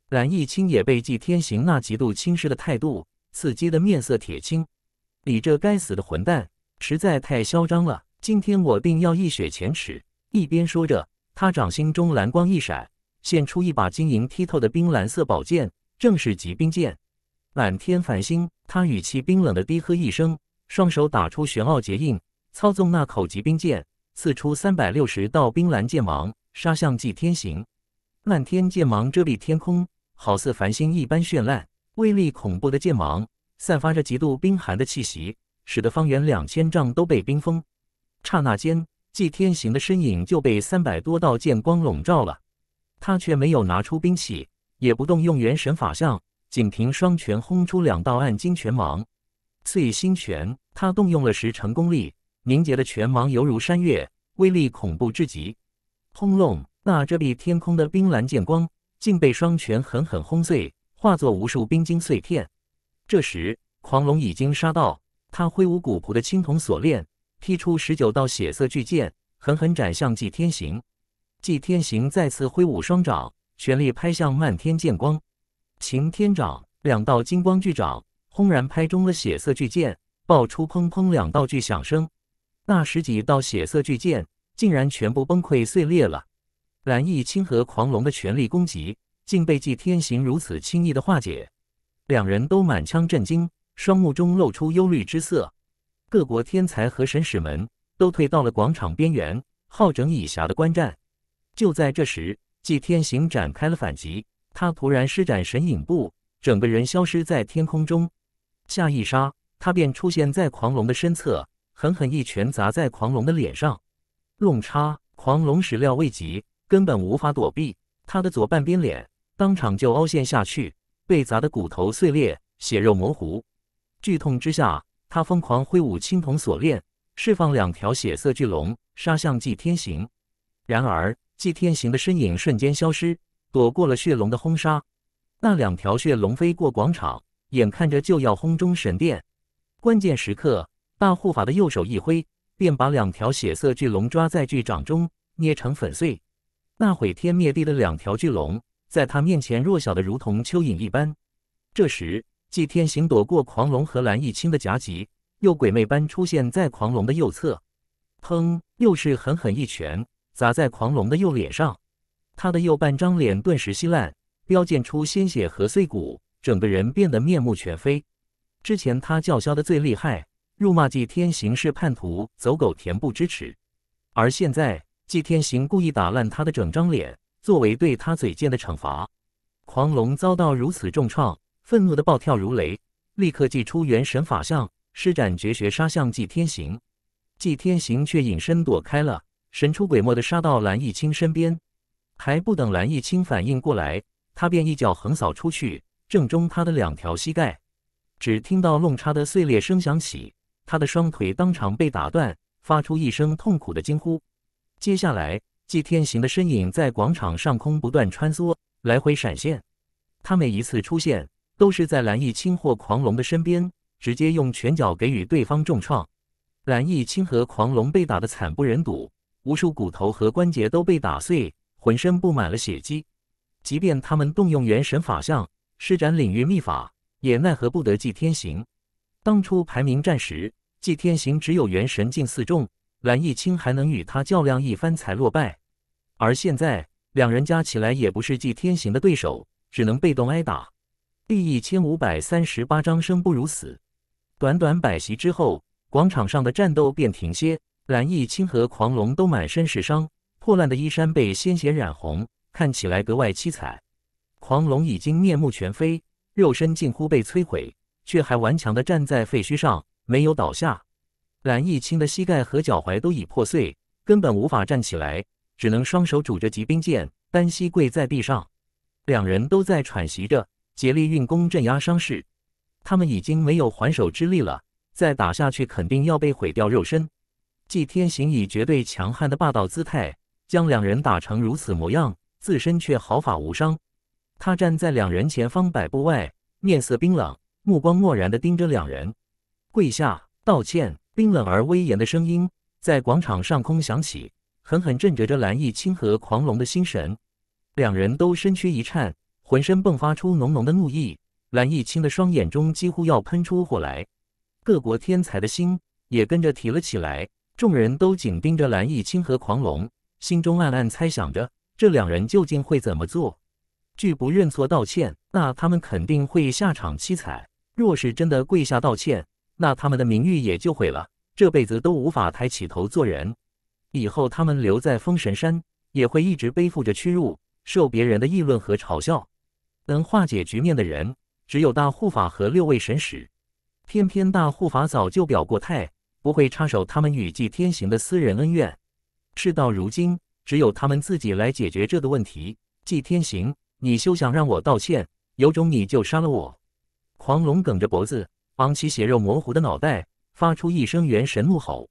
蓝逸清也被季天行那极度轻视的态度刺激的面色铁青：“你这该死的混蛋，实在太嚣张了！”今天我定要一雪前耻！一边说着，他掌心中蓝光一闪，现出一把晶莹剔透的冰蓝色宝剑，正是极冰剑。满天繁星，他语气冰冷的低喝一声，双手打出玄奥结印，操纵那口极冰剑，刺出三百六十道冰蓝剑芒，杀向祭天行。漫天剑芒遮蔽天空，好似繁星一般绚烂，威力恐怖的剑芒，散发着极度冰寒的气息，使得方圆两千丈都被冰封。刹那间，祭天行的身影就被三百多道剑光笼罩了。他却没有拿出兵器，也不动用元神法相，仅凭双拳轰出两道暗金拳芒。碎星拳，他动用了十成功力，凝结的拳芒犹如山岳，威力恐怖至极。轰隆！那遮蔽天空的冰蓝剑光竟被双拳狠狠轰碎，化作无数冰晶碎片。这时，狂龙已经杀到，他挥舞古朴的青铜锁链。劈出十九道血色巨剑，狠狠斩向祭天行。祭天行再次挥舞双掌，全力拍向漫天剑光。擎天掌，两道金光巨掌轰然拍中了血色巨剑，爆出砰砰两道巨响声。那十几道血色巨剑竟然全部崩溃碎裂了。蓝翼青河狂龙的全力攻击，竟被祭天行如此轻易的化解，两人都满腔震惊，双目中露出忧虑之色。各国天才和神使们都退到了广场边缘，好整以暇的观战。就在这时，祭天行展开了反击。他突然施展神影步，整个人消失在天空中。下一杀，他便出现在狂龙的身侧，狠狠一拳砸在狂龙的脸上。弄叉！狂龙始料未及，根本无法躲避。他的左半边脸当场就凹陷下去，被砸的骨头碎裂，血肉模糊。剧痛之下。他疯狂挥舞青铜锁链，释放两条血色巨龙，杀向祭天行。然而，祭天行的身影瞬间消失，躲过了血龙的轰杀。那两条血龙飞过广场，眼看着就要轰中神殿。关键时刻，大护法的右手一挥，便把两条血色巨龙抓在巨掌中，捏成粉碎。那毁天灭地的两条巨龙，在他面前弱小的如同蚯蚓一般。这时。祭天行躲过狂龙和蓝逸清的夹击，又鬼魅般出现在狂龙的右侧，砰！又是狠狠一拳砸在狂龙的右脸上，他的右半张脸顿时稀烂，飙溅出鲜血和碎骨，整个人变得面目全非。之前他叫嚣的最厉害，辱骂祭天行是叛徒、走狗、恬不知耻，而现在祭天行故意打烂他的整张脸，作为对他嘴贱的惩罚。狂龙遭到如此重创。愤怒的暴跳如雷，立刻祭出元神法相，施展绝学杀向祭天行。祭天行却隐身躲开了，神出鬼没的杀到蓝逸清身边，还不等蓝逸清反应过来，他便一脚横扫出去，正中他的两条膝盖。只听到弄叉的碎裂声响起，他的双腿当场被打断，发出一声痛苦的惊呼。接下来，祭天行的身影在广场上空不断穿梭，来回闪现。他每一次出现，都是在蓝逸清或狂龙的身边，直接用拳脚给予对方重创。蓝逸清和狂龙被打得惨不忍睹，无数骨头和关节都被打碎，浑身布满了血迹。即便他们动用元神法相，施展领域秘法，也奈何不得祭天行。当初排名战时，祭天行只有元神境四重，蓝逸清还能与他较量一番才落败。而现在，两人加起来也不是祭天行的对手，只能被动挨打。第一千五百三十八章生不如死。短短百席之后，广场上的战斗便停歇。蓝逸清和狂龙都满身是伤，破烂的衣衫被鲜血染红，看起来格外凄惨。狂龙已经面目全非，肉身近乎被摧毁，却还顽强地站在废墟上，没有倒下。蓝逸清的膝盖和脚踝都已破碎，根本无法站起来，只能双手拄着疾兵剑，单膝跪在地上。两人都在喘息着。竭力运功镇压伤势，他们已经没有还手之力了，再打下去肯定要被毁掉肉身。季天行以绝对强悍的霸道姿态，将两人打成如此模样，自身却毫发无伤。他站在两人前方百步外，面色冰冷，目光漠然地盯着两人，跪下道歉。冰冷而威严的声音在广场上空响起，狠狠震折着蓝翼清和狂龙的心神。两人都身躯一颤。浑身迸发出浓浓的怒意，蓝奕清的双眼中几乎要喷出火来。各国天才的心也跟着提了起来，众人都紧盯着蓝奕清和狂龙，心中暗暗猜想着这两人究竟会怎么做。拒不认错道歉，那他们肯定会下场凄惨；若是真的跪下道歉，那他们的名誉也就毁了，这辈子都无法抬起头做人。以后他们留在封神山，也会一直背负着屈辱，受别人的议论和嘲笑。能化解局面的人，只有大护法和六位神使。偏偏大护法早就表过态，不会插手他们与祭天行的私人恩怨。事到如今，只有他们自己来解决这个问题。祭天行，你休想让我道歉！有种，你就杀了我！狂龙梗着脖子，昂起血肉模糊的脑袋，发出一声元神怒吼。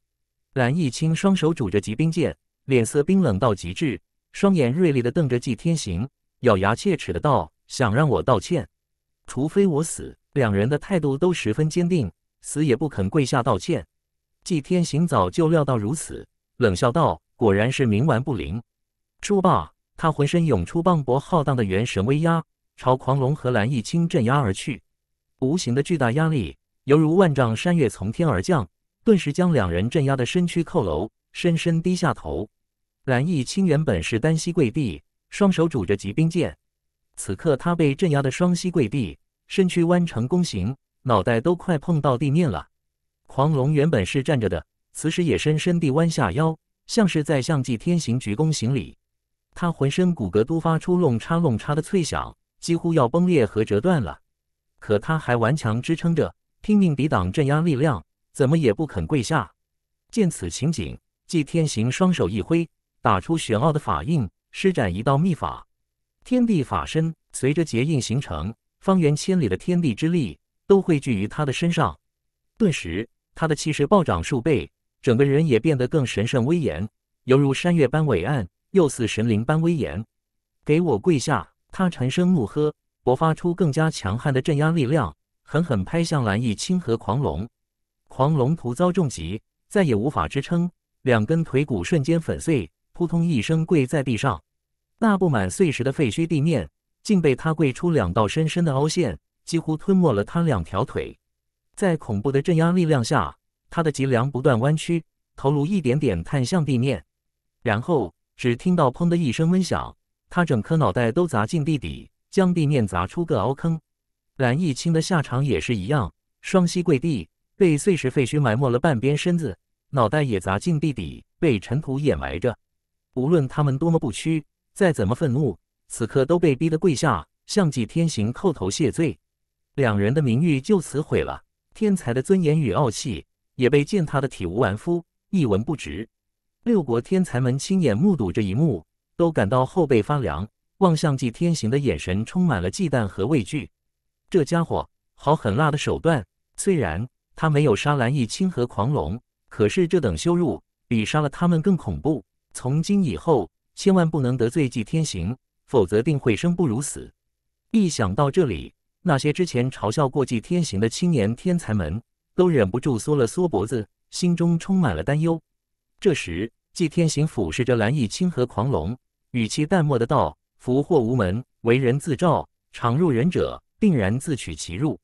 蓝逸清双手拄着疾冰剑，脸色冰冷到极致，双眼锐利的瞪着祭天行，咬牙切齿的道。想让我道歉，除非我死。两人的态度都十分坚定，死也不肯跪下道歉。祭天行早就料到如此，冷笑道：“果然是冥顽不灵。”说罢，他浑身涌出磅礴浩荡的元神威压，朝狂龙和蓝逸清镇压而去。无形的巨大压力，犹如万丈山岳从天而降，顿时将两人镇压的身躯扣楼，深深低下头。蓝逸清原本是单膝跪地，双手拄着疾兵剑。此刻他被镇压的双膝跪地，身躯弯成弓形，脑袋都快碰到地面了。狂龙原本是站着的，此时也深深地弯下腰，像是在向祭天行鞠躬行礼。他浑身骨骼都发出“隆叉隆叉的脆响，几乎要崩裂和折断了。可他还顽强支撑着，拼命抵挡镇压力量，怎么也不肯跪下。见此情景，纪天行双手一挥，打出玄奥的法印，施展一道秘法。天地法身随着结印形成，方圆千里的天地之力都汇聚于他的身上。顿时，他的气势暴涨数倍，整个人也变得更神圣威严，犹如山岳般伟岸，又似神灵般威严。给我跪下！他沉声怒喝。勃发出更加强悍的镇压力量，狠狠拍向蓝翼青河狂龙。狂龙徒遭重击，再也无法支撑，两根腿骨瞬间粉碎，扑通一声跪在地上。那布满碎石的废墟地面，竟被他跪出两道深深的凹陷，几乎吞没了他两条腿。在恐怖的镇压力量下，他的脊梁不断弯曲，头颅一点点探向地面。然后只听到“砰”的一声闷响，他整颗脑袋都砸进地底，将地面砸出个凹坑。蓝逸清的下场也是一样，双膝跪地，被碎石废墟埋没了半边身子，脑袋也砸进地底，被尘土掩埋着。无论他们多么不屈。再怎么愤怒，此刻都被逼得跪下，向纪天行叩头谢罪。两人的名誉就此毁了，天才的尊严与傲气也被践踏得体无完肤，一文不值。六国天才们亲眼目睹这一幕，都感到后背发凉，望向纪天行的眼神充满了忌惮和畏惧。这家伙好狠辣的手段！虽然他没有杀蓝翼清和狂龙，可是这等羞辱比杀了他们更恐怖。从今以后。千万不能得罪纪天行，否则定会生不如死。一想到这里，那些之前嘲笑过纪天行的青年天才们，都忍不住缩了缩脖子，心中充满了担忧。这时，纪天行俯视着蓝翼清和狂龙，语气淡漠的道：“福祸无门，为人自照，常入人者，定然自取其辱。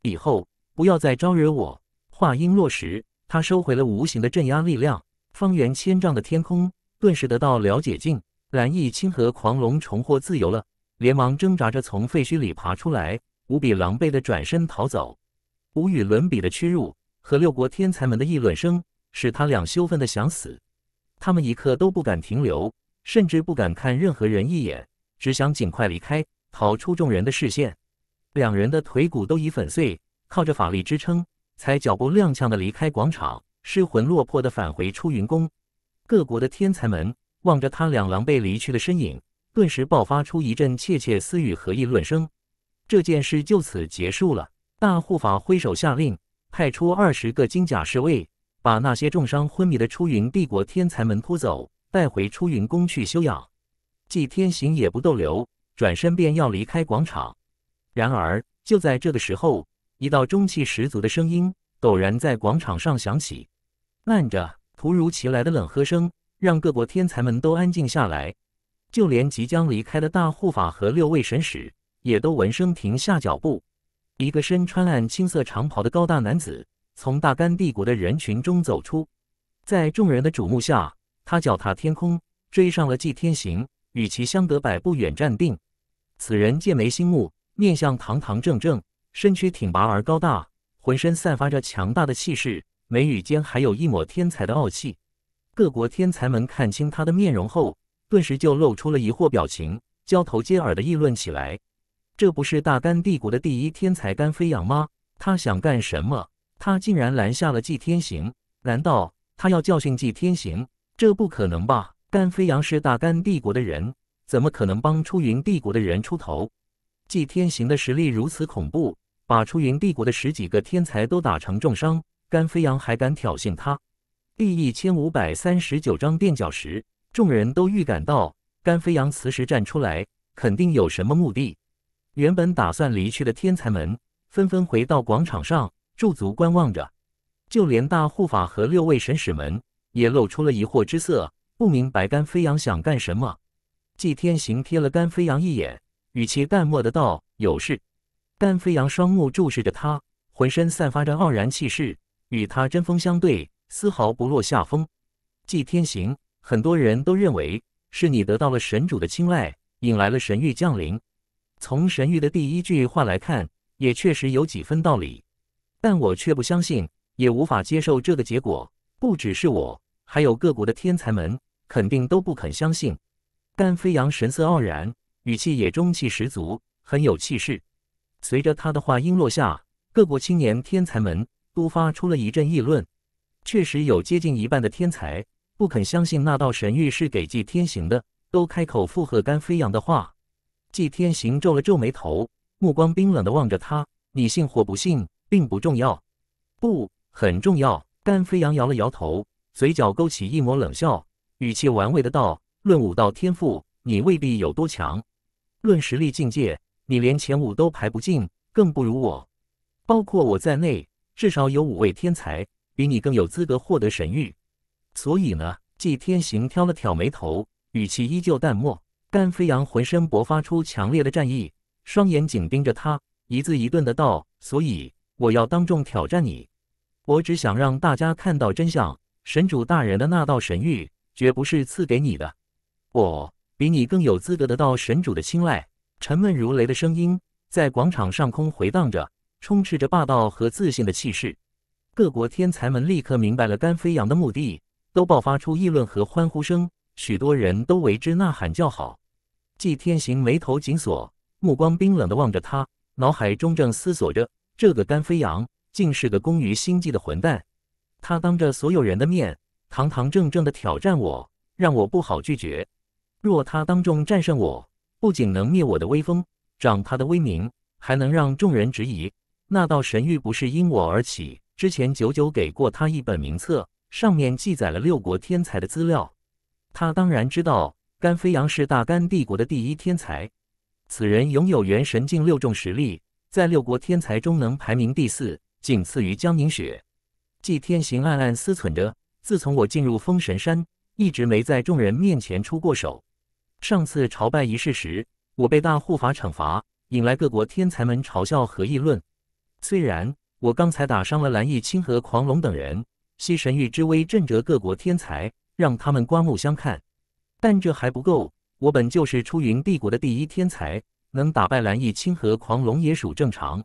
以后不要再招惹我。”话音落时，他收回了无形的镇压力量，方圆千丈的天空。顿时得到了解禁，蓝逸清和狂龙重获自由了，连忙挣扎着从废墟里爬出来，无比狼狈的转身逃走。无与伦比的屈辱和六国天才们的议论声，使他俩羞愤的想死。他们一刻都不敢停留，甚至不敢看任何人一眼，只想尽快离开，逃出众人的视线。两人的腿骨都已粉碎，靠着法力支撑，才脚步踉跄的离开广场，失魂落魄的返回出云宫。各国的天才们望着他俩狼狈离去的身影，顿时爆发出一阵窃窃私语和议论声。这件事就此结束了。大护法挥手下令，派出二十个金甲侍卫，把那些重伤昏迷的出云帝国天才们拖走，带回出云宫去休养。祭天行也不逗留，转身便要离开广场。然而就在这个时候，一道中气十足的声音陡然在广场上响起：“慢着！”突如其来的冷喝声让各国天才们都安静下来，就连即将离开的大护法和六位神使也都闻声停下脚步。一个身穿暗青色长袍的高大男子从大干帝国的人群中走出，在众人的瞩目下，他脚踏天空，追上了祭天行，与其相隔百步远站定。此人剑眉星目，面相堂堂正正，身躯挺拔而高大，浑身散发着强大的气势。眉宇间还有一抹天才的傲气。各国天才们看清他的面容后，顿时就露出了疑惑表情，交头接耳的议论起来：“这不是大干帝国的第一天才甘飞扬吗？他想干什么？他竟然拦下了季天行，难道他要教训季天行？这不可能吧！甘飞扬是大干帝国的人，怎么可能帮出云帝国的人出头？季天行的实力如此恐怖，把出云帝国的十几个天才都打成重伤。”甘飞扬还敢挑衅他？第一千五百三十九章垫脚石。众人都预感到甘飞扬此时站出来，肯定有什么目的。原本打算离去的天才们纷纷回到广场上驻足观望着。就连大护法和六位神使们，也露出了疑惑之色，不明白甘飞扬想干什么。纪天行瞥了甘飞扬一眼，语气淡漠的道：“有事。”甘飞扬双目注视着他，浑身散发着傲然气势。与他针锋相对，丝毫不落下风。纪天行，很多人都认为是你得到了神主的青睐，引来了神域降临。从神域的第一句话来看，也确实有几分道理。但我却不相信，也无法接受这个结果。不只是我，还有各国的天才们，肯定都不肯相信。但飞扬神色傲然，语气也中气十足，很有气势。随着他的话音落下，各国青年天才们。都发出了一阵议论，确实有接近一半的天才不肯相信那道神谕是给纪天行的，都开口附和甘飞扬的话。纪天行皱了皱眉头，目光冰冷地望着他：“你信或不信，并不重要，不很重要。”甘飞扬摇了摇头，嘴角勾起一抹冷笑，语气玩味的道：“论武道天赋，你未必有多强；论实力境界，你连前五都排不进，更不如我。包括我在内。”至少有五位天才比你更有资格获得神谕，所以呢，纪天行挑了挑眉头，语气依旧淡漠。干飞扬浑身勃发出强烈的战意，双眼紧盯着他，一字一顿的道：“所以我要当众挑战你，我只想让大家看到真相。神主大人的那道神谕绝不是赐给你的，我比你更有资格得到神主的青睐。”沉闷如雷的声音在广场上空回荡着。充斥着霸道和自信的气势，各国天才们立刻明白了单飞扬的目的，都爆发出议论和欢呼声，许多人都为之呐喊叫好。季天行眉头紧锁，目光冰冷地望着他，脑海中正思索着：这个单飞扬竟是个工于心计的混蛋。他当着所有人的面，堂堂正正地挑战我，让我不好拒绝。若他当众战胜我，不仅能灭我的威风，长他的威名，还能让众人质疑。那道神谕不是因我而起。之前九九给过他一本名册，上面记载了六国天才的资料。他当然知道，甘飞扬是大甘帝国的第一天才。此人拥有元神境六重实力，在六国天才中能排名第四，仅次于江宁雪。祭天行暗暗思忖着：自从我进入封神山，一直没在众人面前出过手。上次朝拜仪式时，我被大护法惩罚，引来各国天才们嘲笑和议论。虽然我刚才打伤了蓝翼清和狂龙等人，吸神域之威震折各国天才，让他们刮目相看，但这还不够。我本就是出云帝国的第一天才，能打败蓝翼清和狂龙也属正常。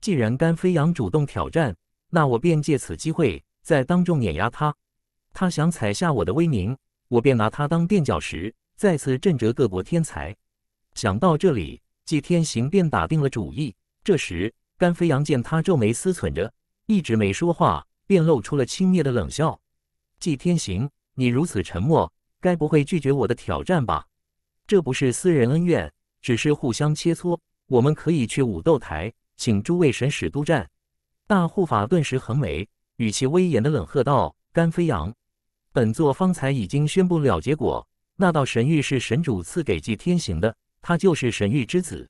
既然甘飞扬主动挑战，那我便借此机会在当众碾压他。他想踩下我的威名，我便拿他当垫脚石，再次震折各国天才。想到这里，季天行便打定了主意。这时。甘飞扬见他皱眉思忖着，一直没说话，便露出了轻蔑的冷笑。季天行，你如此沉默，该不会拒绝我的挑战吧？这不是私人恩怨，只是互相切磋。我们可以去武斗台，请诸位神使督战。大护法顿时横眉，语气威严的冷喝道：“甘飞扬，本座方才已经宣布了结果，那道神玉是神主赐给季天行的，他就是神玉之子。”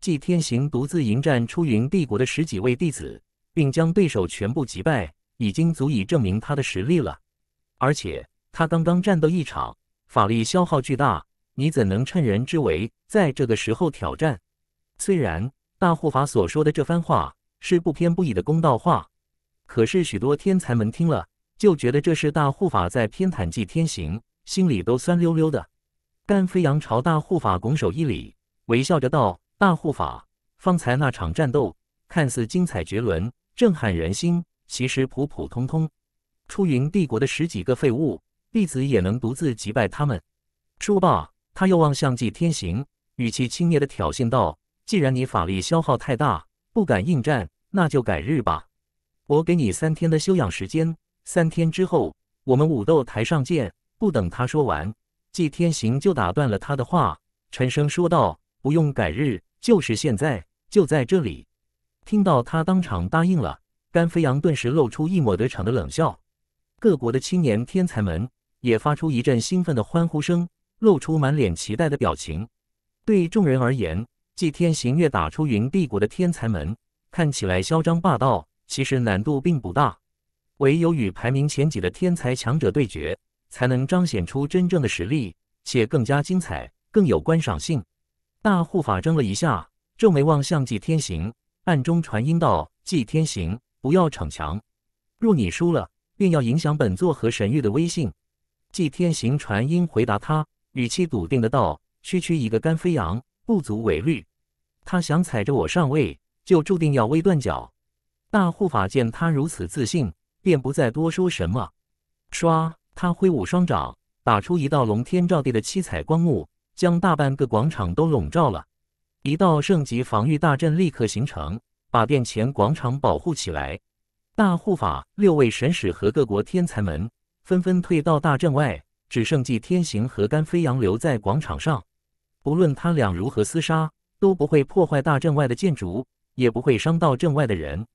季天行独自迎战出云帝国的十几位弟子，并将对手全部击败，已经足以证明他的实力了。而且他刚刚战斗一场，法力消耗巨大，你怎能趁人之危，在这个时候挑战？虽然大护法所说的这番话是不偏不倚的公道话，可是许多天才们听了就觉得这是大护法在偏袒季天行，心里都酸溜溜的。但飞扬朝大护法拱手一礼，微笑着道。大护法，方才那场战斗看似精彩绝伦、震撼人心，其实普普通通。出云帝国的十几个废物，弟子也能独自击败他们。说罢，他又望向祭天行，语气轻蔑的挑衅道：“既然你法力消耗太大，不敢应战，那就改日吧。我给你三天的休养时间，三天之后，我们武斗台上见。”不等他说完，祭天行就打断了他的话，沉声说道。不用改日，就是现在，就在这里。听到他当场答应了，甘飞扬顿时露出一抹得逞的冷笑。各国的青年天才们也发出一阵兴奋的欢呼声，露出满脸期待的表情。对众人而言，祭天行月打出云帝国的天才们看起来嚣张霸道，其实难度并不大。唯有与排名前几的天才强者对决，才能彰显出真正的实力，且更加精彩，更有观赏性。大护法怔了一下，皱眉望向季天行，暗中传音道：“季天行，不要逞强。若你输了，便要影响本座和神域的威信。”季天行传音回答他，语气笃定的道：“区区一个甘飞扬，不足为虑。他想踩着我上位，就注定要崴断脚。”大护法见他如此自信，便不再多说什么。唰，他挥舞双掌，打出一道龙天照地的七彩光幕。将大半个广场都笼罩了，一道圣级防御大阵立刻形成，把殿前广场保护起来。大护法、六位神使和各国天才们纷纷退到大阵外，只剩祭天行和甘飞扬留在广场上。不论他俩如何厮杀，都不会破坏大阵外的建筑，也不会伤到阵外的人。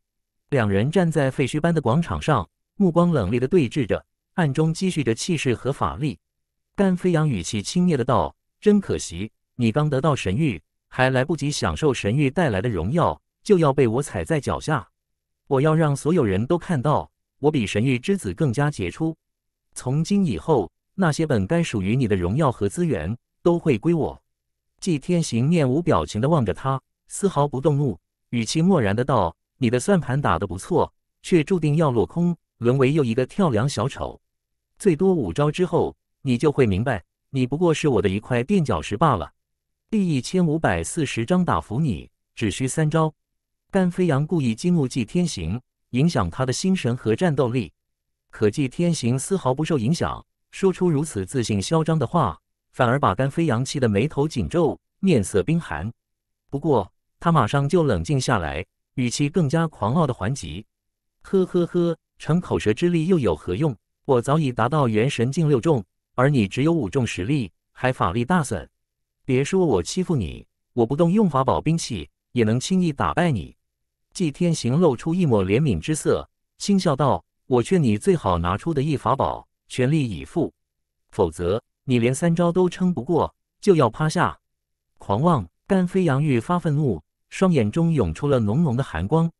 两人站在废墟般的广场上，目光冷冽地对峙着，暗中积蓄着气势和法力。甘飞扬语气轻蔑的道。真可惜，你刚得到神域，还来不及享受神域带来的荣耀，就要被我踩在脚下。我要让所有人都看到，我比神域之子更加杰出。从今以后，那些本该属于你的荣耀和资源都会归我。季天行面无表情的望着他，丝毫不动怒，语气漠然的道：“你的算盘打得不错，却注定要落空，沦为又一个跳梁小丑。最多五招之后，你就会明白。”你不过是我的一块垫脚石罢了。第一千五百四十章打服你只需三招。甘飞扬故意激怒纪天行，影响他的心神和战斗力。可纪天行丝毫不受影响，说出如此自信嚣张的话，反而把甘飞扬气得眉头紧皱，面色冰寒。不过他马上就冷静下来，语气更加狂傲的还击：“呵呵呵，逞口舌之力又有何用？我早已达到元神境六重。”而你只有五重实力，还法力大损，别说我欺负你，我不动用法宝兵器也能轻易打败你。季天行露出一抹怜悯之色，轻笑道：“我劝你最好拿出的一法宝，全力以赴，否则你连三招都撑不过，就要趴下。”狂妄干飞扬欲发愤怒，双眼中涌出了浓浓的寒光。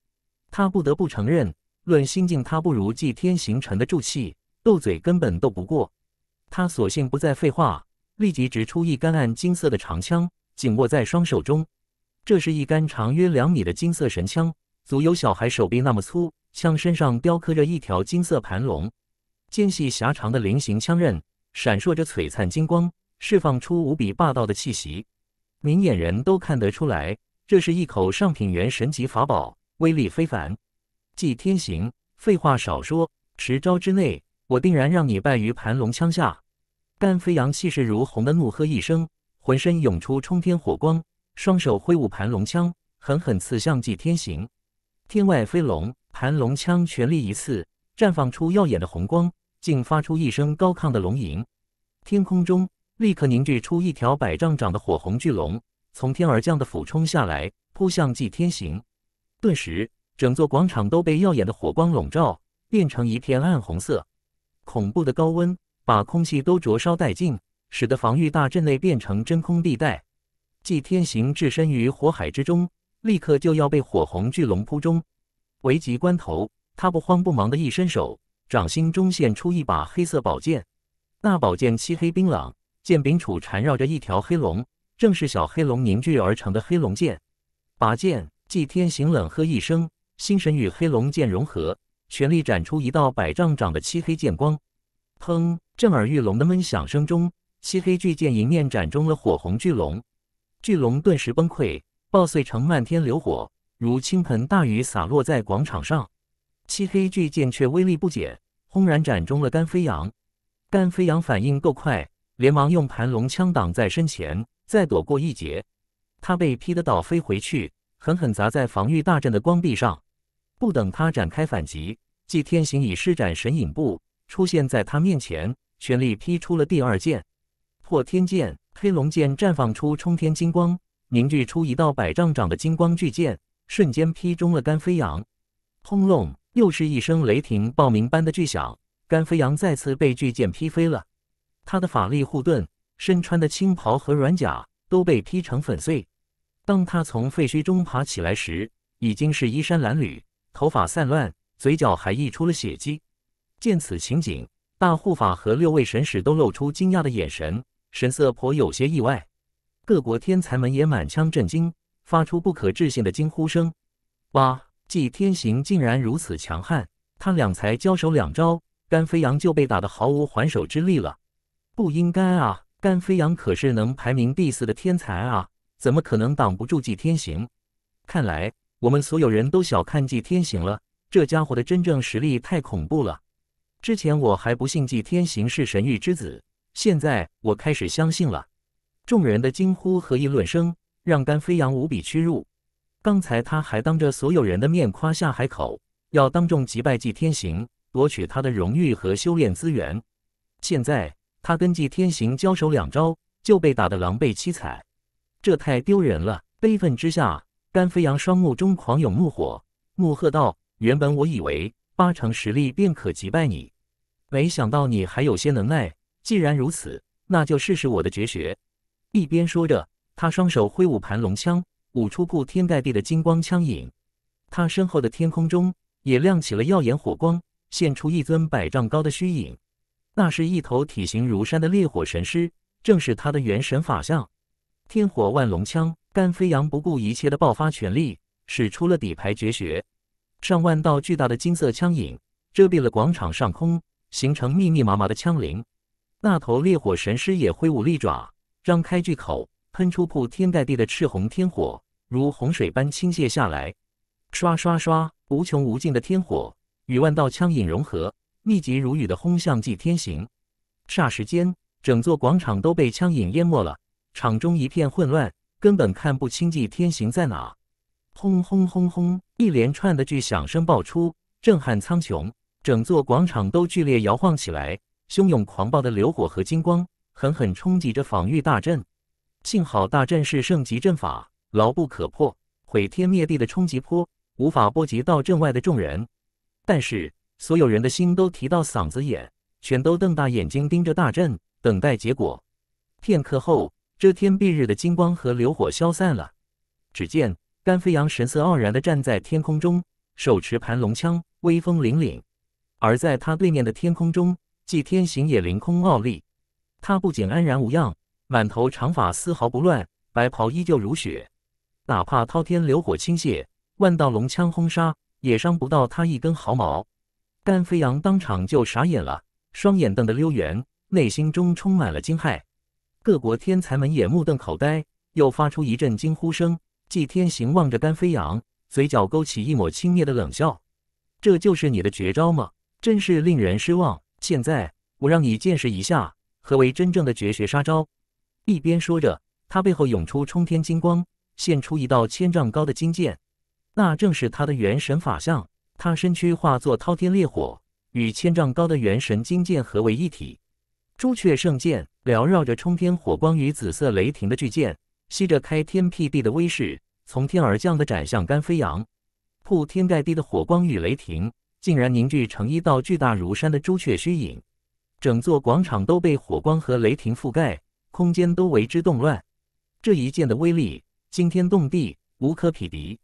他不得不承认，论心境他不如季天行沉得住气，斗嘴根本斗不过。他索性不再废话，立即执出一杆暗金色的长枪，紧握在双手中。这是一杆长约两米的金色神枪，足有小孩手臂那么粗，枪身上雕刻着一条金色盘龙，尖细狭长的菱形枪刃闪烁着璀璨金光，释放出无比霸道的气息。明眼人都看得出来，这是一口上品元神级法宝，威力非凡。纪天行，废话少说，十招之内！我定然让你败于盘龙枪下！丹飞扬气势如虹的怒喝一声，浑身涌出冲天火光，双手挥舞盘龙枪，狠狠刺向纪天行。天外飞龙，盘龙枪全力一刺，绽放出耀眼的红光，竟发出一声高亢的龙吟。天空中立刻凝聚出一条百丈长的火红巨龙，从天而降的俯冲下来，扑向纪天行。顿时，整座广场都被耀眼的火光笼罩，变成一片暗红色。恐怖的高温把空气都灼烧殆尽，使得防御大阵内变成真空地带。季天行置身于火海之中，立刻就要被火红巨龙扑中。危急关头，他不慌不忙的一伸手，掌心中现出一把黑色宝剑。那宝剑漆黑冰冷，剑柄处缠绕着一条黑龙，正是小黑龙凝聚而成的黑龙剑。拔剑，祭天行冷喝一声，心神与黑龙剑融合。全力斩出一道百丈长的漆黑剑光，砰！震耳欲聋的闷响声中，漆黑巨剑迎面斩中了火红巨龙，巨龙顿时崩溃，爆碎成漫天流火，如倾盆大雨洒落在广场上。漆黑巨剑却威力不减，轰然斩中了甘飞扬。甘飞扬反应够快，连忙用盘龙枪挡在身前，再躲过一劫。他被劈得倒飞回去，狠狠砸在防御大阵的光壁上。不等他展开反击，季天行已施展神影步，出现在他面前，全力劈出了第二剑——破天剑。黑龙剑绽放出冲天金光，凝聚出一道百丈长的金光巨剑，瞬间劈中了甘飞扬。轰隆！又是一声雷霆爆鸣般的巨响，甘飞扬再次被巨剑劈飞了。他的法力护盾、身穿的青袍和软甲都被劈成粉碎。当他从废墟中爬起来时，已经是衣衫褴褛。头发散乱，嘴角还溢出了血迹。见此情景，大护法和六位神使都露出惊讶的眼神，神色颇有些意外。各国天才们也满腔震惊，发出不可置信的惊呼声：“哇！祭天行竟然如此强悍！他两才交手两招，甘飞扬就被打得毫无还手之力了。不应该啊！甘飞扬可是能排名第四的天才啊，怎么可能挡不住祭天行？看来……”我们所有人都小看纪天行了，这家伙的真正实力太恐怖了。之前我还不信纪天行是神域之子，现在我开始相信了。众人的惊呼和议论声让甘飞扬无比屈辱。刚才他还当着所有人的面夸下海口，要当众击败纪天行，夺取他的荣誉和修炼资源。现在他跟纪天行交手两招就被打得狼狈凄惨，这太丢人了！悲愤之下。甘飞扬双目中狂涌怒火，怒喝道：“原本我以为八成实力便可击败你，没想到你还有些能耐。既然如此，那就试试我的绝学。”一边说着，他双手挥舞盘龙枪，舞出铺天盖地的金光枪影。他身后的天空中也亮起了耀眼火光，现出一尊百丈高的虚影。那是一头体型如山的烈火神狮，正是他的元神法相——天火万龙枪。甘飞扬不顾一切的爆发全力，使出了底牌绝学，上万道巨大的金色枪影遮蔽了广场上空，形成密密麻麻的枪林。那头烈火神狮也挥舞利爪，张开巨口，喷出铺天盖地的赤红天火，如洪水般倾泻下来。刷刷刷，无穷无尽的天火与万道枪影融合，密集如雨的轰向祭天行。霎时间，整座广场都被枪影淹没了，场中一片混乱。根本看不清祭天行在哪。轰轰轰轰！一连串的巨响声爆出，震撼苍穹，整座广场都剧烈摇晃起来。汹涌狂暴的流火和金光狠狠冲击着防御大阵，幸好大阵是圣级阵法，牢不可破，毁天灭地的冲击波无法波及到阵外的众人。但是所有人的心都提到嗓子眼，全都瞪大眼睛盯着大阵，等待结果。片刻后。遮天蔽日的金光和流火消散了，只见甘飞扬神色傲然地站在天空中，手持盘龙枪，威风凛凛。而在他对面的天空中，祭天行也凌空傲立。他不仅安然无恙，满头长发丝毫不乱，白袍依旧如雪。哪怕滔天流火倾泻，万道龙枪轰杀，也伤不到他一根毫毛。甘飞扬当场就傻眼了，双眼瞪得溜圆，内心中充满了惊骇。各国天才们也目瞪口呆，又发出一阵惊呼声。祭天行望着甘飞扬，嘴角勾起一抹轻蔑的冷笑：“这就是你的绝招吗？真是令人失望。现在，我让你见识一下何为真正的绝学杀招。”一边说着，他背后涌出冲天金光，现出一道千丈高的金剑，那正是他的元神法相。他身躯化作滔天烈火，与千丈高的元神金剑合为一体。朱雀圣剑缭绕着冲天火光与紫色雷霆的巨剑，吸着开天辟地的威势，从天而降的斩向甘飞扬。铺天盖地的火光与雷霆，竟然凝聚成一道巨大如山的朱雀虚影，整座广场都被火光和雷霆覆盖，空间都为之动乱。这一剑的威力惊天动地，无可匹敌。